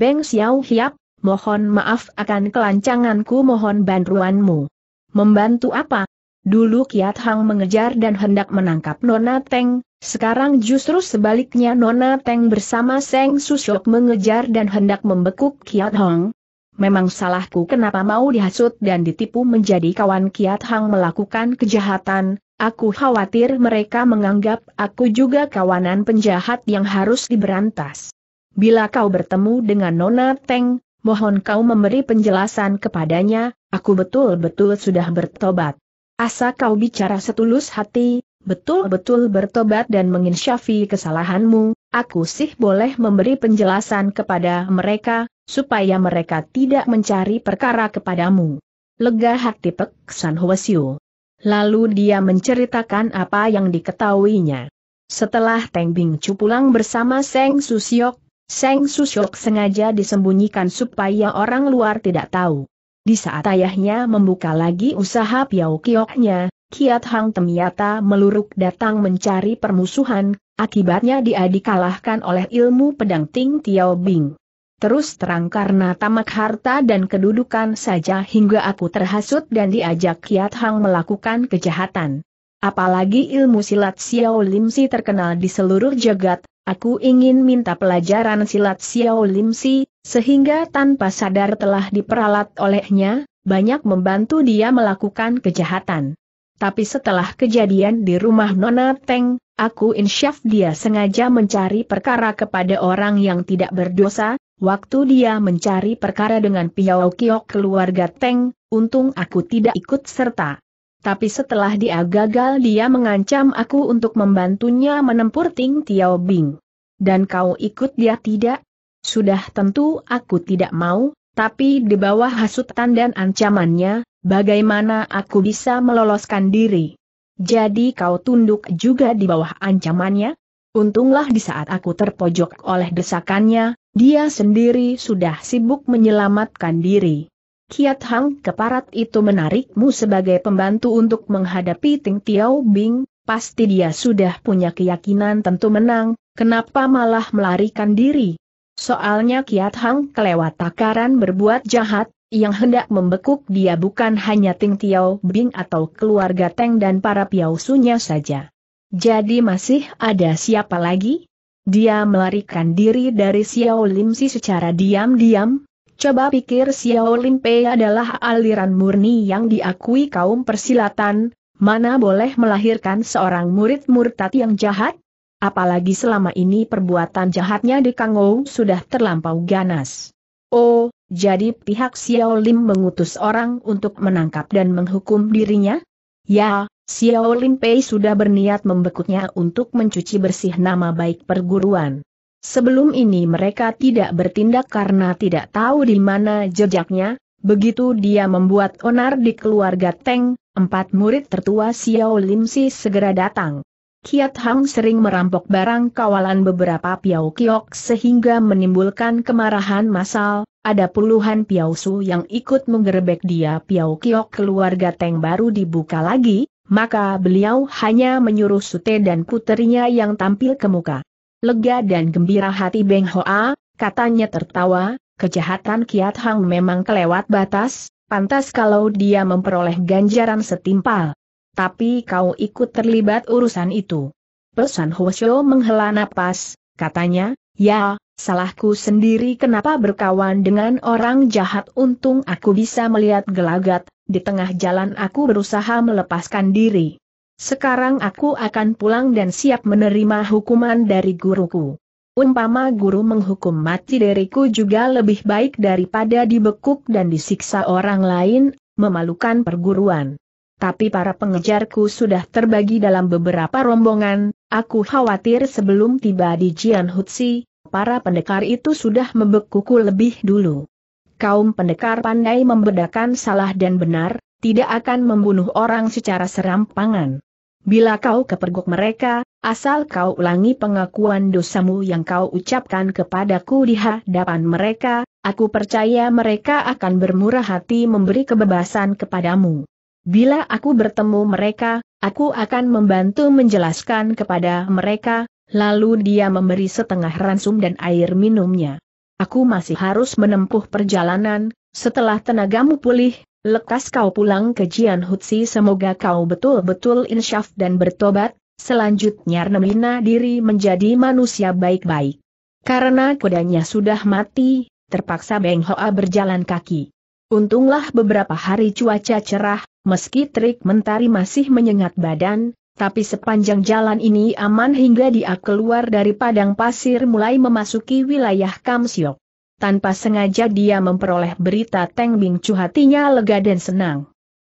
Beng Xiao Hiap, mohon maaf akan kelancanganku mohon bantuanmu. Membantu apa? Dulu Kiat Hang mengejar dan hendak menangkap Nona Teng, sekarang justru sebaliknya Nona Teng bersama Seng Susok mengejar dan hendak membekuk Kiat Hang, Memang salahku kenapa mau dihasut dan ditipu menjadi kawan Kiat Hang melakukan kejahatan, aku khawatir mereka menganggap aku juga kawanan penjahat yang harus diberantas. Bila kau bertemu dengan Nona Teng, mohon kau memberi penjelasan kepadanya, aku betul-betul sudah bertobat. Asa kau bicara setulus hati, betul-betul bertobat dan menginsyafi kesalahanmu, aku sih boleh memberi penjelasan kepada mereka, supaya mereka tidak mencari perkara kepadamu. Lega hati Pek San Hwasyu. Lalu dia menceritakan apa yang diketahuinya. Setelah Teng Bing Chu pulang bersama Seng Susyok, Seng Susyok sengaja disembunyikan supaya orang luar tidak tahu. Di saat ayahnya membuka lagi usaha Piau Kioknya, Kiat Hang temiata meluruk datang mencari permusuhan, akibatnya dia dikalahkan oleh ilmu pedang Ting Tiao Bing. Terus terang karena tamak harta dan kedudukan saja hingga aku terhasut dan diajak Kiat Hang melakukan kejahatan. Apalagi ilmu silat Xiao Lim Si terkenal di seluruh jagat, aku ingin minta pelajaran silat Xiao Lim Si, sehingga tanpa sadar telah diperalat olehnya, banyak membantu dia melakukan kejahatan tapi setelah kejadian di rumah Nona Teng, aku insyaf dia sengaja mencari perkara kepada orang yang tidak berdosa, waktu dia mencari perkara dengan Piao Kiok keluarga Teng, untung aku tidak ikut serta. Tapi setelah dia gagal dia mengancam aku untuk membantunya menempur Ting Tiao Bing. Dan kau ikut dia tidak? Sudah tentu aku tidak mau, tapi di bawah hasutan dan ancamannya, bagaimana aku bisa meloloskan diri? Jadi kau tunduk juga di bawah ancamannya? Untunglah di saat aku terpojok oleh desakannya, dia sendiri sudah sibuk menyelamatkan diri. Kiat Hang keparat itu menarikmu sebagai pembantu untuk menghadapi Ting Tiao Bing, pasti dia sudah punya keyakinan tentu menang, kenapa malah melarikan diri? Soalnya Kiat Hang kelewat takaran berbuat jahat, yang hendak membekuk dia bukan hanya Ting Tiao Bing atau keluarga Teng dan para piausunya saja. Jadi masih ada siapa lagi? Dia melarikan diri dari Xiao Lim Si secara diam-diam, coba pikir Xiao Lim Pei adalah aliran murni yang diakui kaum persilatan, mana boleh melahirkan seorang murid murtad yang jahat? apalagi selama ini perbuatan jahatnya di Kangou sudah terlampau ganas. Oh, jadi pihak Xiao Lim mengutus orang untuk menangkap dan menghukum dirinya? Ya, Xiao Lim Pei sudah berniat membekuknya untuk mencuci bersih nama baik perguruan. Sebelum ini mereka tidak bertindak karena tidak tahu di mana jejaknya, begitu dia membuat onar di keluarga Teng, empat murid tertua Xiao Lim Si segera datang. Kiat Hang sering merampok barang kawalan beberapa piau kiok sehingga menimbulkan kemarahan massal, ada puluhan piau su yang ikut menggerebek dia piau kiok keluarga Teng baru dibuka lagi, maka beliau hanya menyuruh Sute dan puterinya yang tampil ke muka. Lega dan gembira hati Beng Hoa, katanya tertawa, kejahatan Kiat Hang memang kelewat batas, pantas kalau dia memperoleh ganjaran setimpal tapi kau ikut terlibat urusan itu. Pesan Hoshio menghela napas, katanya, ya, salahku sendiri kenapa berkawan dengan orang jahat untung aku bisa melihat gelagat, di tengah jalan aku berusaha melepaskan diri. Sekarang aku akan pulang dan siap menerima hukuman dari guruku. Umpama guru menghukum mati diriku juga lebih baik daripada dibekuk dan disiksa orang lain, memalukan perguruan tapi para pengejarku sudah terbagi dalam beberapa rombongan, aku khawatir sebelum tiba di Jian Jianhutsi, para pendekar itu sudah membekuku lebih dulu. Kaum pendekar pandai membedakan salah dan benar, tidak akan membunuh orang secara serampangan. Bila kau kepergok mereka, asal kau ulangi pengakuan dosamu yang kau ucapkan kepadaku di hadapan mereka, aku percaya mereka akan bermurah hati memberi kebebasan kepadamu. Bila aku bertemu mereka, aku akan membantu menjelaskan kepada mereka, lalu dia memberi setengah ransum dan air minumnya. Aku masih harus menempuh perjalanan, setelah tenagamu pulih, lekas kau pulang ke Jian Hutsi semoga kau betul-betul insyaf dan bertobat, selanjutnya Nemina diri menjadi manusia baik-baik. Karena kudanya sudah mati, terpaksa Beng Hoa berjalan kaki. Untunglah beberapa hari cuaca cerah, meski terik mentari masih menyengat badan, tapi sepanjang jalan ini aman hingga dia keluar dari padang pasir mulai memasuki wilayah Kamsiok. Tanpa sengaja dia memperoleh berita Teng Bing hatinya lega dan senang.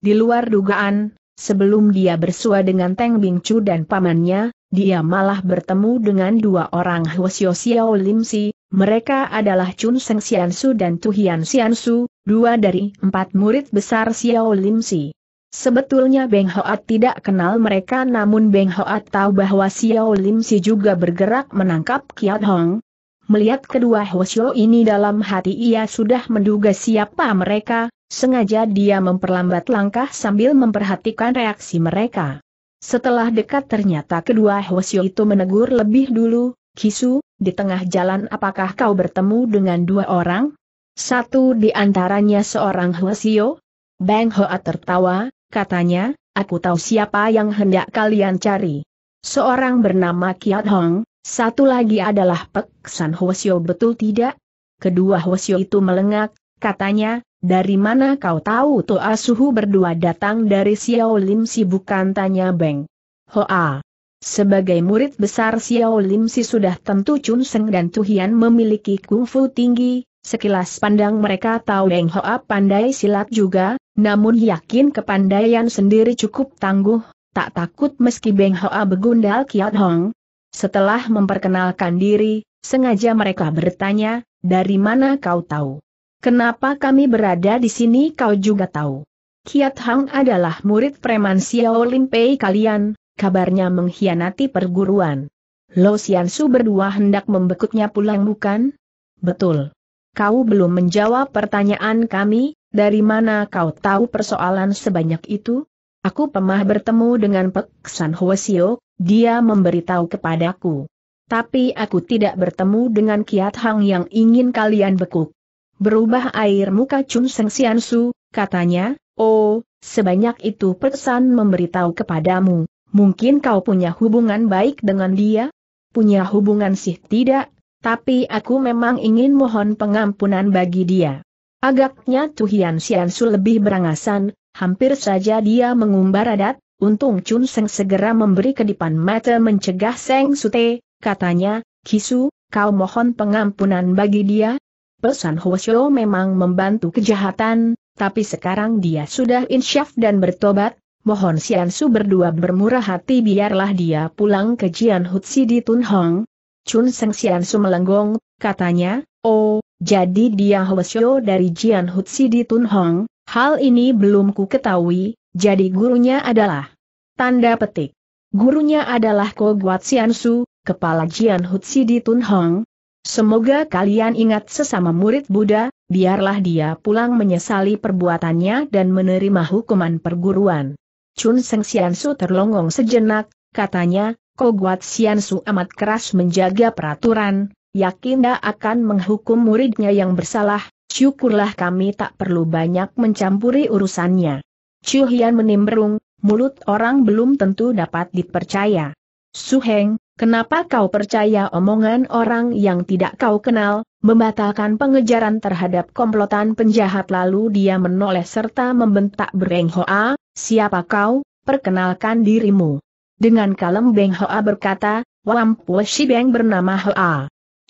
Di luar dugaan, sebelum dia bersua dengan Teng Bing Chu dan pamannya, dia malah bertemu dengan dua orang Hwasyo Xiao Lim Si, mereka adalah Chun Seng Xiansu dan Tuhian Xiansu, dua dari empat murid besar Xiao Lim Si. Sebetulnya Beng Hoat tidak kenal mereka namun Beng Hoat tahu bahwa Xiao Lim Si juga bergerak menangkap Kiat Hong. Melihat kedua Hosyo ini dalam hati ia sudah menduga siapa mereka, sengaja dia memperlambat langkah sambil memperhatikan reaksi mereka. Setelah dekat ternyata kedua Hosyo itu menegur lebih dulu, Kisu, di tengah jalan apakah kau bertemu dengan dua orang? Satu di antaranya seorang Hwasio? Bang Hoa tertawa, katanya, aku tahu siapa yang hendak kalian cari. Seorang bernama Kiat Hong, satu lagi adalah Pek San Hwasio betul tidak? Kedua Hwasio itu melengak, katanya, dari mana kau tahu Toa Suhu berdua datang dari Xiao Lim si bukan tanya Bang Hoa, sebagai murid besar Xiao Lim Si sudah tentu Chun Seng dan Tuhian memiliki kungfu tinggi, sekilas pandang mereka tahu Deng Hoa pandai silat juga, namun yakin kepandaian sendiri cukup tangguh, tak takut meski Beng Hoa begundal Kiat Hong. Setelah memperkenalkan diri, sengaja mereka bertanya, dari mana kau tahu? Kenapa kami berada di sini kau juga tahu? Kiat Hong adalah murid preman Xiao Lim Pei kalian, kabarnya mengkhianati perguruan. Lo Su berdua hendak membekuknya pulang bukan? Betul. Kau belum menjawab pertanyaan kami, dari mana kau tahu persoalan sebanyak itu? Aku pemah bertemu dengan Pek San Hwasio, dia memberitahu kepadaku. Tapi aku tidak bertemu dengan Kiat Hang yang ingin kalian bekuk. Berubah air muka Chun Seng Sian Su, katanya, oh, sebanyak itu Pek San memberitahu kepadamu. Mungkin kau punya hubungan baik dengan dia? Punya hubungan sih tidak, tapi aku memang ingin mohon pengampunan bagi dia. Agaknya Tuhian Xiansu lebih berangasan, hampir saja dia mengumbar adat, untung Chun Seng segera memberi kedipan mata mencegah Seng Sute, katanya, Kisu, kau mohon pengampunan bagi dia? Pesan Hwasyo memang membantu kejahatan, tapi sekarang dia sudah insyaf dan bertobat, mohon Siansu berdua bermurah hati biarlah dia pulang ke Jian Hutsi di Tun Hong. Chun Seng Siansu melenggong, katanya, oh, jadi dia Hwasyo dari Jian Hutsi di Tun Hong, hal ini belum ku ketahui, jadi gurunya adalah. Tanda petik. Gurunya adalah Ko Guat Siansu, kepala Jian Hutsi di Tun Hong. Semoga kalian ingat sesama murid Buddha, biarlah dia pulang menyesali perbuatannya dan menerima hukuman perguruan. Chun Seng Xiansu terlonggong sejenak, katanya, Koguat Xiansu amat keras menjaga peraturan, yakin dia akan menghukum muridnya yang bersalah, syukurlah kami tak perlu banyak mencampuri urusannya. Chu Hian menimbrung, mulut orang belum tentu dapat dipercaya. Su Heng, kenapa kau percaya omongan orang yang tidak kau kenal, membatalkan pengejaran terhadap komplotan penjahat lalu dia menoleh serta membentak berenghoa. Hoa, Siapa kau? Perkenalkan dirimu. Dengan kalem Beng Hoa berkata, Wampu Beng bernama Hoa.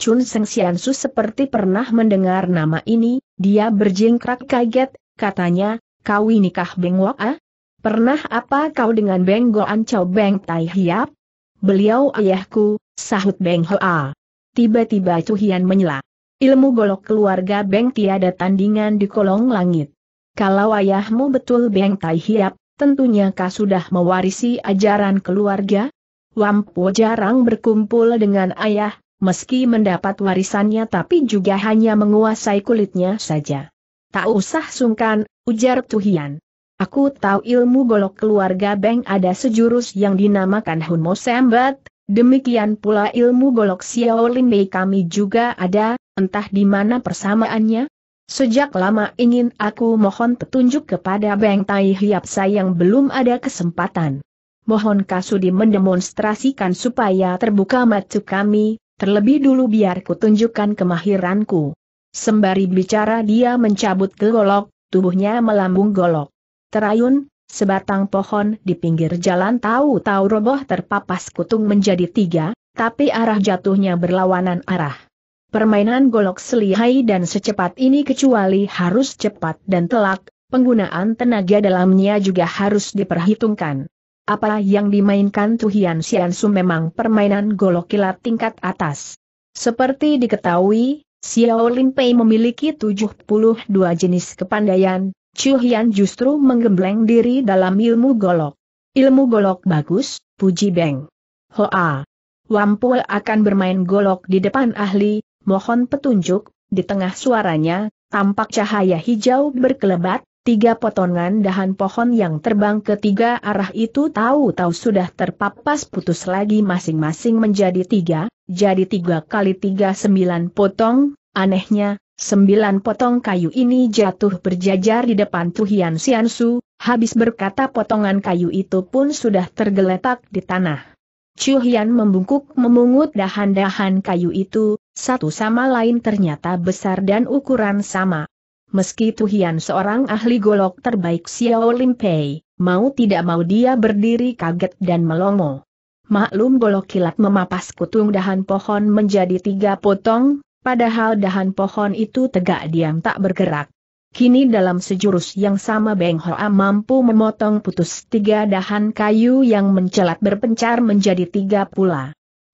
Chun Seng Xiansu seperti pernah mendengar nama ini, dia berjingkrak kaget, katanya, kau ini Beng Hoa? Pernah apa kau dengan Beng Goan Chow Beng Tai Hiap? Beliau ayahku, sahut Beng Hoa. Tiba-tiba Chu Hian menyela. Ilmu golok keluarga Beng tiada tandingan di kolong langit. Kalau ayahmu betul Beng Tai Hiap, tentunya kau sudah mewarisi ajaran keluarga? Wampo jarang berkumpul dengan ayah, meski mendapat warisannya tapi juga hanya menguasai kulitnya saja. Tak usah sungkan, ujar Tuhian. Aku tahu ilmu golok keluarga Beng ada sejurus yang dinamakan Hunmo Sembat, demikian pula ilmu golok Xiaolin Mei kami juga ada, entah di mana persamaannya, Sejak lama ingin aku mohon petunjuk kepada Beng Tai Hiap sayang belum ada kesempatan. Mohon Kasudi mendemonstrasikan supaya terbuka mata kami, terlebih dulu biar kutunjukkan kemahiranku. Sembari bicara dia mencabut ke golok, tubuhnya melambung golok. Terayun, sebatang pohon di pinggir jalan tahu-tahu roboh terpapas kutung menjadi tiga, tapi arah jatuhnya berlawanan arah. Permainan golok selihai dan secepat ini kecuali harus cepat dan telak, penggunaan tenaga dalamnya juga harus diperhitungkan. Apa yang dimainkan Tuhian Siansu memang permainan golok kilat tingkat atas. Seperti diketahui, Xiao Lin Pei memiliki 72 jenis kepandaian, Chuhian justru menggembleng diri dalam ilmu golok. Ilmu golok bagus, puji Beng. Hoa! Wampul akan bermain golok di depan ahli, mohon petunjuk, di tengah suaranya, tampak cahaya hijau berkelebat, tiga potongan dahan pohon yang terbang ke tiga arah itu tahu-tahu sudah terpapas putus lagi masing-masing menjadi tiga, jadi tiga kali tiga sembilan potong, anehnya, sembilan potong kayu ini jatuh berjajar di depan Tuhian Siansu, habis berkata potongan kayu itu pun sudah tergeletak di tanah. Chu Hian membungkuk memungut dahan-dahan kayu itu, satu sama lain ternyata besar dan ukuran sama. Meski Tuhian seorang ahli golok terbaik Xiao Limpei, mau tidak mau dia berdiri kaget dan melongo. Maklum golok kilat memapas kutung dahan pohon menjadi tiga potong, padahal dahan pohon itu tegak diam tak bergerak. Kini dalam sejurus yang sama Beng Hoa mampu memotong putus tiga dahan kayu yang mencelat berpencar menjadi tiga pula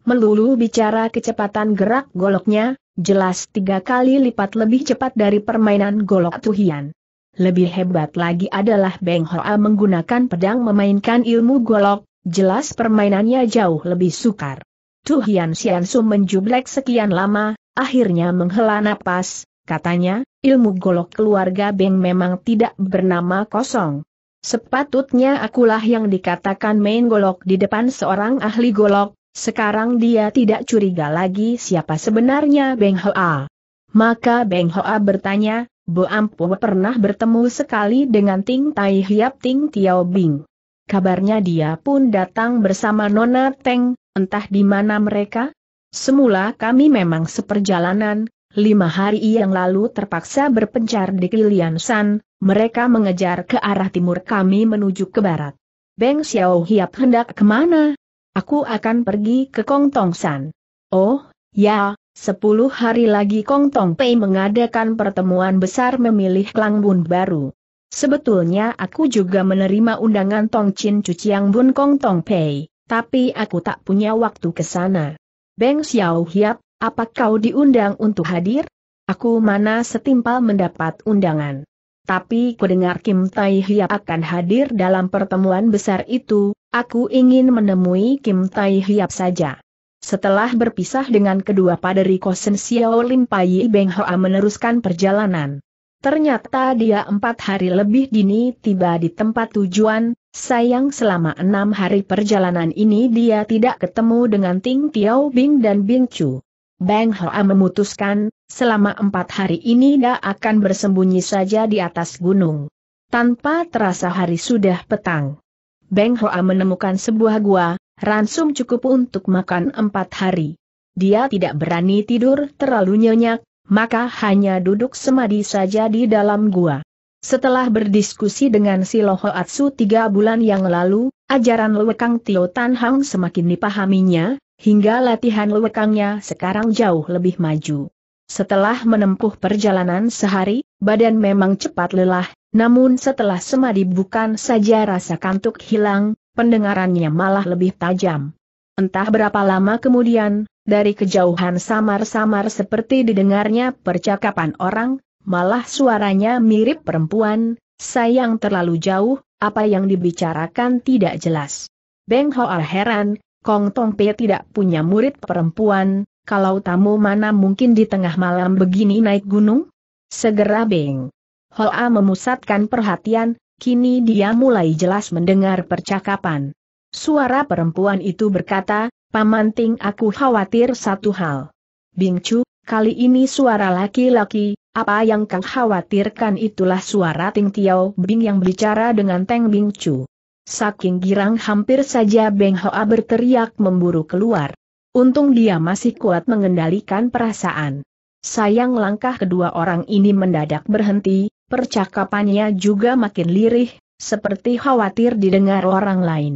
melulu bicara kecepatan gerak goloknya, jelas tiga kali lipat lebih cepat dari permainan golok Tuhian. Lebih hebat lagi adalah Beng Hoa menggunakan pedang memainkan ilmu golok, jelas permainannya jauh lebih sukar. Tuhian Xiansu menjublek sekian lama, akhirnya menghela napas, katanya, ilmu golok keluarga Beng memang tidak bernama kosong. Sepatutnya akulah yang dikatakan main golok di depan seorang ahli golok, sekarang dia tidak curiga lagi siapa sebenarnya Beng Hoa. Maka Beng Hoa bertanya, Bo Ampu pernah bertemu sekali dengan Ting Tai Hiap Ting Tiao Bing. Kabarnya dia pun datang bersama Nona Teng, entah di mana mereka? Semula kami memang seperjalanan, lima hari yang lalu terpaksa berpencar di Kilian San, mereka mengejar ke arah timur kami menuju ke barat. Beng Xiao Hiap hendak kemana? Aku akan pergi ke Kong Tong San. Oh, ya, sepuluh hari lagi Kong Tong Pei mengadakan pertemuan besar memilih Klang Bun baru. Sebetulnya aku juga menerima undangan Tong Chin Cuciang Bun Kong Tong Pei, tapi aku tak punya waktu ke sana. Beng Xiao Hiap, apa kau diundang untuk hadir? Aku mana setimpal mendapat undangan tapi kudengar Kim Tai Hia akan hadir dalam pertemuan besar itu, aku ingin menemui Kim Tai Hia saja. Setelah berpisah dengan kedua paderi Kosen Xiao Lim Pai Beng Hoa meneruskan perjalanan. Ternyata dia empat hari lebih dini tiba di tempat tujuan, sayang selama enam hari perjalanan ini dia tidak ketemu dengan Ting Tiao Bing dan Bing Chu. Bang Hoa memutuskan, selama empat hari ini dia akan bersembunyi saja di atas gunung. Tanpa terasa hari sudah petang. Bang Hoa menemukan sebuah gua, ransum cukup untuk makan empat hari. Dia tidak berani tidur terlalu nyenyak, maka hanya duduk semadi saja di dalam gua. Setelah berdiskusi dengan si Lohoatsu tiga bulan yang lalu, ajaran Lewekang Tio Tan Hang semakin dipahaminya, hingga latihan lewekangnya sekarang jauh lebih maju. Setelah menempuh perjalanan sehari, badan memang cepat lelah, namun setelah semadi bukan saja rasa kantuk hilang, pendengarannya malah lebih tajam. Entah berapa lama kemudian, dari kejauhan samar-samar seperti didengarnya percakapan orang, malah suaranya mirip perempuan, sayang terlalu jauh, apa yang dibicarakan tidak jelas. Beng Hoa heran, Kong Tong Pei tidak punya murid perempuan, kalau tamu mana mungkin di tengah malam begini naik gunung? Segera Beng. Hoa memusatkan perhatian, kini dia mulai jelas mendengar percakapan. Suara perempuan itu berkata, Paman Ting, aku khawatir satu hal. Bing Chu, kali ini suara laki-laki, apa yang kau khawatirkan itulah suara Ting Tiao Bing yang berbicara dengan Teng Bing Chu. Saking girang hampir saja Beng Hoa berteriak memburu keluar. Untung dia masih kuat mengendalikan perasaan. Sayang langkah kedua orang ini mendadak berhenti, percakapannya juga makin lirih, seperti khawatir didengar orang lain.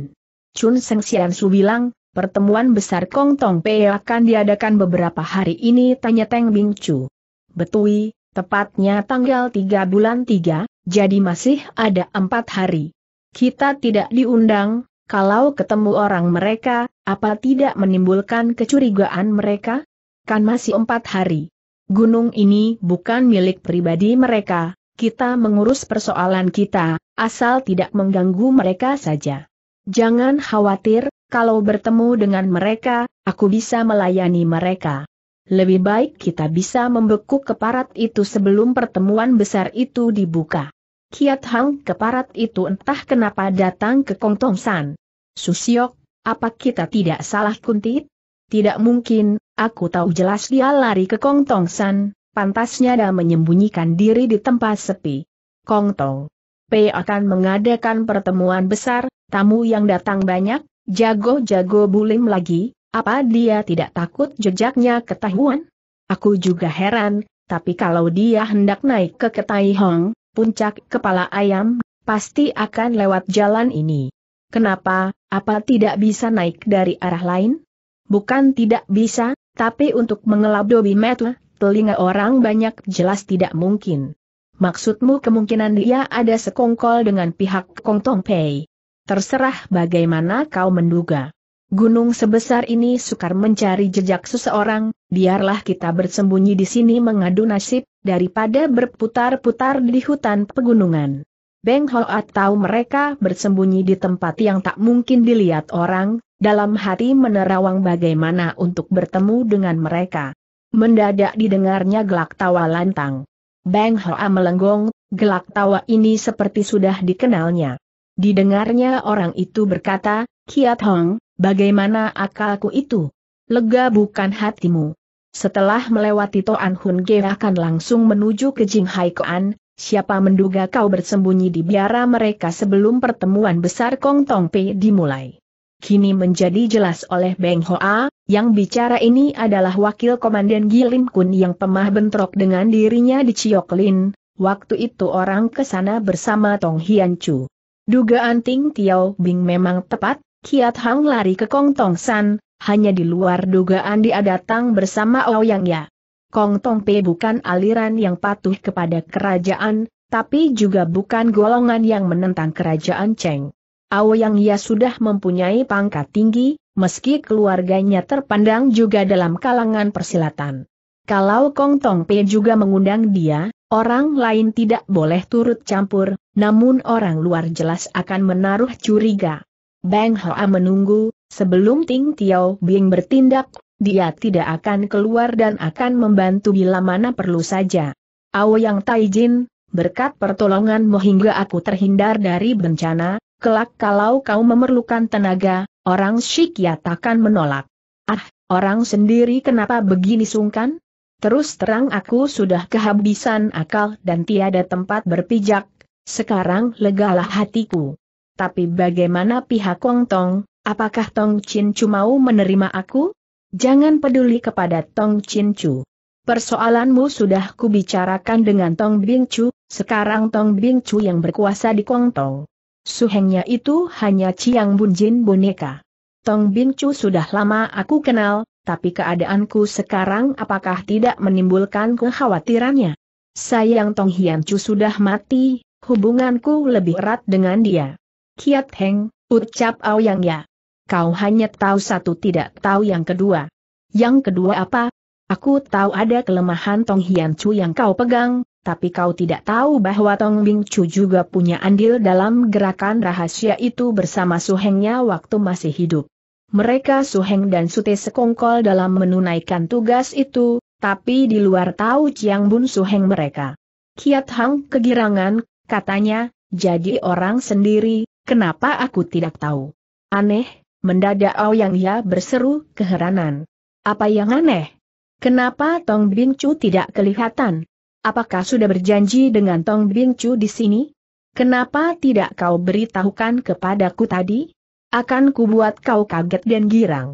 Chun Seng Sian Su bilang, pertemuan besar Kong Tong Pei akan diadakan beberapa hari ini tanya Teng Bing Chu. Betui, tepatnya tanggal 3 bulan 3, jadi masih ada 4 hari. Kita tidak diundang, kalau ketemu orang mereka, apa tidak menimbulkan kecurigaan mereka? Kan masih empat hari. Gunung ini bukan milik pribadi mereka, kita mengurus persoalan kita, asal tidak mengganggu mereka saja. Jangan khawatir, kalau bertemu dengan mereka, aku bisa melayani mereka. Lebih baik kita bisa membekuk keparat itu sebelum pertemuan besar itu dibuka. Kiat Hang keparat itu entah kenapa datang ke Kong Tong San. Susiok, apa kita tidak salah kuntit? Tidak mungkin, aku tahu jelas dia lari ke Kong Tong San, pantasnya dia menyembunyikan diri di tempat sepi. Kong Tong P akan mengadakan pertemuan besar, tamu yang datang banyak, jago-jago bulim lagi, apa dia tidak takut jejaknya ketahuan? Aku juga heran, tapi kalau dia hendak naik ke Ketai Hong, puncak kepala ayam, pasti akan lewat jalan ini. Kenapa, apa tidak bisa naik dari arah lain? Bukan tidak bisa, tapi untuk mengelap dobi metu, telinga orang banyak jelas tidak mungkin. Maksudmu kemungkinan dia ada sekongkol dengan pihak Kong Tong Pei. Terserah bagaimana kau menduga. Gunung sebesar ini sukar mencari jejak seseorang, biarlah kita bersembunyi di sini mengadu nasib, daripada berputar-putar di hutan pegunungan. Beng Hoat tahu mereka bersembunyi di tempat yang tak mungkin dilihat orang, dalam hati menerawang bagaimana untuk bertemu dengan mereka. Mendadak didengarnya gelak tawa lantang. Beng Hoa melenggong, gelak tawa ini seperti sudah dikenalnya. Didengarnya orang itu berkata, Kiat Hong, bagaimana akalku itu? Lega bukan hatimu. Setelah melewati Toan Hun Ge akan langsung menuju ke Jing Hai Kuan, siapa menduga kau bersembunyi di biara mereka sebelum pertemuan besar Kong Tong Pei dimulai. Kini menjadi jelas oleh Beng Hoa, yang bicara ini adalah wakil komandan Gilim Kun yang pemah bentrok dengan dirinya di Chiok Lin, waktu itu orang ke sana bersama Tong Hian Chu. Dugaan Ting Tiao Bing memang tepat, Kiat Hang lari ke Kong Tong San, hanya di luar dugaan dia datang bersama Ouyang Ya. Kong Pe bukan aliran yang patuh kepada kerajaan, tapi juga bukan golongan yang menentang kerajaan Cheng. Ouyang Ya sudah mempunyai pangkat tinggi, meski keluarganya terpandang juga dalam kalangan persilatan. Kalau Kong Pe juga mengundang dia, orang lain tidak boleh turut campur, namun orang luar jelas akan menaruh curiga. Bang Hoa menunggu, sebelum Ting Tiao Bing bertindak, dia tidak akan keluar dan akan membantu bila mana perlu saja. Ao Yang Taijin, berkat pertolonganmu hingga aku terhindar dari bencana, kelak kalau kau memerlukan tenaga, orang Shikiat takkan menolak. Ah, orang sendiri kenapa begini sungkan? Terus terang aku sudah kehabisan akal dan tiada tempat berpijak, sekarang legalah hatiku. Tapi bagaimana pihak Kong Tong, apakah Tong Chin Chu mau menerima aku? Jangan peduli kepada Tong Chin Chu. Persoalanmu sudah kubicarakan dengan Tong Bing Chu, sekarang Tong Bing Chu yang berkuasa di Kong Tong. Suhengnya itu hanya Chiang Bunjin boneka. Tong Bing Chu sudah lama aku kenal, tapi keadaanku sekarang apakah tidak menimbulkan kekhawatirannya? Sayang Tong Hian Chu sudah mati, hubunganku lebih erat dengan dia. Kiat Heng, ucap ya. Kau hanya tahu satu tidak tahu yang kedua. Yang kedua apa? Aku tahu ada kelemahan Tong Hian Chu yang kau pegang, tapi kau tidak tahu bahwa Tong Bing Chu juga punya andil dalam gerakan rahasia itu bersama Su Hengnya waktu masih hidup. Mereka Su Heng dan sute sekongkol dalam menunaikan tugas itu, tapi di luar tahu Chiang Bun Heng mereka. Kiat Hang kegirangan, katanya, jadi orang sendiri, Kenapa aku tidak tahu? Aneh, mendadak Yang Ya berseru keheranan. Apa yang aneh? Kenapa Tong Bing Chu tidak kelihatan? Apakah sudah berjanji dengan Tong Bing Chu di sini? Kenapa tidak kau beritahukan kepadaku tadi? Akan kubuat kau kaget dan girang.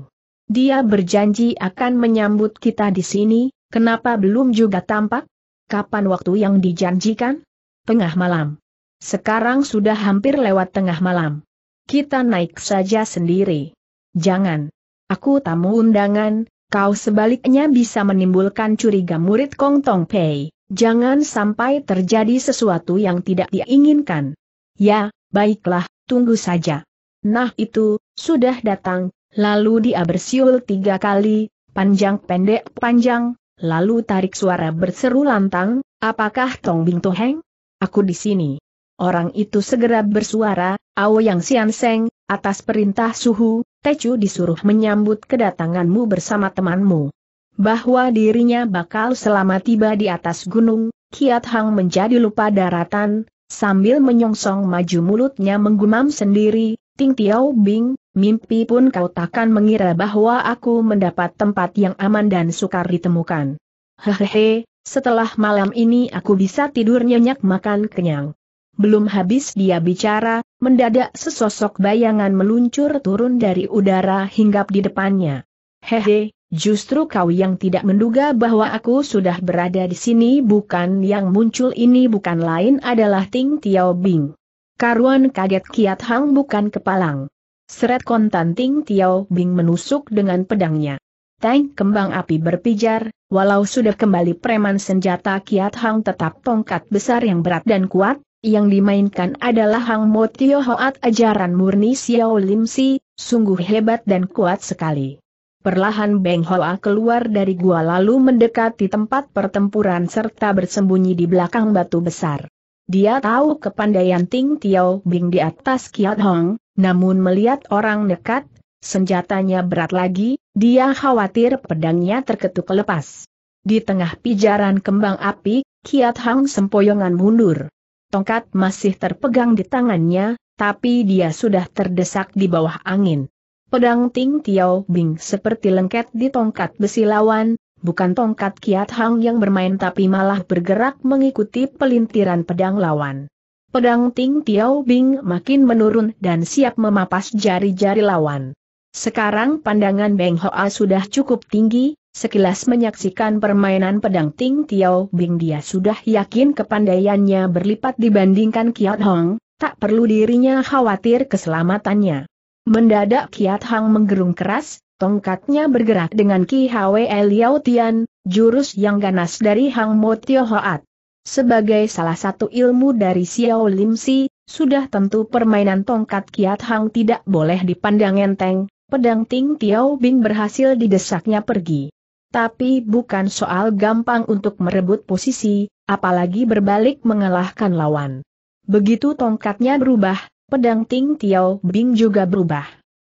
Dia berjanji akan menyambut kita di sini, kenapa belum juga tampak? Kapan waktu yang dijanjikan? Tengah malam. Sekarang sudah hampir lewat tengah malam. Kita naik saja sendiri. Jangan. Aku tamu undangan, kau sebaliknya bisa menimbulkan curiga murid Kong Tong Pei. Jangan sampai terjadi sesuatu yang tidak diinginkan. Ya, baiklah, tunggu saja. Nah itu, sudah datang, lalu dia bersiul tiga kali, panjang pendek panjang, lalu tarik suara berseru lantang, apakah Tong Bing Toheng? Aku di sini. Orang itu segera bersuara, Ao Yang Sian Seng, atas perintah Suhu, Techu disuruh menyambut kedatanganmu bersama temanmu. Bahwa dirinya bakal selama tiba di atas gunung, Kiat Hang menjadi lupa daratan, sambil menyongsong maju mulutnya menggumam sendiri, Ting Tiao Bing, mimpi pun kau takkan mengira bahwa aku mendapat tempat yang aman dan sukar ditemukan. Hehehe, setelah malam ini aku bisa tidur nyenyak makan kenyang. Belum habis dia bicara, mendadak sesosok bayangan meluncur turun dari udara hinggap di depannya. Hehe, justru kau yang tidak menduga bahwa aku sudah berada di sini bukan yang muncul ini bukan lain adalah Ting Tiao Bing. Karuan kaget Kiat Hang bukan kepalang. Seret kontan Ting Tiao Bing menusuk dengan pedangnya. Tank kembang api berpijar, walau sudah kembali preman senjata Kiat Hang tetap tongkat besar yang berat dan kuat, yang dimainkan adalah Hang Mo Tio Hoat ajaran murni Xiao Lim Si, sungguh hebat dan kuat sekali. Perlahan Beng Hoa keluar dari gua lalu mendekati tempat pertempuran serta bersembunyi di belakang batu besar. Dia tahu kepandaian Ting Tiao Bing di atas Kiat Hong, namun melihat orang dekat, senjatanya berat lagi, dia khawatir pedangnya terketuk lepas. Di tengah pijaran kembang api, Kiat Hang sempoyongan mundur tongkat masih terpegang di tangannya, tapi dia sudah terdesak di bawah angin. Pedang Ting Tiao Bing seperti lengket di tongkat besi lawan, bukan tongkat Kiat Hang yang bermain tapi malah bergerak mengikuti pelintiran pedang lawan. Pedang Ting Tiao Bing makin menurun dan siap memapas jari-jari lawan. Sekarang pandangan Beng Hoa sudah cukup tinggi, Sekilas menyaksikan permainan pedang Ting Tiao Bing dia sudah yakin kepandaiannya berlipat dibandingkan Kiat Hong, tak perlu dirinya khawatir keselamatannya. Mendadak Kiat Hong menggerung keras, tongkatnya bergerak dengan Ki Hwe Liao Tian, jurus yang ganas dari Hang Mo Tio Hoat. Sebagai salah satu ilmu dari Xiao Lim Si, sudah tentu permainan tongkat Kiat Hang tidak boleh dipandang enteng, pedang Ting Tiao Bing berhasil didesaknya pergi. Tapi bukan soal gampang untuk merebut posisi, apalagi berbalik mengalahkan lawan. Begitu tongkatnya berubah, pedang Ting Tiao Bing juga berubah.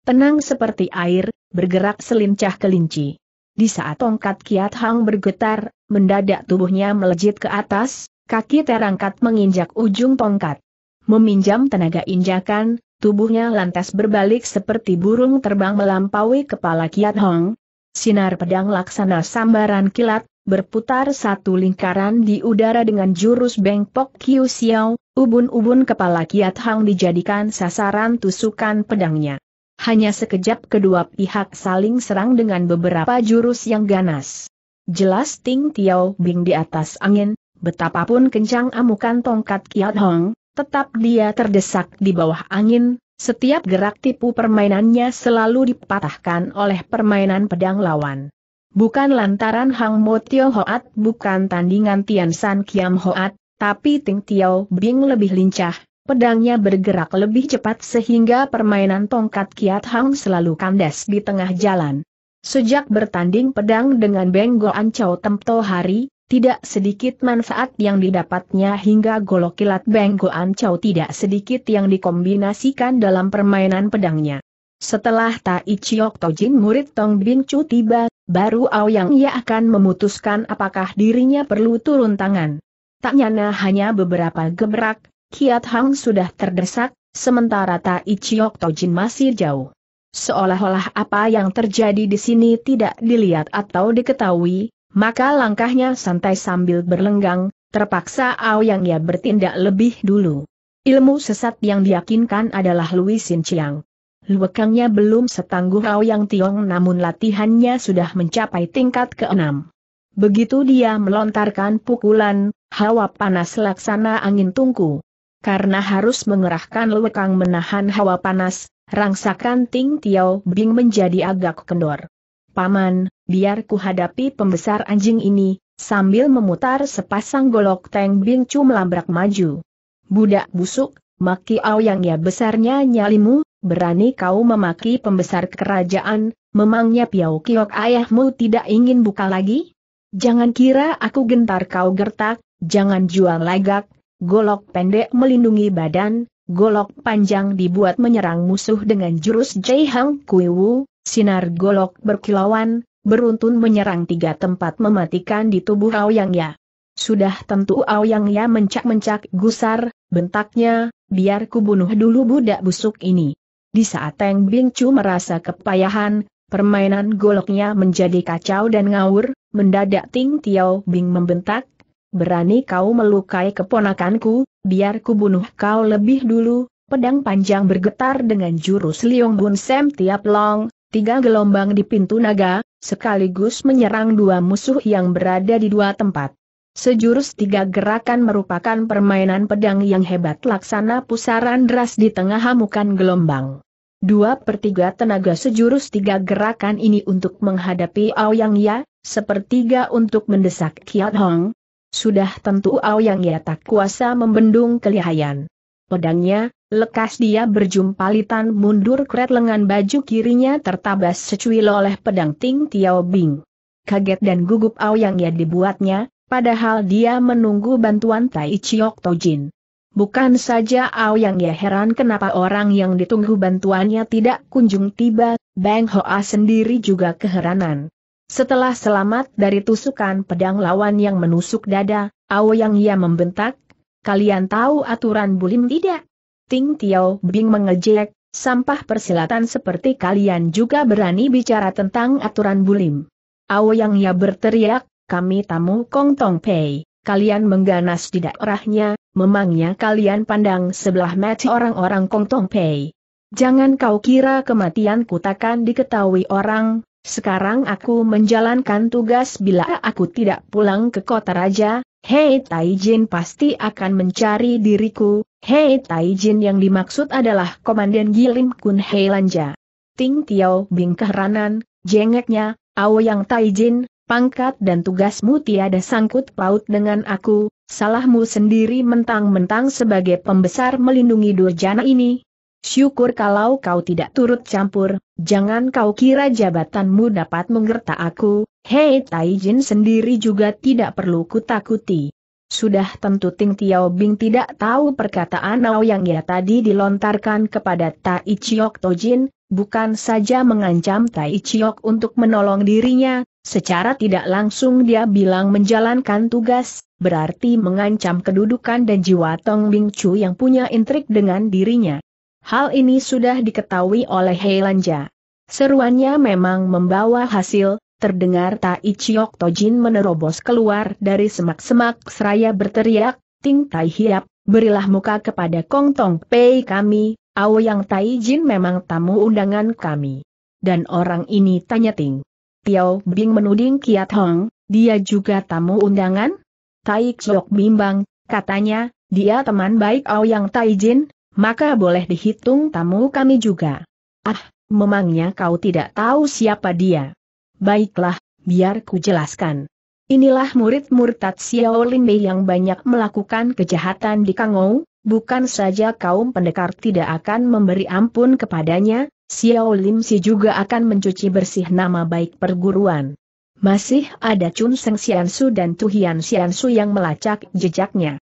Tenang seperti air, bergerak selincah kelinci. Di saat tongkat Kiat Hang bergetar, mendadak tubuhnya melejit ke atas, kaki terangkat menginjak ujung tongkat. Meminjam tenaga injakan, tubuhnya lantas berbalik seperti burung terbang melampaui kepala Kiat Hang, Sinar pedang laksana sambaran kilat, berputar satu lingkaran di udara dengan jurus Bengkok Kiu Xiao, ubun-ubun kepala Kiat Hang dijadikan sasaran tusukan pedangnya. Hanya sekejap kedua pihak saling serang dengan beberapa jurus yang ganas. Jelas Ting Tiao Bing di atas angin, betapapun kencang amukan tongkat Kiat Hang, tetap dia terdesak di bawah angin, setiap gerak tipu permainannya selalu dipatahkan oleh permainan pedang lawan. Bukan lantaran Hang Mo Tio Hoat bukan tandingan Tian San Kiam Hoat, tapi Ting Tiao Bing lebih lincah, pedangnya bergerak lebih cepat sehingga permainan tongkat Kiat Hang selalu kandas di tengah jalan. Sejak bertanding pedang dengan Beng Goan Chow Temto Hari, tidak sedikit manfaat yang didapatnya hingga golok kilat Benggo Ancau tidak sedikit yang dikombinasikan dalam permainan pedangnya. Setelah Tai Chiok Tojin murid Tong Bin Chu tiba, baru Yang ia akan memutuskan apakah dirinya perlu turun tangan. Tak nyana hanya beberapa gebrak, Kiat Hang sudah terdesak, sementara Tai Chiok Tojin masih jauh. Seolah-olah apa yang terjadi di sini tidak dilihat atau diketahui, maka langkahnya santai sambil berlenggang, terpaksa Ao yang ia bertindak lebih dulu. Ilmu sesat yang diyakinkan adalah Lui Sin Chiang. Luekangnya belum setangguh Ao yang Tiong namun latihannya sudah mencapai tingkat keenam. Begitu dia melontarkan pukulan, hawa panas laksana angin tungku. Karena harus mengerahkan luekang menahan hawa panas, rangsakan Ting Tiao Bing menjadi agak kendor. Paman, biar ku hadapi pembesar anjing ini, sambil memutar sepasang golok Teng Bing Chu melabrak maju. Budak busuk, maki au yang ya besarnya nyalimu, berani kau memaki pembesar kerajaan, memangnya Piau Kiok ayahmu tidak ingin buka lagi? Jangan kira aku gentar kau gertak, jangan jual lagak, golok pendek melindungi badan, golok panjang dibuat menyerang musuh dengan jurus Jai Hang Kui Wu, Sinar golok berkilauan, beruntun menyerang tiga tempat mematikan di tubuh Aoyang Ya. Sudah tentu Aoyang Ya mencak-mencak gusar, bentaknya, biar bunuh dulu budak busuk ini. Di saat Teng Bing Chu merasa kepayahan, permainan goloknya menjadi kacau dan ngawur, mendadak Ting Tiao Bing membentak, berani kau melukai keponakanku, biar bunuh kau lebih dulu, pedang panjang bergetar dengan jurus Liong Bun Sem Tiap Long, Tiga gelombang di pintu naga, sekaligus menyerang dua musuh yang berada di dua tempat. Sejurus tiga gerakan merupakan permainan pedang yang hebat laksana pusaran deras di tengah hamukan gelombang. Dua per tiga tenaga sejurus tiga gerakan ini untuk menghadapi Aoyang Ya, sepertiga untuk mendesak Kiat Hong. Sudah tentu Aoyang Ya tak kuasa membendung kelihayan. Pedangnya, Lekas dia berjumpa litan mundur kret lengan baju kirinya tertabas secuil oleh pedang Ting Tiao Bing. Kaget dan gugup yang ia dibuatnya, padahal dia menunggu bantuan Tai Chiok Tojin. Bukan saja yang ia heran kenapa orang yang ditunggu bantuannya tidak kunjung tiba, Bang Hoa sendiri juga keheranan. Setelah selamat dari tusukan pedang lawan yang menusuk dada, yang ia membentak, kalian tahu aturan bulim tidak? Ting Tiao Bing mengejek, sampah persilatan seperti kalian juga berani bicara tentang aturan bulim. Yang ya berteriak, kami tamu Kong Tong Pei, kalian mengganas di daerahnya, memangnya kalian pandang sebelah mata orang-orang Kong Tong Pei. Jangan kau kira kematianku takkan diketahui orang, sekarang aku menjalankan tugas bila aku tidak pulang ke kota raja, Hei Taijin pasti akan mencari diriku, Hei Taijin yang dimaksud adalah Komandan Gilim Kun Hei Lanja. Ting Tiao Bing keheranan, jengeknya, Ao Yang Taijin, pangkat dan tugasmu tiada sangkut paut dengan aku, salahmu sendiri mentang-mentang sebagai pembesar melindungi durjana ini. Syukur kalau kau tidak turut campur, jangan kau kira jabatanmu dapat menggertak aku, hei Taijin sendiri juga tidak perlu kutakuti. Sudah tentu Ting Tiao Bing tidak tahu perkataan Yang ia tadi dilontarkan kepada Tai Chiok Tojin, bukan saja mengancam Tai Chiok untuk menolong dirinya, secara tidak langsung dia bilang menjalankan tugas, berarti mengancam kedudukan dan jiwa Tong Bing Chu yang punya intrik dengan dirinya. Hal ini sudah diketahui oleh Heilanja. Seruannya memang membawa hasil, terdengar Tai Chiok Tojin menerobos keluar dari semak-semak seraya berteriak, Ting Tai Hiap, berilah muka kepada Kong Tong Pei kami, Ao Yang Tai Jin memang tamu undangan kami. Dan orang ini tanya Ting. Tiao Bing menuding Kiat Hong, dia juga tamu undangan? Tai Chiok bimbang, katanya, dia teman baik Ao Yang Tai Jin, maka boleh dihitung tamu kami juga. Ah, memangnya kau tidak tahu siapa dia? Baiklah, biar ku jelaskan. Inilah murid murtad Xiao Mei yang banyak melakukan kejahatan di Kangou, bukan saja kaum pendekar tidak akan memberi ampun kepadanya, Xiao Lin Si juga akan mencuci bersih nama baik perguruan. Masih ada Chun Seng Xiansu dan Tu Hian Xiansu yang melacak jejaknya.